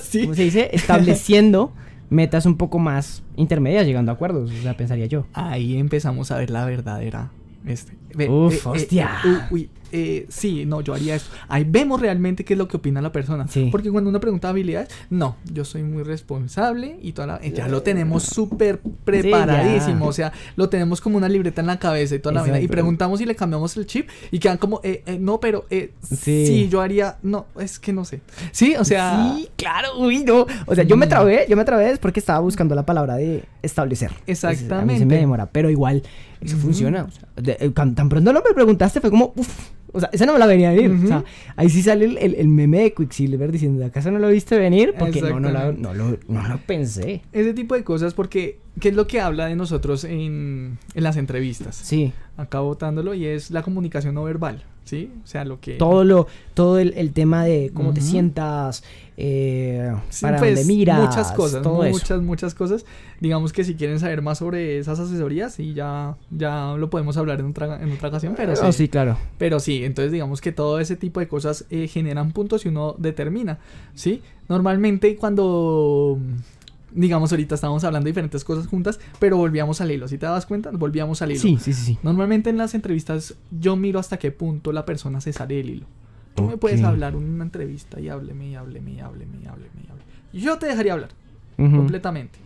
se dice? Estableciendo metas un poco más intermedias, llegando a acuerdos, o sea, pensaría yo. Ahí empezamos a ver la verdadera este, Uf, eh, eh, hostia. uy, eh, sí, no, yo haría eso Ahí vemos realmente qué es lo que opina la persona. Porque cuando uno pregunta habilidades, no, yo soy muy responsable y toda la, ya lo tenemos súper preparadísimo. o sea, lo tenemos como una libreta en la cabeza y toda la vida. Y preguntamos y le cambiamos el chip y quedan como, no, pero sí. sí. yo haría, no, es que no sé. Sí, o sea. Sí, claro, uy, no. O sea, yo me mm. trabé, yo me trabé es porque estaba buscando la palabra de establecer. Pues, Exactamente. me demora, pero igual, eso funciona. O sea, no pronto lo me preguntaste, fue como, uff, o sea, esa no me la venía a venir. O sea, ahí sí sale el, meme de Quicksilver diciendo, ¿acaso no lo viste venir? Porque no, no, no, lo, no lo pensé. Ese tipo de cosas, porque, ¿qué es lo que habla de nosotros en, en las entrevistas? Sí. acabo votándolo y es la comunicación no verbal. ¿sí? O sea, lo que... Todo, lo, todo el, tema de cómo te sientas, eh, para pues, miras, muchas cosas, muchas, muchas cosas. Digamos que si quieren saber más sobre esas asesorías, sí, ya, ya lo podemos hablar en otra, en otra ocasión, pero ah, sí. claro. Pero sí, entonces digamos que todo ese tipo de cosas eh, generan puntos y uno determina, ¿sí? Normalmente cuando digamos, ahorita estábamos hablando de diferentes cosas juntas, pero volvíamos al hilo. Si te das cuenta, volvíamos al hilo. Sí, sí, sí. Normalmente en las entrevistas yo miro hasta qué punto la persona se sale del hilo. Tú me puedes hablar en una entrevista y hábleme, y hábleme, y hábleme, y hábleme, y hábleme. Yo te dejaría hablar. Completamente.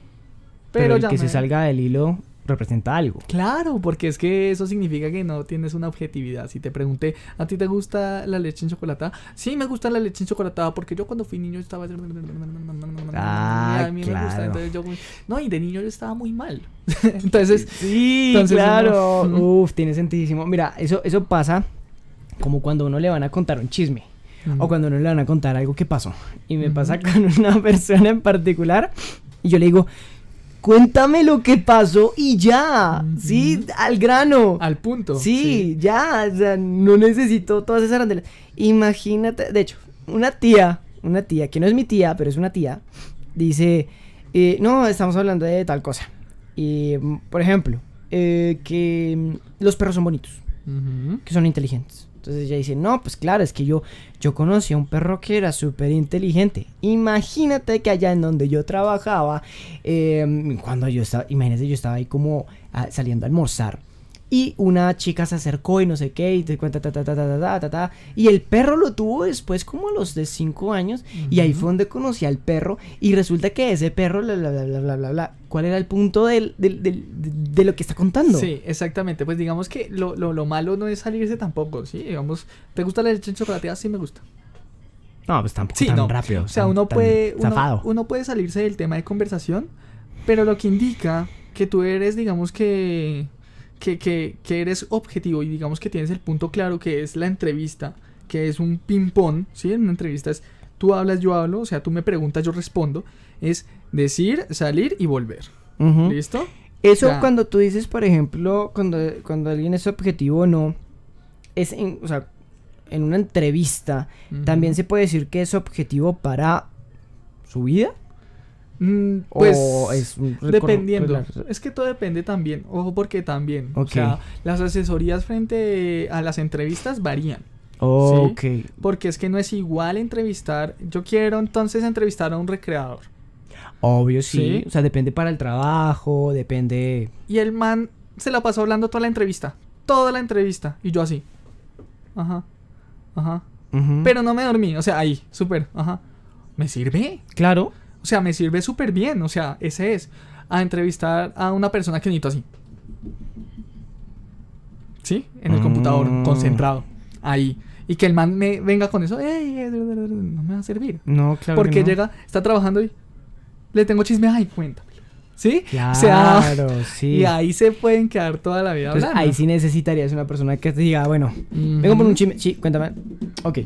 Pero, ya que se salga del hilo representa algo. Claro, porque es que eso significa que no tienes una objetividad. Si te pregunté, ¿a ti te gusta la leche en chocolate? Sí, me gusta la leche en chocolate porque yo cuando fui niño estaba... Ah, a mí me gusta, entonces yo... No, y de niño yo estaba muy mal. entonces... Sí, claro. Uf, tiene sentidísimo. Mira, eso, eso pasa como cuando uno le van a contar un chisme. O cuando uno le van a contar algo que pasó. Y me pasa con una persona en particular. Y yo le digo, cuéntame lo que pasó y ya, ¿sí? Al grano. Al punto. Sí, ya, o sea, no necesito todas esas arandelas. Imagínate, de hecho, una tía, una tía, que no es mi tía, pero es una tía, dice, eh, no, estamos hablando de tal cosa. Y, mm, por ejemplo, eh, que mm, los perros son bonitos, que son inteligentes, entonces ella dice, no, pues claro, es que yo, yo conocí a un perro que era súper inteligente. Imagínate que allá en donde yo trabajaba, em, cuando yo estaba, imagínate, yo estaba ahí como ah, saliendo a almorzar y una chica se acercó y no sé qué, y te cuenta, ta, ta, ta, ta, ta, ta, ta, Y el perro lo tuvo después, como a los de cinco años. Y ahí fue donde conocí al perro. Y resulta que ese perro, bla, bla, bla, bla, bla, bla, ¿Cuál era el punto del, del, de lo que está contando? Sí, exactamente. Pues digamos que lo, lo, lo malo no es salirse tampoco, ¿sí? Digamos, ¿te gusta la leche en chocolate? Sí, me gusta. No, pues tampoco sí, tan rápido. O sea, uno, puede, uno, puede salirse del tema de conversación, pero lo que indica que tú eres, digamos que que, que, que eres objetivo y digamos que tienes el punto claro que es la entrevista, que es un ping-pong, ¿sí? En una entrevista es tú hablas, yo hablo, o sea, tú me preguntas, yo respondo, es decir, salir y volver. ¿Listo? Eso cuando tú dices, por ejemplo, cuando, cuando alguien es objetivo o no, es en, o sea, en una entrevista, también se puede decir que es objetivo para su vida. Mm, pues es dependiendo. Pues es que todo depende también. Ojo porque también. O sea, las asesorías frente a las entrevistas varían. Oh, porque es que no es igual entrevistar. Yo quiero entonces entrevistar a un recreador. Obvio, sí. O sea, depende para el trabajo, depende. Y el man se la pasó hablando toda la entrevista. Toda la entrevista. Y yo así. Ajá. Ajá. Pero no me dormí. O sea, ahí. Súper. Ajá. ¿Me sirve? Claro. O sea, me sirve súper bien. O sea, ese es. A entrevistar a una persona que necesito así. ¿Sí? En el computador, mm. concentrado. Ahí. Y que el man me venga con eso. Ey, no me va a servir. No, claro. Porque llega, está trabajando y le tengo chisme, ay, cuenta. ¿Sí? Claro, sí. Y ahí se pueden quedar toda la vida Ahí sí necesitarías una persona que te diga, bueno, vengo por un chisme, sí, cuéntame. Ok,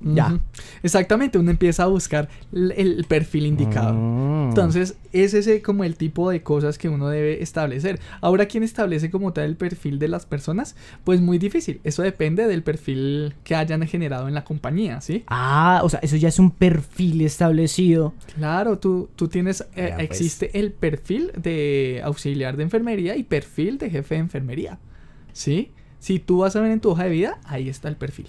ya. Exactamente, uno empieza a buscar el, perfil indicado. Entonces, ah. Entonces, es ese como el tipo de cosas que uno debe establecer. Ahora, ¿quién establece como tal el perfil de las personas? Pues muy difícil. Eso depende del perfil que hayan generado en la compañía, ¿sí? Ah, o sea, eso ya es un perfil establecido. Claro, tú, tú tienes, eh, pues. existe el perfil de auxiliar de enfermería y perfil de jefe de enfermería. ¿Sí? Si tú vas a ver en tu hoja de vida, ahí está el perfil.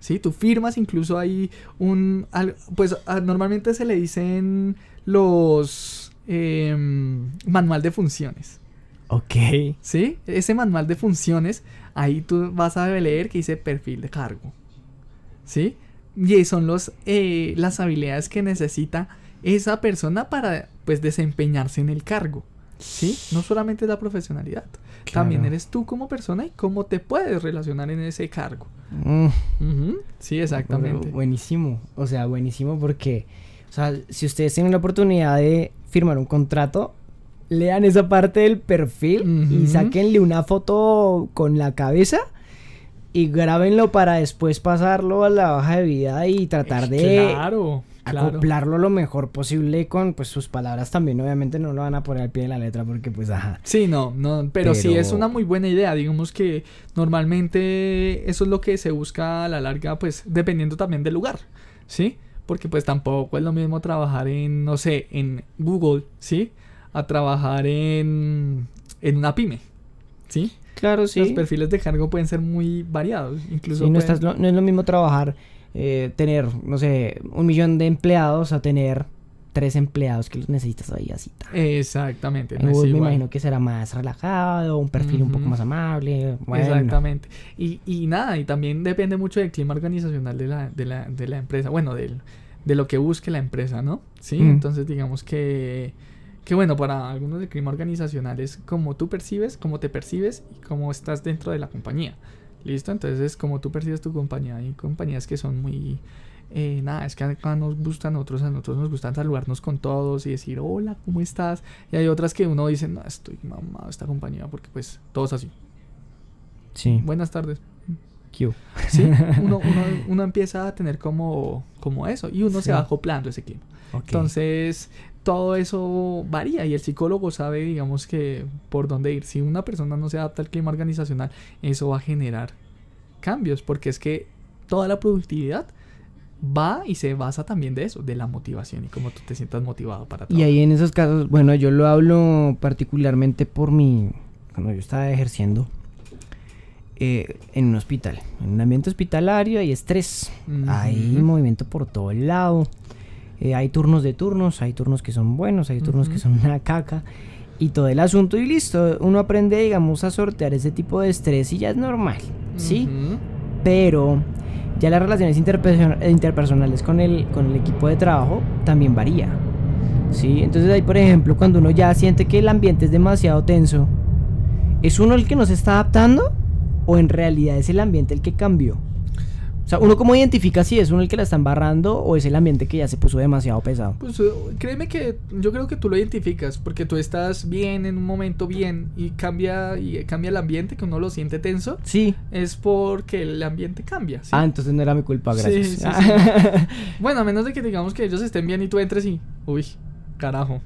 si Tú firmas incluso hay un... Pues normalmente se le dicen los... Em, manual de funciones. Ok. ¿Sí? Ese manual de funciones, ahí tú vas a leer que dice perfil de cargo. ¿Sí? Y son los, eh, las habilidades que necesita esa persona para pues desempeñarse en el cargo. ¿Sí? No solamente es la profesionalidad, también eres tú como persona y cómo te puedes relacionar en ese cargo. Mm. Sí, exactamente. buenísimo, o sea, buenísimo porque, o sea, si ustedes tienen la oportunidad de firmar un contrato, lean esa parte del perfil y sáquenle una foto con la cabeza y grábenlo para después pasarlo a la baja de vida y tratar de... Claro acoplarlo lo mejor posible con pues sus palabras también. Obviamente no lo van a poner al pie de la letra porque pues ajá. Sí, no, no, pero, sí es una muy buena idea. Digamos que normalmente eso es lo que se busca a la larga, pues dependiendo también del lugar, ¿sí? Porque pues tampoco es lo mismo trabajar en, no sé, en Google, ¿sí? A trabajar en, en una pyme, ¿sí? Claro, sí. Los perfiles de cargo pueden ser muy variados. Incluso sí, no, no es lo mismo trabajar eh, tener, no sé, un millón de empleados a tener tres empleados que los necesitas ahí así. Exactamente. me imagino que será más relajado, un perfil un poco más amable. Exactamente. Y, y, nada, y también depende mucho del clima organizacional de la, de la, de la empresa, bueno, de lo que busque la empresa, ¿no? Sí, mm. entonces digamos que, que bueno, para algunos el clima organizacional es como tú percibes, cómo te percibes y cómo estás dentro de la compañía. Listo, entonces como tú percibes tu compañía. Hay compañías que son muy... Eh, nada, es que nos gustan otros, a nosotros nos gustan saludarnos con todos y decir, hola, ¿cómo estás? Y hay otras que uno dice, no, estoy mamado esta compañía porque pues todos así. Sí. Buenas tardes. Q. uno, empieza a tener como, como eso y uno se va acoplando ese clima. Entonces, todo eso varía y el psicólogo sabe, digamos que, por dónde ir. Si una persona no se adapta al clima organizacional, eso va a generar cambios, porque es que toda la productividad va y se basa también de eso, de la motivación y cómo tú te sientas motivado para trabajar. Y ahí en esos casos, bueno, yo lo hablo particularmente por mi, cuando yo estaba ejerciendo eh, en un hospital, en un ambiente hospitalario hay estrés, hay movimiento por todo el lado. Eh, hay turnos de turnos, hay turnos que son buenos, hay turnos que son una caca y todo el asunto y listo. Uno aprende, digamos, a sortear ese tipo de estrés y ya es normal, ¿sí? Pero ya las relaciones interpersonales con el, con el equipo de trabajo también varía, ¿sí? Entonces ahí, por ejemplo, cuando uno ya siente que el ambiente es demasiado tenso, ¿es uno el que no se está adaptando o en realidad es el ambiente el que cambió? O sea, ¿uno cómo identifica si es uno el que la está embarrando o es el ambiente que ya se puso demasiado pesado? Pues eh, créeme que yo creo que tú lo identificas porque tú estás bien en un momento bien y cambia y cambia el ambiente que uno lo siente tenso. Sí. Es porque el ambiente cambia. Ah, entonces no era mi culpa, gracias. bueno, a menos de que digamos que ellos estén bien y tú entres y uy, carajo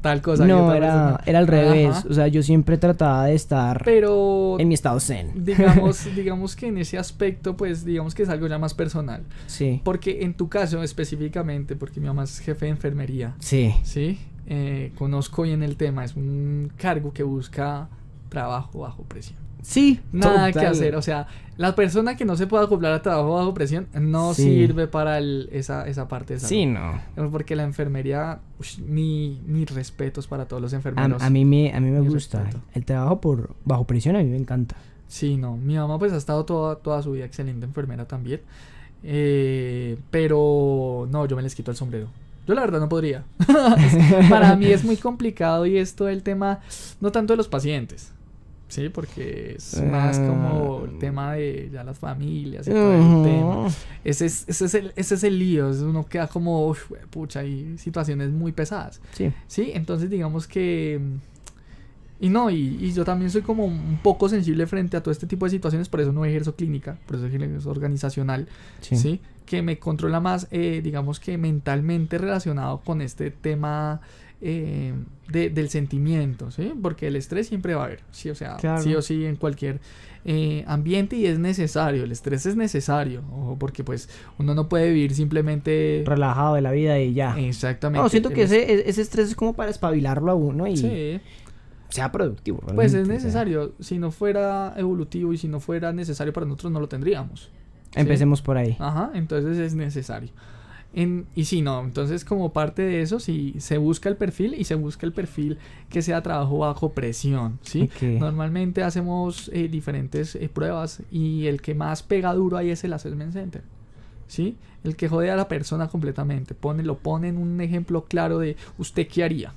tal cosa. No, era, era, al revés. O sea, yo siempre trataba de estar en mi estado zen. Digamos, digamos que en ese aspecto, pues digamos que es algo ya más personal. Sí. Porque en tu caso específicamente, porque mi mamá es jefe de enfermería. Sí. Sí. Eh, conozco bien el tema. Es un cargo que busca trabajo bajo presión. Sí, nada que hacer. O sea, la persona que no se pueda acoplar a trabajo bajo presión no sirve para esa, parte de Sí, no. Porque la enfermería, ni, respetos para todos los enfermeros. A, mí me, a mí me gusta. El trabajo por bajo presión a mí me encanta. Sí, no. Mi mamá pues ha estado toda, su vida excelente enfermera también. Eh, pero no, yo me les quito el sombrero. Yo la verdad no podría. para mí es muy complicado y esto el tema, no tanto de los pacientes Sí, porque es más como el tema de ya las familias y todo el tema. Ese es, ese es, el, ese es el lío, uno queda como, pucha, hay situaciones muy pesadas. Sí. Sí, entonces digamos que... Y no, y, yo también soy como un poco sensible frente a todo este tipo de situaciones, por eso no ejerzo clínica, por eso ejerzo organizacional, ¿sí? ¿sí? Que me controla más, eh, digamos que mentalmente relacionado con este tema... Eh, del sentimiento, ¿sí? Porque el estrés siempre va a haber, sí, o sea, sí o sí en cualquier eh, ambiente y es necesario, el estrés es necesario, ojo, porque pues uno no puede vivir simplemente... Relajado de la vida y ya. Exactamente. siento que e, ese, estrés es como para espabilarlo a uno y... sea productivo. Pues es necesario. Si no fuera evolutivo y si no fuera necesario para nosotros, no lo tendríamos. Empecemos por ahí. Ajá, entonces es necesario y si no, entonces como parte de eso, se busca el perfil y se busca el perfil que sea trabajo bajo presión, ¿sí? Normalmente hacemos eh, diferentes eh, pruebas y el que más pega duro ahí es el assessment center. ¿Sí? El que jode a la persona completamente. Pone, lo pone en un ejemplo claro de usted qué haría.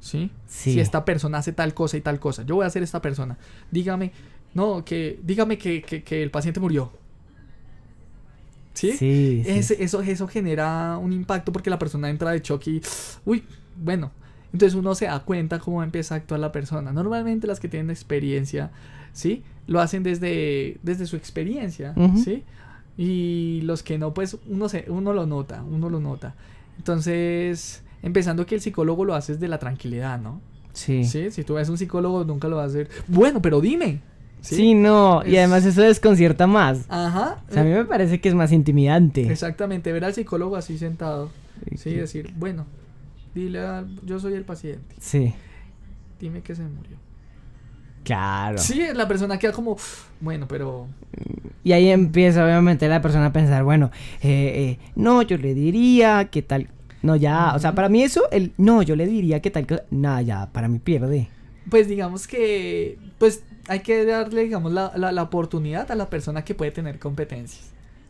¿Sí? Si esta persona hace tal cosa y tal cosa. Yo voy a hacer esta persona. Dígame, no, que dígame que el paciente murió. ¿Sí? Eso, eso genera un impacto porque la persona entra de choque y, uy, bueno. Entonces uno se da cuenta cómo empieza a actuar la persona. Normalmente las que tienen experiencia, ¿sí? Lo hacen desde, desde su experiencia, ¿sí? Y los que no, pues uno, se, uno lo nota, uno lo nota. Entonces, empezando que el psicólogo lo hace desde la tranquilidad, ¿no? Sí. sí. Si tú ves un psicólogo, nunca lo vas a hacer. Bueno, pero dime. Sí, no, y además eso desconcierta más. Ajá. O sea, a mí me parece que es más intimidante. Exactamente, ver al psicólogo así sentado. Sí, decir, bueno, dile, yo soy el paciente. Sí. Dime que se murió. Claro. Sí, la persona queda como, bueno, pero... Y ahí empieza obviamente la persona a pensar, bueno, eh, eh, no, yo le diría que tal... No, ya, o sea, para mí eso, el no, yo le diría que tal Nada, ya, para mí pierde. Pues digamos que, pues hay que darle, digamos, la, oportunidad a la persona que puede tener competencias.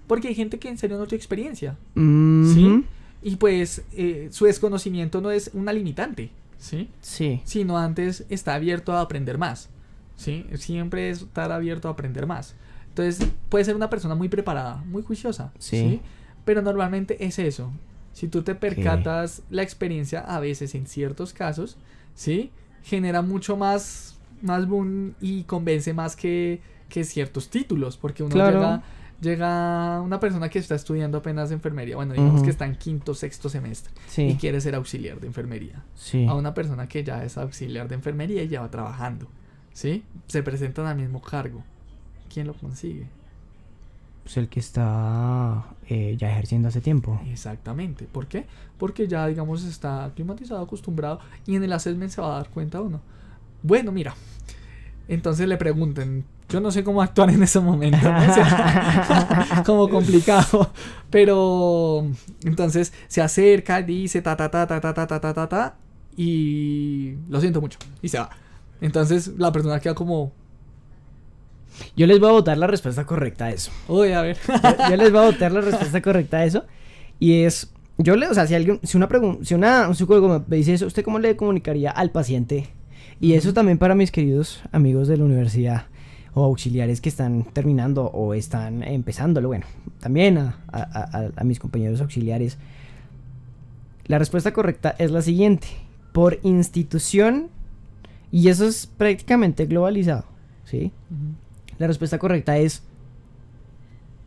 Porque hay gente que en serio no tiene experiencia. ¿Sí? Y pues eh, su desconocimiento no es una limitante. ¿Sí? Sí. Sino antes está abierto a aprender más. ¿Sí? Siempre está estar abierto a aprender más. Entonces puede ser una persona muy preparada, muy juiciosa. Sí. Pero normalmente es eso. Si tú te percatas, la experiencia a veces en ciertos casos, ¿sí? Genera mucho más más boom y convence más que, ciertos títulos, porque uno llega, llega una persona que está estudiando apenas enfermería, bueno, digamos que está en quinto, sexto semestre y quiere ser auxiliar de enfermería, a una persona que ya es auxiliar de enfermería y ya va trabajando, ¿sí? Se presentan al mismo cargo. ¿Quién lo consigue? pues, el que está eh, ya ejerciendo hace tiempo. Exactamente. ¿Por qué? Porque ya, digamos, está climatizado, acostumbrado y en el assessment se va a dar cuenta uno bueno, mira. Entonces le pregunten, yo no sé cómo actuar en ese momento, como complicado, pero entonces se acerca, dice ta ta ta ta ta ta ta ta ta y lo siento mucho y se va. Entonces la persona queda como yo les voy a votar la respuesta correcta a eso. Uy, a ver. yo, les voy a votar la respuesta correcta a eso. Y es, yo le, o sea, si alguien, si una pregunta, si una, un psicólogo me dice eso, ¿usted cómo le comunicaría al paciente y eso también para mis queridos amigos de la universidad o auxiliares que están terminando o están empezándolo. Bueno, también a, mis compañeros auxiliares. La respuesta correcta es la siguiente. Por institución, y eso es prácticamente globalizado, ¿sí? La respuesta correcta es,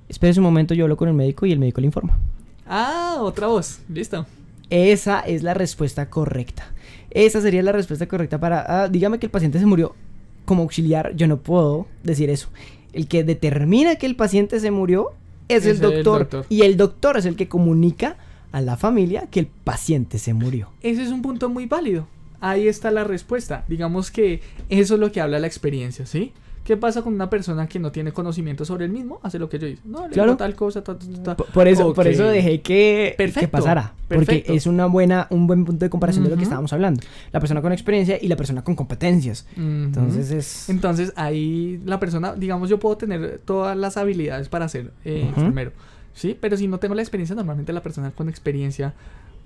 Espere un momento, yo hablo con el médico y el médico le informa. Ah, otra voz, listo. Esa es la respuesta correcta. Esa sería la respuesta correcta para, ah, dígame que el paciente se murió. Como auxiliar, yo no puedo decir eso. El que determina que el paciente se murió es, el, doctor, el doctor. Y el doctor es el que comunica a la familia que el paciente se murió. Ese es un punto muy válido. Ahí está la respuesta. Digamos que eso es lo que habla la experiencia, ¿sí? ¿Qué pasa con una persona que no tiene conocimiento sobre el mismo? Hace lo que yo hice. No, le claro. tal cosa, tal, tal, Por, eso, por eso dejé que, pasara. Porque es una buena, un buen punto de comparación de lo que estábamos hablando. La persona con experiencia y la persona con competencias. Entonces es. Entonces ahí la persona, digamos, yo puedo tener todas las habilidades para ser eh, enfermero. Sí, pero si no tengo la experiencia, normalmente la persona con experiencia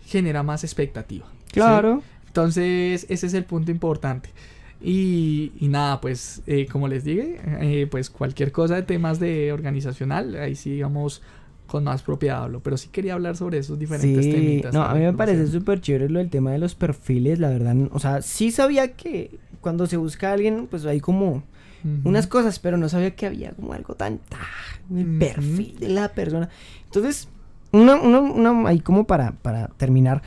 genera más expectativa. Claro. Entonces, ese es el punto importante. Y, nada, pues eh, como les dije, eh, pues cualquier cosa de temas de organizacional, ahí sí digamos con más propiedad hablo, pero sí quería hablar sobre esos diferentes sí, No, a mí me parece súper chévere lo del tema de los perfiles, la verdad. O sea, sí sabía que cuando se busca a alguien, pues hay como unas cosas, pero no sabía que había como algo tan. tan el perfil de la persona. Entonces, una una ahí como para, para terminar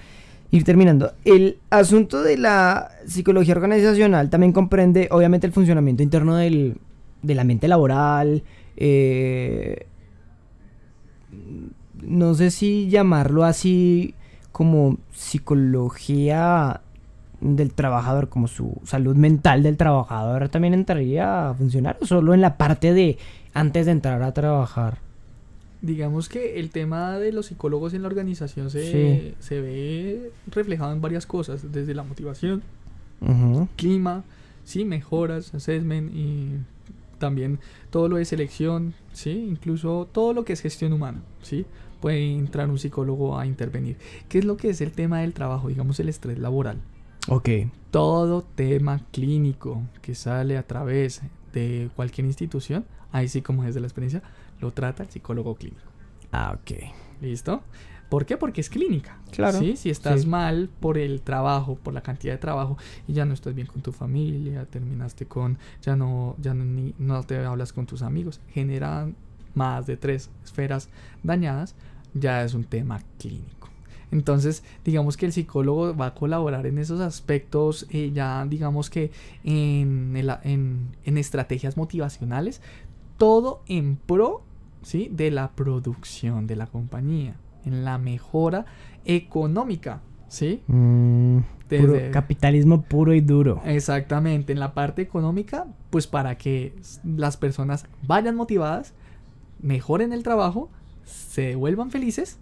ir terminando. El asunto de la psicología organizacional también comprende, obviamente, el funcionamiento interno del, de la mente laboral. Eh, no sé si llamarlo así como psicología del trabajador, como su salud mental del trabajador, también entraría a funcionar, o solo en la parte de antes de entrar a trabajar. Digamos que el tema de los psicólogos en la organización se, ve reflejado en varias cosas, desde la motivación, clima, sí, mejoras, assessment y también todo lo de selección, sí, incluso todo lo que es gestión humana, sí, puede entrar un psicólogo a intervenir. ¿Qué es lo que es el tema del trabajo? Digamos el estrés laboral. Ok. Todo tema clínico que sale a través de cualquier institución, ahí sí como es de la experiencia, lo trata el psicólogo clínico. Ah, ok. ¿Listo? ¿Por qué? Porque es clínica. Claro. Si estás mal por el trabajo, por la cantidad de trabajo, y ya no estás bien con tu familia, terminaste con, ya no, ya no, ni, no te hablas con tus amigos, generan más de tres esferas dañadas, ya es un tema clínico. Entonces, digamos que el psicólogo va a colaborar en esos aspectos, eh, ya digamos que en, en estrategias motivacionales, todo en pro de la producción de la compañía, en la mejora económica. ¿Sí? Mm, capitalismo puro y duro. Exactamente. En la parte económica, pues para que las personas vayan motivadas, mejoren el trabajo, se vuelvan felices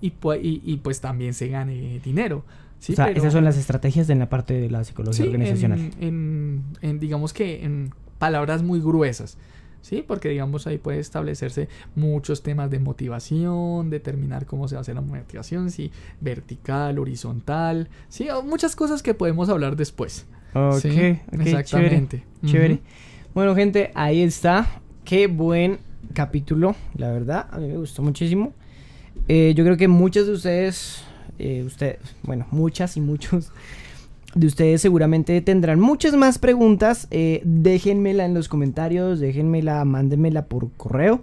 y, pues también se gane dinero. esas son las estrategias en la parte de la psicología organizacional. en, digamos que en palabras muy gruesas. ¿sí? Porque digamos ahí puede establecerse muchos temas de motivación, determinar cómo se va a hacer la motivación, si vertical, horizontal, ¿sí? muchas cosas que podemos hablar después. Ok, okay exactamente. Chévere. Bueno, gente, ahí está. Qué buen capítulo, la verdad. A mí me gustó muchísimo. Eh, yo creo que muchas de ustedes, eh, ustedes, bueno, muchas y muchos de ustedes seguramente tendrán muchas más preguntas. Eh, déjenmela en los comentarios, déjenmela, mándenmela por correo.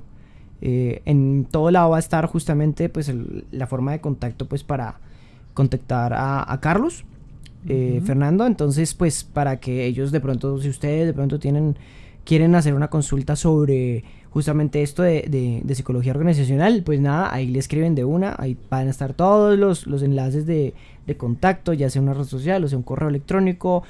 Eh, en todo lado va a estar justamente pues la forma de contacto pues para contactar a, Carlos, eh, Fernando. Entonces pues para que ellos de pronto, si ustedes de pronto tienen, quieren hacer una consulta sobre justamente esto de, de, psicología organizacional, pues nada, ahí le escriben de una, ahí van a estar todos los, los enlaces de, de, contacto, ya sea una red social o sea un correo electrónico,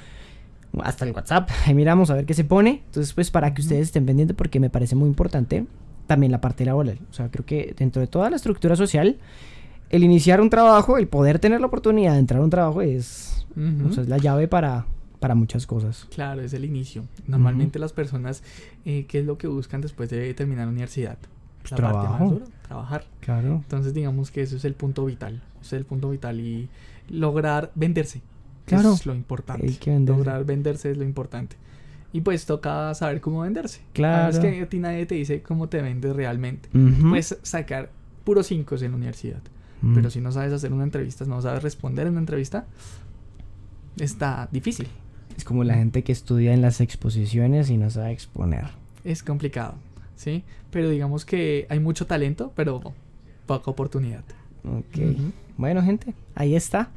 hasta el WhatsApp, ahí miramos a ver qué se pone, entonces pues para que ustedes estén pendientes porque me parece muy importante también la parte laboral, o sea, creo que dentro de toda la estructura social, el iniciar un trabajo, el poder tener la oportunidad de entrar a un trabajo es la llave para, para muchas cosas. Claro, es el inicio. Normalmente las personas, eh, ¿qué es lo que buscan después de terminar la universidad? Pues trabajar. Claro. Entonces digamos que eso es el punto vital. es el punto vital y lograr venderse. Claro. Es lo importante. Lograr venderse es lo importante. Y pues toca saber cómo venderse. Claro. Es que a ti nadie te dice cómo te vendes realmente. no sacar puros cinco en la universidad. Mm. Pero si no sabes hacer una entrevista, no sabes responder en una entrevista, está difícil. Es como la gente que estudia en las exposiciones y no sabe exponer. Es complicado, ¿sí? Pero digamos que hay mucho talento, pero poca oportunidad. Ok. Bueno, gente, ahí está.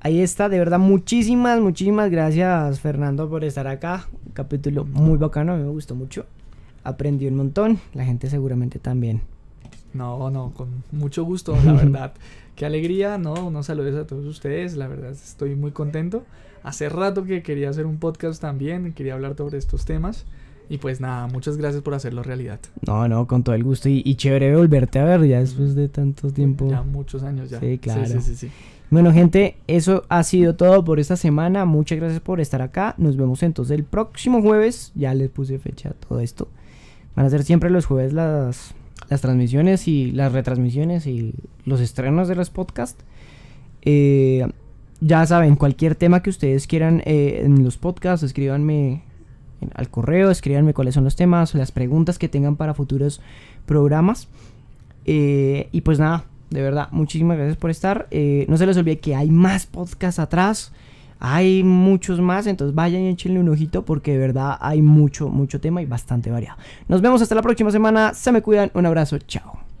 Ahí está, de verdad, muchísimas, muchísimas gracias, Fernando, por estar acá. Un capítulo muy bacano, me gustó mucho. Aprendí un montón, la gente seguramente también. No, no, con mucho gusto, la verdad. Qué alegría, ¿no? un saludos a todos ustedes, la verdad, estoy muy contento. Hace rato que quería hacer un podcast también, quería hablar sobre estos temas. Y pues nada, muchas gracias por hacerlo realidad. No, no, con todo el gusto. Y, y chévere volverte a ver ya después de tanto tiempo. Ya muchos años ya. Sí, claro. bueno, gente, eso ha sido todo por esta semana. Muchas gracias por estar acá. Nos vemos entonces el próximo jueves. Ya les puse fecha todo esto. Van a ser siempre los jueves las, las transmisiones y las retransmisiones y los estrenos de los podcasts. Eh, ya saben, cualquier tema que ustedes quieran eh, en los podcasts, escríbanme al correo, escríbanme cuáles son los temas, las preguntas que tengan para futuros programas. Eh, y pues nada, de verdad, muchísimas gracias por estar. Eh, no se les olvide que hay más podcasts atrás. Hay muchos más, entonces vayan y échenle un ojito porque de verdad hay mucho, mucho tema y bastante variado. Nos vemos hasta la próxima semana. Se me cuidan. Un abrazo. Chao.